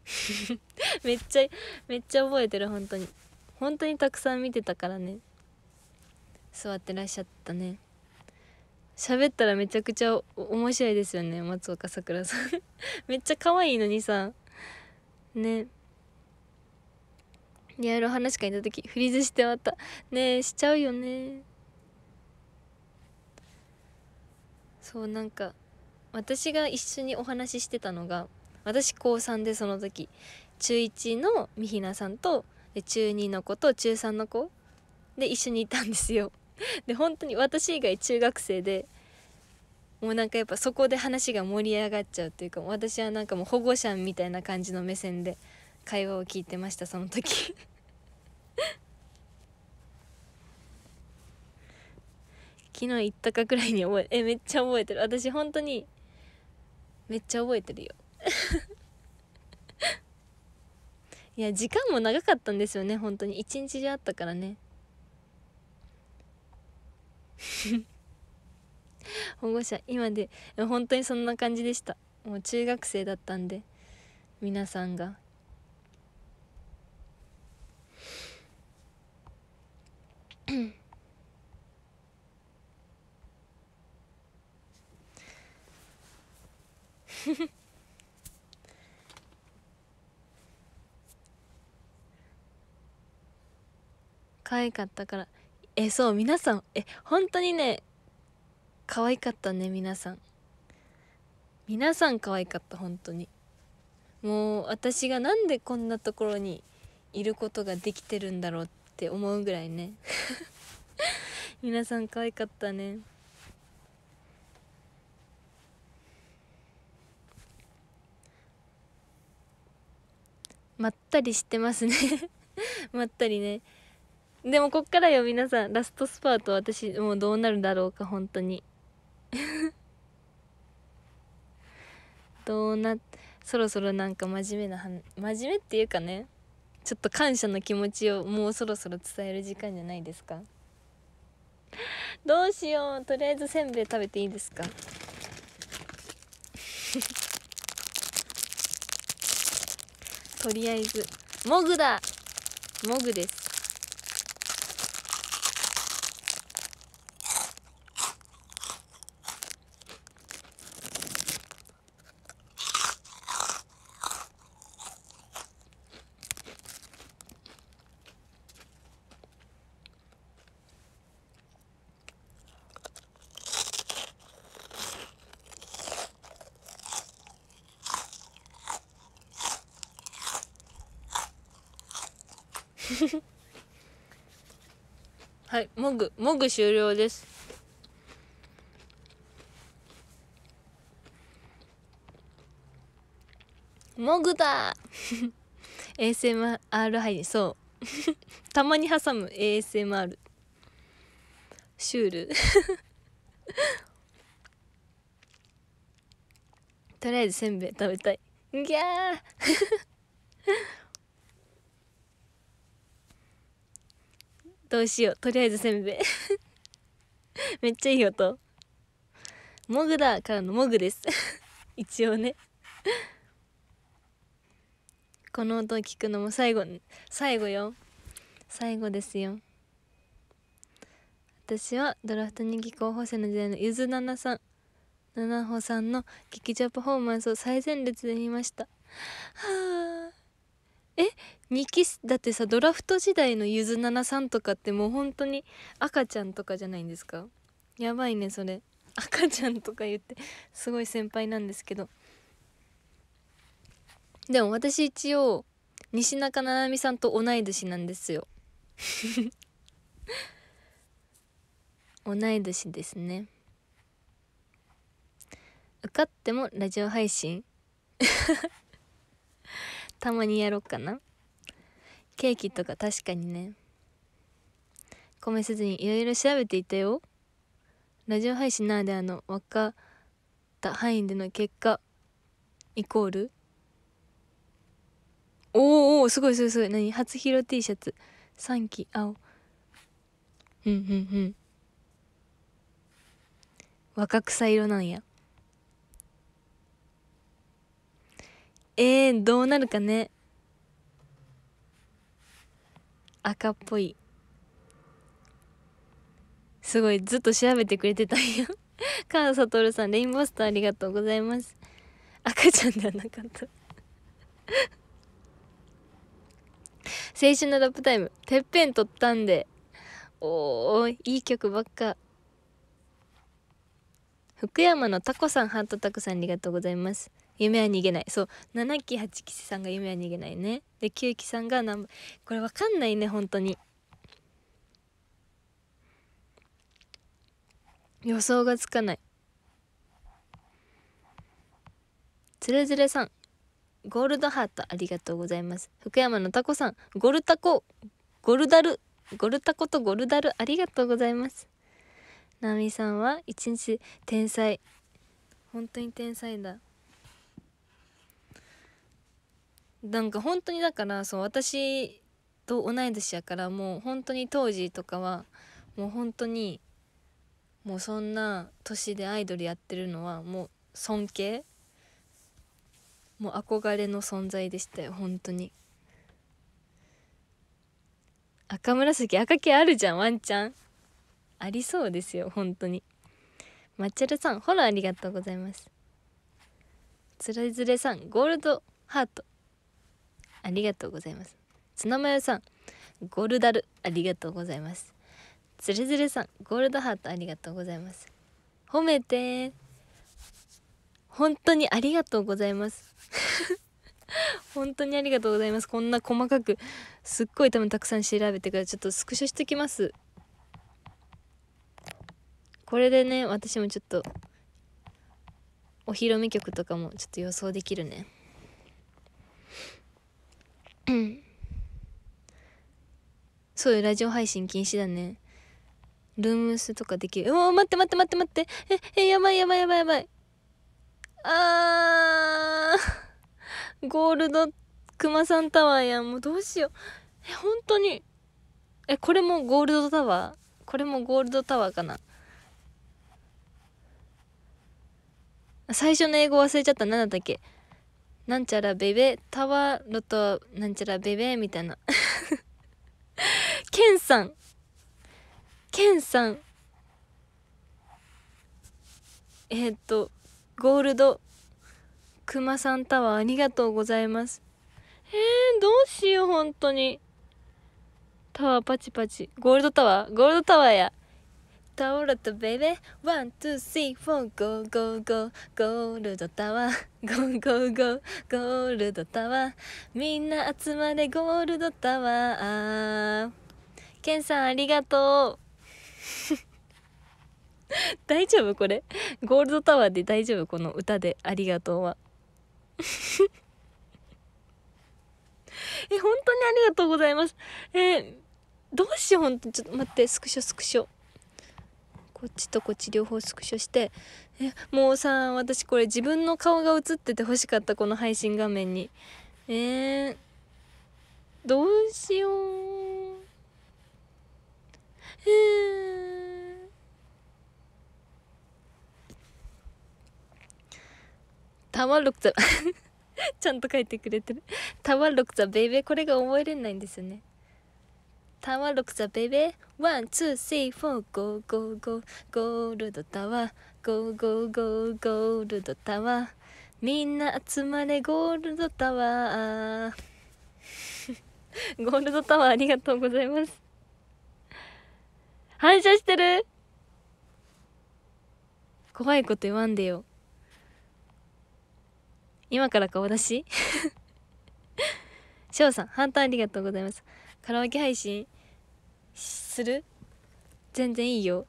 (laughs) めっちゃ、めっちゃ覚えてる、本当に。本当にたくさん見てたからね座ってらっしゃったね喋ったらめちゃくちゃ面白いですよね松岡さくらさん (laughs) めっちゃ可愛いのにさねリアル話し会いた時フリーズして終わったねえしちゃうよねそうなんか私が一緒にお話ししてたのが私高3でその時中1のみひなさんとで中2の子と中3の子で一緒にいたんですよ (laughs) で本当に私以外中学生でもうなんかやっぱそこで話が盛り上がっちゃうというか私はなんかもう保護者みたいな感じの目線で会話を聞いてましたその時 (laughs) 昨日行ったかくらいに覚ええめっちゃ覚えてる私本当にめっちゃ覚えてるよ (laughs) いや時間も長かったんですよね本当に一日中あったからね (laughs) 保護者今で本当にそんな感じでしたもう中学生だったんで皆さんがフフ。可愛かったからえそう皆さんえ本当にね可愛かったね皆さん皆さん可愛かった本当にもう私がなんでこんなところにいることができてるんだろうって思うぐらいね (laughs) 皆さん可愛かったねまったりしてますね (laughs) まったりねでもこっからよ皆さんラストスパート私もうどうなるだろうか本当に (laughs) どうなそろそろなんか真面目な真面目っていうかねちょっと感謝の気持ちをもうそろそろ伝える時間じゃないですかどうしようとりあえずせんべい食べていいですか (laughs) とりあえずモグだモグです (laughs) はいモグモグ終了ですモグだ ASMR 配信そう (laughs) たまに挟む ASMR シュール (laughs) とりあえずせんべい食べたいギャーどうしようとりあえずせんべい (laughs) めっちゃいい音モグだからのモグです (laughs) 一応ねこの音を聞くのも最後最後よ最後ですよ私はドラフト人気候補生の時代のゆずななさんななほさんの劇場パフォーマンスを最前列で見ましたはあえ2期だってさドラフト時代のゆずななさんとかってもう本当に赤ちゃんとかじゃないんですかやばいねそれ (laughs) 赤ちゃんとか言ってすごい先輩なんですけどでも私一応西中七海さんと同い年なんですよ (laughs) 同い年ですね受かってもラジオ配信たまにやろうかなケーキとか確かにね米せずにいろいろ調べていたよラジオ配信ならではの分かった範囲での結果イコールおーおすごいすごいすごい何初披露 T シャツ3期青うんうんうん若草色なんやえー、どうなるかね赤っぽいすごいずっと調べてくれてたんや川 (laughs) 悟さんレインボースターありがとうございます赤ちゃんではなかった青春のラップタイムてっぺん取ったんでおーいい曲ばっか福山のタコさんハートタコさんありがとうございます夢は逃げないそう7期8期さんが夢は逃げないねで9期さんが何これわかんないね本当に予想がつかないつれづれさんゴールドハートありがとうございます福山のタコさんゴルタコゴルダルゴルタコとゴルダルありがとうございますナミさんは一日天才本当に天才だなんか本当にだからそう私と同い年やからもう本当に当時とかはもう本当にもうそんな年でアイドルやってるのはもう尊敬もう憧れの存在でしたよ本当に赤紫赤系あるじゃんワンちゃんありそうですよ本当にまっちゃるさんホォローありがとうございますつれづれさんゴールドハートありがとうございますツナマヨさんゴルダルありがとうございますズレズレさんゴールドハートありがとうございます褒めて本当にありがとうございます (laughs) 本当にありがとうございますこんな細かくすっごい多分たくさん調べてからちょっとスクショしてきますこれでね私もちょっとお披露目曲とかもちょっと予想できるねそうよラジオ配信禁止だねルームスとかできるうお待って待って待って待ってええやばいやばいやばいやばいあー (laughs) ゴールドクマさんタワーやんもうどうしようえ本当にえこれもゴールドタワーこれもゴールドタワーかな最初の英語忘れちゃった何だったっけなんちゃらベベ、タワロとなんちゃらベベみたいな。ケンさん。ケンさん。えっと、ゴールド、クマさんタワーありがとうございます。えー、どうしよう、本当に。タワーパチパチ。ゴールドタワーゴールドタワーや。タオルとベベワンツースリーフォーゴーゴーゴーゴールドタワーゴーゴーゴーゴールドタワーみんな集まれゴールドタワーケンさんありがとう (laughs) 大丈夫これゴールドタワーで大丈夫この歌でありがとうは (laughs) え本当にありがとうございますえー、どうしよう本当ちょっと待ってスクショスクショこっちとこっち両方スクショしてえもうさ私これ自分の顔が映ってて欲しかったこの配信画面にえー、どうしようえー、たまろくざちゃんと書いてくれてるたまろくざベイベーこれが覚えれないんですよねタワー6座ベイベベワンツースリーフォーゴーゴーゴーゴールドタワーゴーゴーゴーゴールドタワーみんな集まれゴールドタワーゴールドタワーありがとうございます反射してる怖いこと言わんでよ今から顔出し翔 (laughs) さん反対ありがとうございますカラオケ配信する全然いいよ。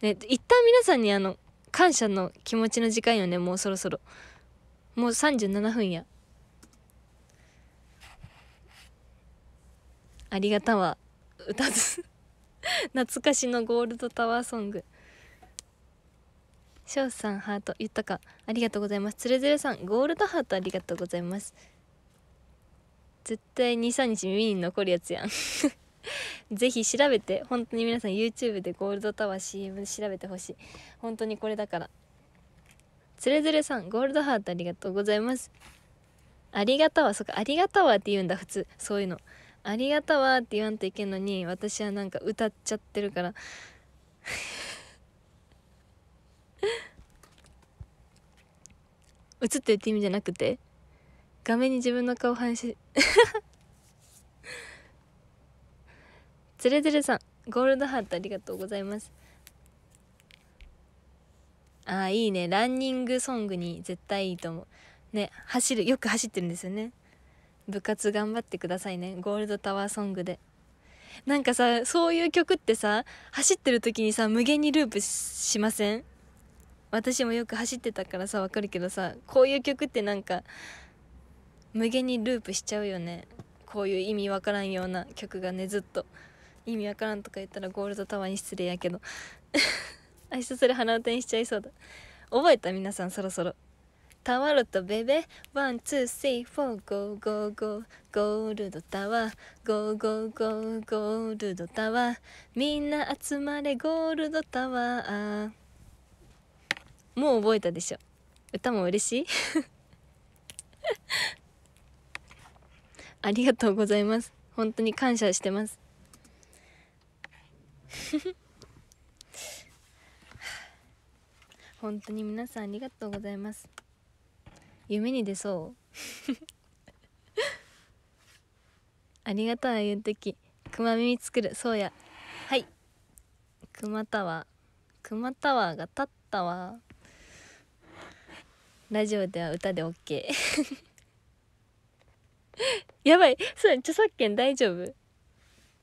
ね、一旦皆さんにあの、感謝の気持ちの時間よね、もうそろそろ。もう37分や。ありがたわ、歌ず。懐かしのゴールドタワーソング。翔さんハート言ったかありがとうございますつれづれさんゴールドハートありがとうございます絶対23日耳に残るやつやん (laughs) ぜひ調べて本当に皆さん YouTube でゴールドタワー CM 調べてほしい本当にこれだからつれづれさんゴールドハートありがとうございますありがたわそっかありがたわって言うんだ普通そういうのありがたわって言わんといけんのに私はなんか歌っちゃってるから (laughs) 映ってるって意味じゃなくて画面に自分の顔反射ずれずれさんゴールドハートありがとうございますああいいねランニングソングに絶対いいと思うね走るよく走ってるんですよね部活頑張ってくださいねゴールドタワーソングでなんかさそういう曲ってさ走ってる時にさ無限にループしません私もよく走ってたからさわかるけどさこういう曲ってなんか無限にループしちゃうよねこういう意味わからんような曲がねずっと意味わからんとか言ったらゴールドタワーに失礼やけど明日それ鼻歌にしちゃいそうだ覚えた皆さんそろそろタワロッとベベワンツースリーフォーゴーゴーゴーゴールドタワーゴーゴーゴーゴールドタワーみんな集まれゴールドタワーもう覚えたでしょ歌も嬉しいありがとうございます。本当に感謝してます。本当に皆さんありがとうございます。夢に出そう。ありがとう言うるとき。熊耳作る。そうや。はい。熊タワー。熊タワーが立ったわ。ラジオでは歌で OK (laughs) やばいそれ著作権大丈夫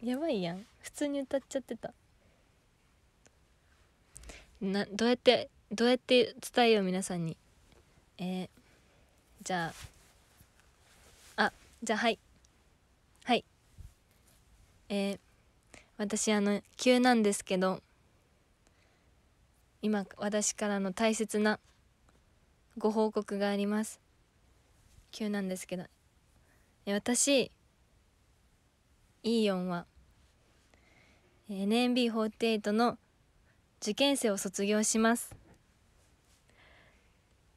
やばいやん普通に歌っちゃってたなどうやってどうやって伝えよう皆さんにえー、じゃああじゃあはいはいえー、私あの急なんですけど今私からの大切なご報告があります急なんですけど私イーヨンは NMB48 の受験生を卒業します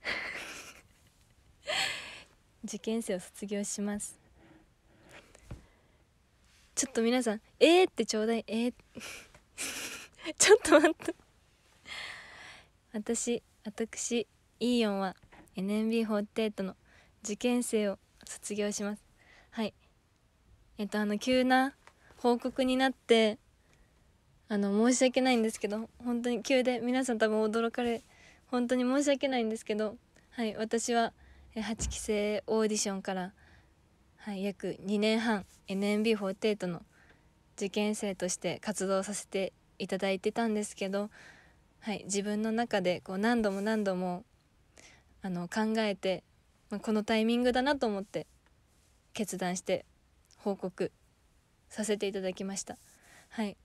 (laughs) 受験生を卒業しますちょっと皆さん「えー?」ってちょうだいえー、(laughs) ちょっと待って私私イーヨンは NMB48 の受験生を卒業しますえっとあの急な報告になってあの申し訳ないんですけど本当に急で皆さん多分驚かれ本当に申し訳ないんですけどはい私は8期生オーディションから、はい、約2年半 NMB48 の受験生として活動させていただいてたんですけど、はい、自分の中でこう何度も何度もあの考えて、まあ、このタイミングだなと思って決断して報告させていただきましたはい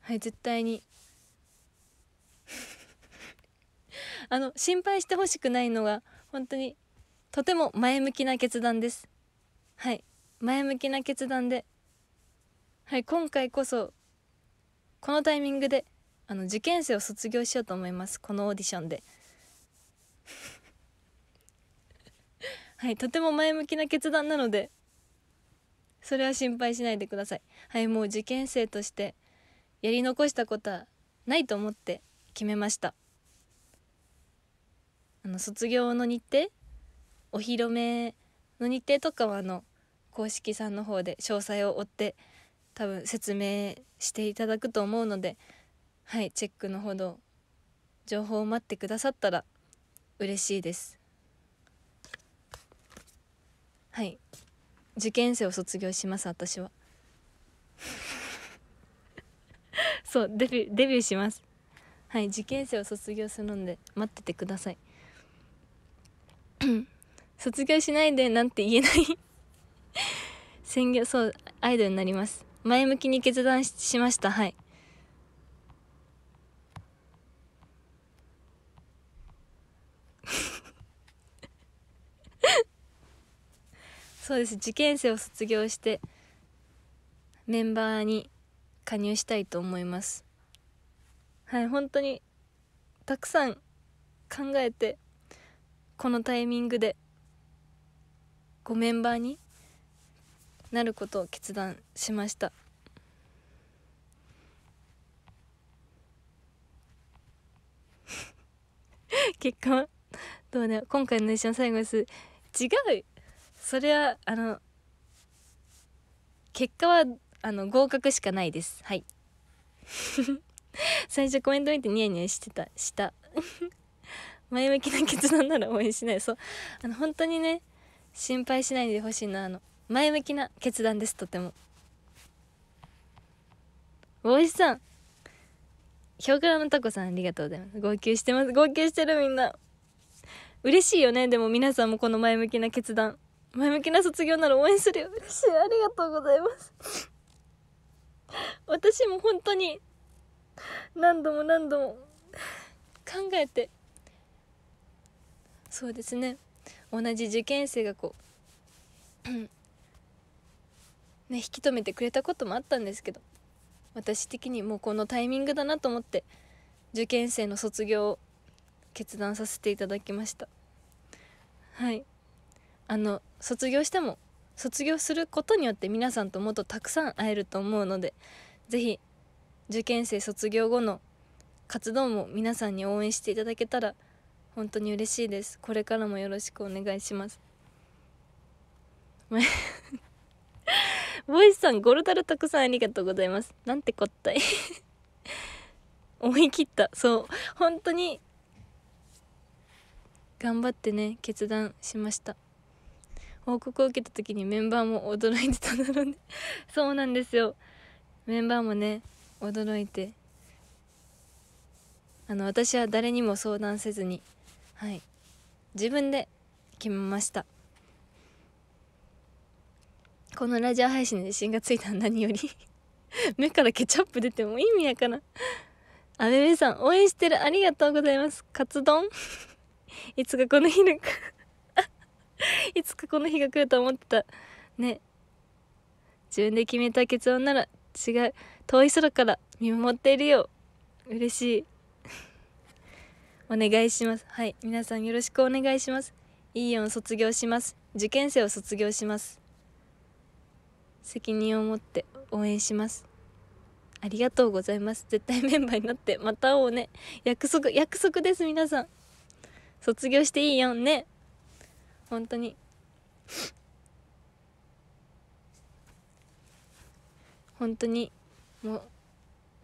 はい絶対に (laughs) あの心配してほしくないのが本当にとても前向きな決断ですはい前向きな決断ではい今回こそこのタイミングであの受験生を卒業しようと思いますこのオーディションで (laughs) はいとても前向きな決断なのでそれは心配しないでくださいはいもう受験生としてやり残したことはないと思って決めましたあの卒業の日程お披露目の日程とかはあの公式さんの方で詳細を追って多分説明していただくと思うのではいチェックのほど情報を待ってくださったら嬉しいですはい受験生を卒業します私は (laughs) そうデビューデビューしますはい受験生を卒業するんで待っててください (coughs) 卒業しないでなんて言えない (laughs) 専業そうアイドルになります前向きに決断ししましたはいそうです受験生を卒業してメンバーに加入したいと思いますはい本当にたくさん考えてこのタイミングでごメンバーになることを決断しました (laughs) 結果はどうだ今回の一緒の最後です違うそれはあの結果はあの合格しかないですはい (laughs) 最初コメント見てニヤニヤしてたした (laughs) 前向きな決断なら応援しないそうあの本当にね心配しないでほしいなあの前向きな決断ですとても大石さんヒョウのタコさんありがとうございます号泣してます号泣してるみんな嬉しいよねでも皆さんもこの前向きな決断前向きな卒業なら応援するよ嬉しいありがとうございます私も本当に何度も何度も考えてそうですね同じ受験生がこう (clears throat) ね引き止めてくれたこともあったんですけど私的にもうこのタイミングだなと思って受験生の卒業を決断させていただきましたはいあの卒業しても卒業することによって皆さんともっとたくさん会えると思うので是非受験生卒業後の活動も皆さんに応援していただけたら本当に嬉しいですこれからもよろしくお願いしますボイスさんゴルタルたくさんありがとうございますなんてこったい (laughs) 思い切ったそう本当に頑張ってね決断しました報告を受けた時にメンバーも驚いてたんだろうね (laughs) そうなんですよメンバーもね驚いてあの私は誰にも相談せずにはい自分で決めましたこのラジオ配信で自信がついたの何より (laughs) 目からケチャップ出ても意味やからあめめさん応援してるありがとうございますカツ丼 (laughs) いつかこの日か (laughs) いつかこの日が来ると思ってたね自分で決めた結論なら違う遠い空から見守っているよ嬉しい (laughs) お願いしますはい皆さんよろしくお願いしますいいよ卒業します受験生を卒業します責任を持って応援しますありがとうございます絶対メンバーになってまた会おうね約束約束です皆さん卒業していいよね本当に本当にもう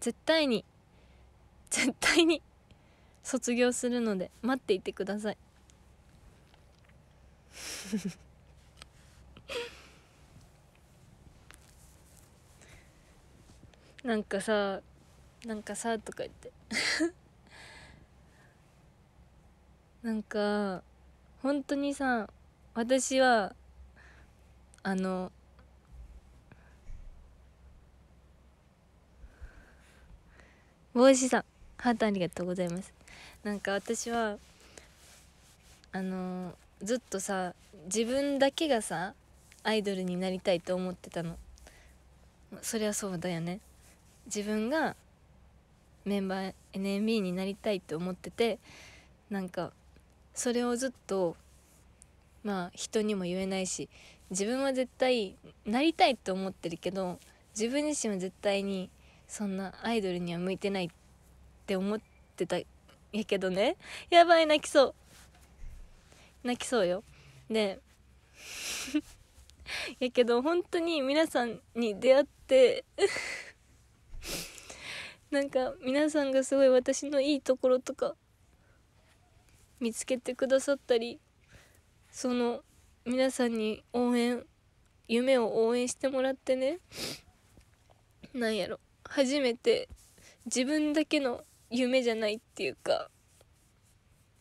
絶対に絶対に卒業するので待っていてくださいなんかさなんかさとか言ってなんか本当にさ私はあの帽子さんハートありがとうございますなんか私はあのずっとさ自分だけがさアイドルになりたいと思ってたのそりゃそうだよね自分がメンバー NMB になりたいと思っててなんかそれをずっとまあ人にも言えないし自分は絶対なりたいと思ってるけど自分自身は絶対にそんなアイドルには向いてないって思ってたやけどねやばい泣きそう泣きそうよで (laughs) やけど本当に皆さんに出会って (laughs) なんか皆さんがすごい私のいいところとか見つけてくださったりその皆さんに応援夢を応援してもらってねなんやろ初めて自分だけの夢じゃないっていうか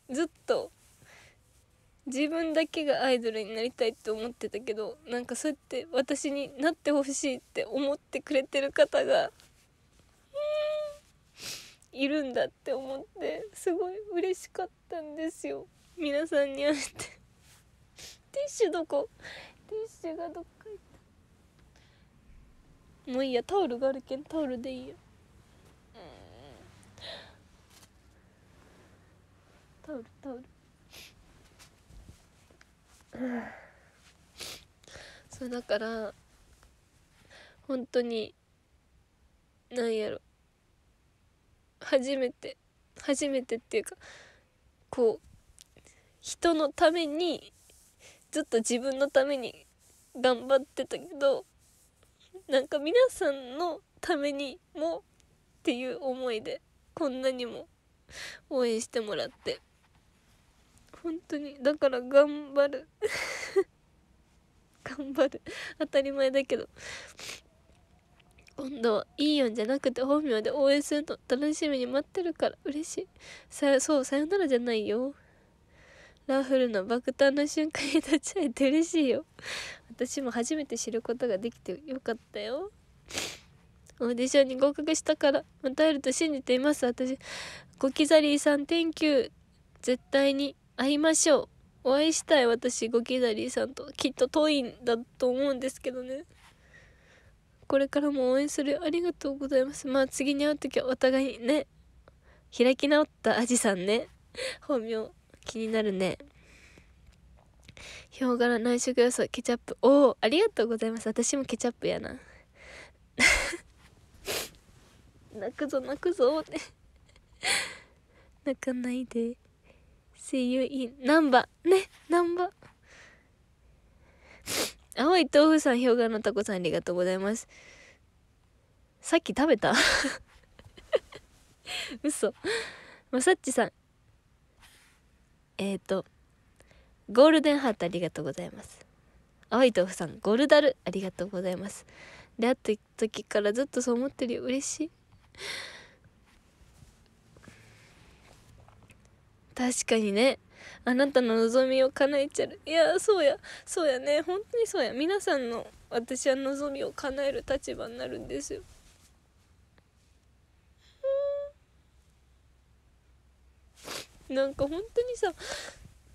ずっと自分だけがアイドルになりたいって思ってたけどなんかそうやって私になってほしいって思ってくれてる方がいるんだって思ってすごい嬉しかったんですよ皆さんに会えて。ティッシュどこティッシュがどっか行ったもういいやタオルがあるけんタオルでいいよタオルタオルそうだから本当になんやろ初めて初めてっていうかこう人のためにょっと自分のために頑張ってたけどなんか皆さんのためにもっていう思いでこんなにも応援してもらって本当にだから頑張る (laughs) 頑張る当たり前だけど今度はいいよんじゃなくて本名で応援するの楽しみに待ってるから嬉しいさそうさよならじゃないよラフルの爆誕の瞬間に立ち会えて嬉しいよ私も初めて知ることができてよかったよオーディションに合格したからまた会えると信じています私ゴキザリーさん Thank you 絶対に会いましょうお会いしたい私ゴキザリーさんときっと遠いんだと思うんですけどねこれからも応援するありがとうございますまあ次に会う時はお互いにね開き直ったアジさんね本名気になるねヒョウ柄内食要素ケチャップおおありがとうございます私もケチャップやな (laughs) 泣くぞ泣くぞって (laughs) 泣かないで See you in 難波ね難波青い豆腐さんヒョウ柄のタコさんありがとうございますさっき食べた (laughs) 嘘まさっちさんえっ、ー、と、ゴールデンハートありがとうございます。青い豆腐さん、ゴルダルありがとうございます。出会った時からずっとそう思ってるよ。嬉しい。確かにね。あなたの望みを叶えちゃる。いや、そうや。そうやね。本当にそうや。皆さんの私は望みを叶える立場になるんですよ。なんか本当にさ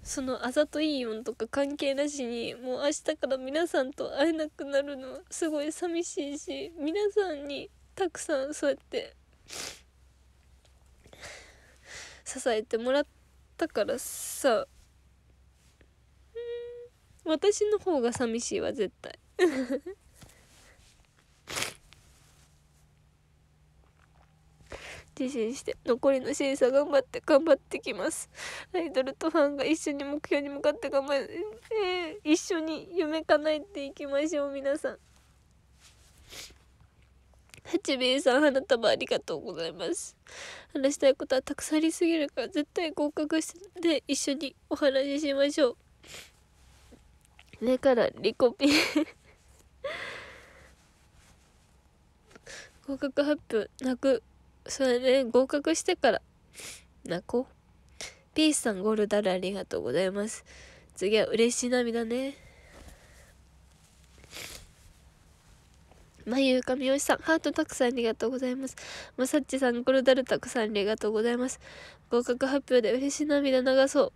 そのあざといいンとか関係なしにもう明日から皆さんと会えなくなるのすごい寂しいし皆さんにたくさんそうやって支えてもらったからさ私の方が寂しいわ絶対自信して残りの審査頑張って頑張ってきますアイドルとファンが一緒に目標に向かって頑張る、えー、一緒に夢叶えていきましょう皆さん八兵衛さん花束ありがとうございます話したいことはたくさんありすぎるから絶対合格して一緒にお話ししましょうだからリコピー (laughs) 合格発表泣くそれね、合格してから、泣こう。ピースさんゴールダルありがとうございます。次は嬉しい涙ね。まゆうかみよしさん、ハートたくさんありがとうございます。まさっちさん、ゴルダルたくさんありがとうございます。合格発表で嬉しい涙流そう。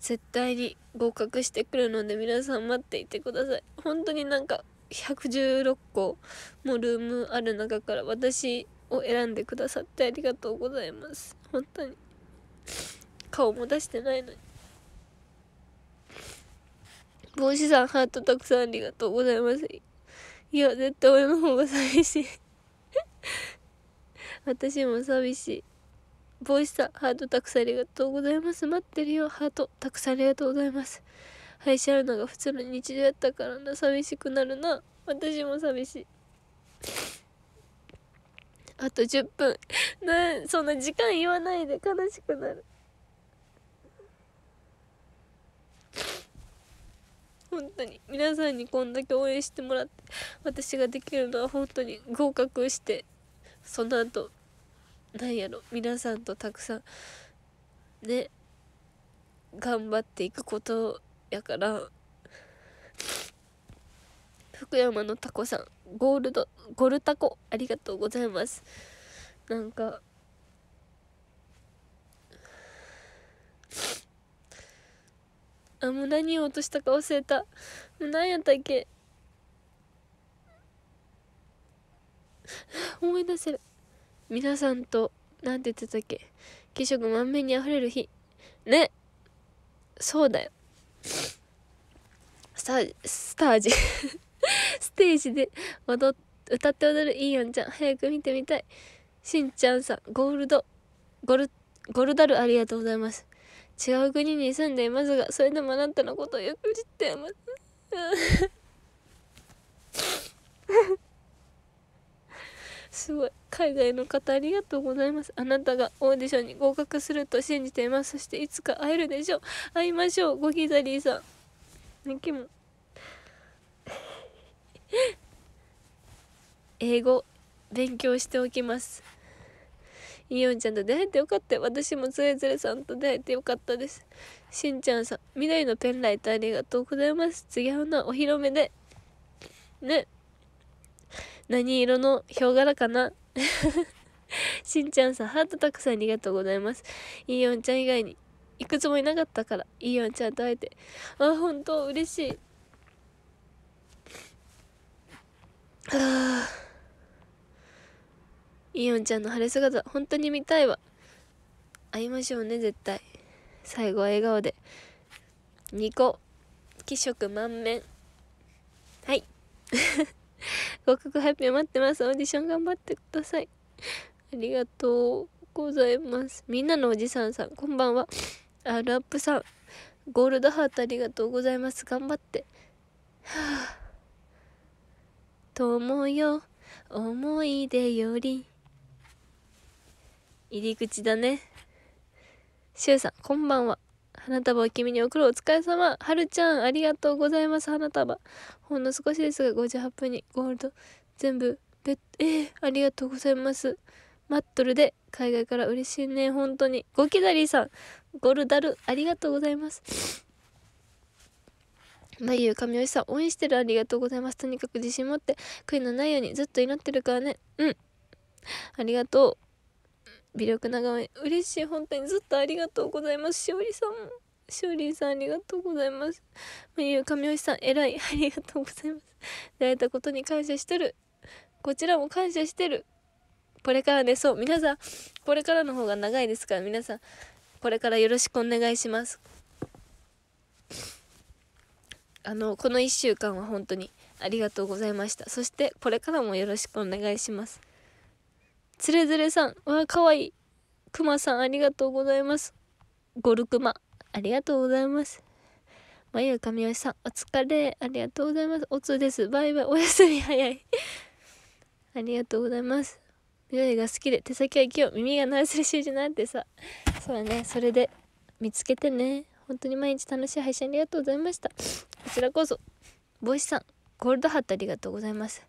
絶対に合格してくるので皆さん待っていてください。本当になんか116個もルームある中から私を選んでくださってありがとうございます本当に顔も出してないのに帽子さんハートたくさんありがとうございますいや絶対俺の方が寂しい (laughs) 私も寂しい帽子さんハートたくさんありがとうございます待ってるよハートたくさんありがとうございます廃止あるのが普通の日常やったからな寂しくなるな私も寂しいあと10分。(laughs) な、そんな時間言わないで悲しくなる。本当に皆さんにこんだけ応援してもらって私ができるのは本当に合格してその後なんやろ皆さんとたくさんね頑張っていくことやから福山のタコさんゴールドゴルタコありがとうございますなんかあもう何を落としたか忘れたもう何やったっけ思い出せる皆さんと何て言ってたっけ気色満面にあふれる日ねそうだよスタージスタージ (laughs) ステージで踊歌って踊るイオンちゃん早く見てみたいしんちゃんさんゴールドゴルゴルダルありがとうございます違う国に住んでいますがそれでもあなたのことをよく知っています (laughs) すごい海外の方ありがとうございますあなたがオーディションに合格すると信じていますそしていつか会えるでしょう会いましょうゴギザリーさん泣きも英語勉強しておきますイオンちゃんと出会えてよかった私もそれぞれさんと出会えてよかったですしんちゃんさん緑のペンライトありがとうございます次はなお披露目でね何色のヒョウ柄かな (laughs) しんちゃんさんハートたくさんありがとうございますイオンちゃん以外にいくつもいなかったからイオンちゃんと会えてあ本当嬉しいあイオンちゃんの晴れ姿本当に見たいわ会いましょうね絶対最後は笑顔で2個気色満面はい合格発表待ってますオーディション頑張ってくださいありがとうございますみんなのおじさんさんこんばんはあラップさんゴールドハートありがとうございます頑張ってはあ友よ思い出より入り口だねしゅうさんこんばんは花束を君に送るお疲れ様はるちゃんありがとうございます花束ほんの少しですが58分にゴールド全部ベッえー、ありがとうございますマットルで海外から嬉しいね本当にゴキダリーさんゴルダルありがとうございますまゆ神吉さん、応援してるありがとうございます。とにかく自信持って、悔いのないようにずっと祈ってるからね。うん。ありがとう。微力ながめ、嬉しい。本当にずっとありがとうございます。しおりさんしおりさん、ありがとうございます。まゆ神吉さん、偉い。ありがとうございます。出会えたことに感謝してる。こちらも感謝してる。これからね、そう、皆さん、これからの方が長いですから、皆さん、これからよろしくお願いします。あのこの1週間は本当にありがとうございましたそしてこれからもよろしくお願いしますつれづれさんわあかわいいくまさんありがとうございますゴルクマありがとうございますまゆかみよしさんお疲れありがとうございますおつですバイバイおやすみ早いありがとうございます緑が好きで手先は器用耳がナイスるシーなんてさそうねそれで見つけてね本当に毎日楽しい配信ありがとうございましたこちらこそ帽子さんゴールドハットありがとうございます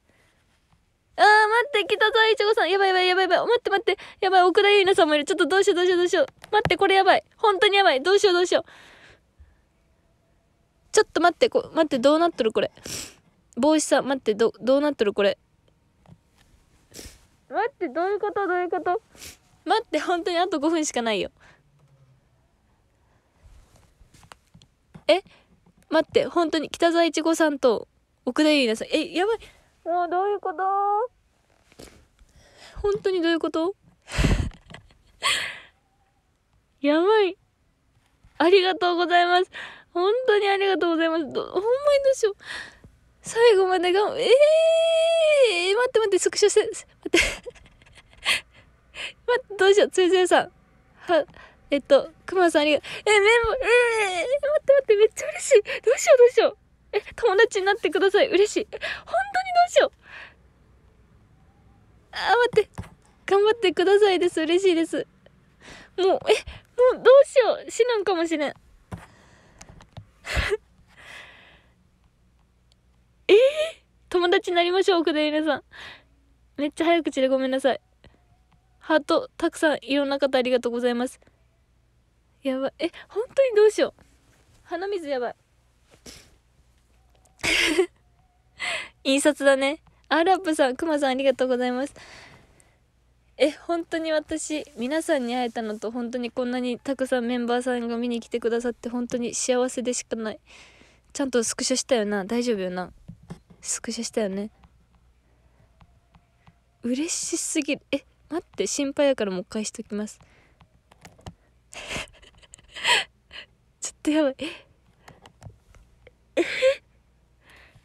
あー待って来たぞいちごさんやばいやばいやばいやばい待って待ってやばい奥田いなさんもいるちょっとどうしようどうしようどうしよう待ってこれやばい本当にやばいどうしようどうしようちょっと待ってこ待ってどうなっとるこれ帽子さん待ってどどうなっとるこれ待ってどういうことどういうこと待って本当にあと5分しかないよえ待って、本当に北沢一五さんと奥田優奈さん。え、やばい。もうどういうこと本当にどういうこと (laughs) やばい。ありがとうございます。本当にありがとうございます。どほんまにどうしよう。最後までが、ええー、待って待って、スクショして、待って。(laughs) 待って、どうしよう、つゆつゆさん。は、えっと、くまさんありがとう。え、メモ、えー、待って待って、めっちゃ嬉しい。どうしようどうしよう。え、友達になってください。嬉しい。本当にどうしよう。あ、待って。頑張ってくださいです。嬉しいです。もう、え、もうどうしよう。死ぬんかもしれん。(laughs) えー、友達になりましょう、奥田ゆねさん。めっちゃ早口でごめんなさい。ハート、たくさんいろんな方ありがとうございます。やばいえ本当にどうしよう鼻水やばい (laughs) 印刷だねアラップさんくまさんありがとうございますえ本当に私皆さんに会えたのと本当にこんなにたくさんメンバーさんが見に来てくださって本当に幸せでしかないちゃんとスクショしたよな大丈夫よなスクショしたよね嬉しすぎるえ待って心配やからもう一回しときます (laughs) ちょっとやばい。(laughs)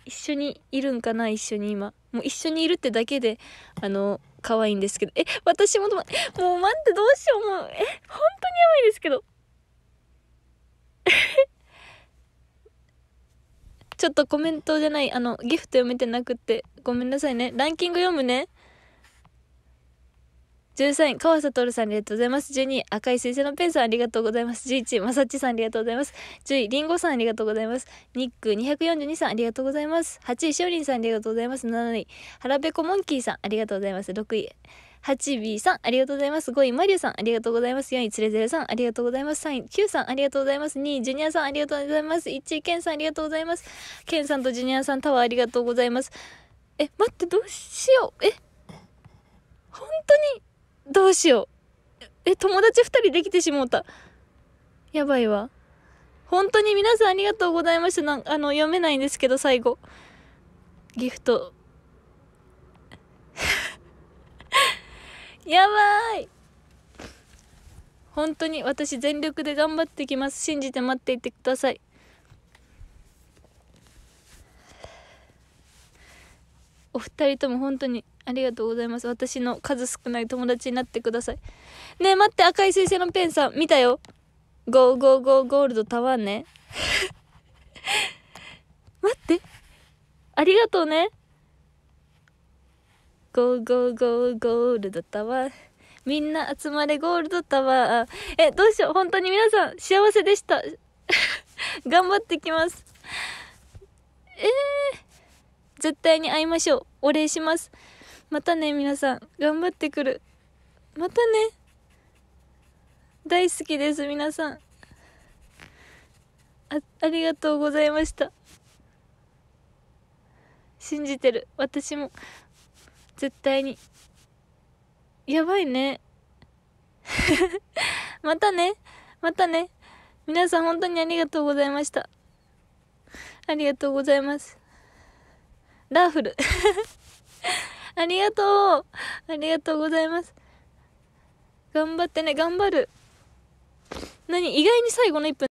一緒にいるんかな一緒に今。もう一緒にいるってだけで、あの、可愛いんですけど。え、私も、もう待ってどうしよう。もう、え、本当にやばいですけど。(laughs) ちょっとコメントじゃない、あの、ギフト読めてなくて、ごめんなさいね。ランキング読むね。13位、川瀬徹さんありがとうございます。12位、赤い先星のペンさんありがとうございます。11位、まさちさんありがとうございます。10位、りんごさんありがとうございます。ニック242さんありがとうございます。8位、しおりんさんありがとうございます。7位、腹ペコモンキーさんありがとうございます。6位、八 b さん、ありがとうございます。5位、マリュさん、ありがとうございます。4位、つれぜれさん、ありがとうございます。3位、Q さん、ありがとうございます。2位、ジュニアさん、ありがとうございます。1位、ケンさん、ありがとうございます。ケンさんとジュニアさん、タワーありがとうございます。え、待って、どうしよう。え、本当に、どうしよう。え、友達二人できてしもうた。やばいわ。本当に皆さんありがとうございました。なんあの、読めないんですけど、最後。ギフト。(laughs) やばい本当に私全力で頑張ってきます。信じて待っていてください。お二人とも本当にありがとうございます。私の数少ない友達になってください。ねえ、待って、赤い彗星のペンさん、見たよ。ゴーゴーゴーゴールドタワーね。(laughs) 待って。ありがとうね。ゴーゴーゴーゴールドタワー。みんな集まれゴールドタワー。え、どうしよう。本当に皆さん、幸せでした。(laughs) 頑張ってきます。えー、絶対に会いましょう。お礼します。またね皆さん頑張ってくるまたね大好きです皆さんあありがとうございました信じてる私も絶対にやばいね (laughs) またねまたね皆さん本当にありがとうございましたありがとうございますラーフル (laughs) ありがとうありがとうございます頑張ってね頑張る何意外に最後の1分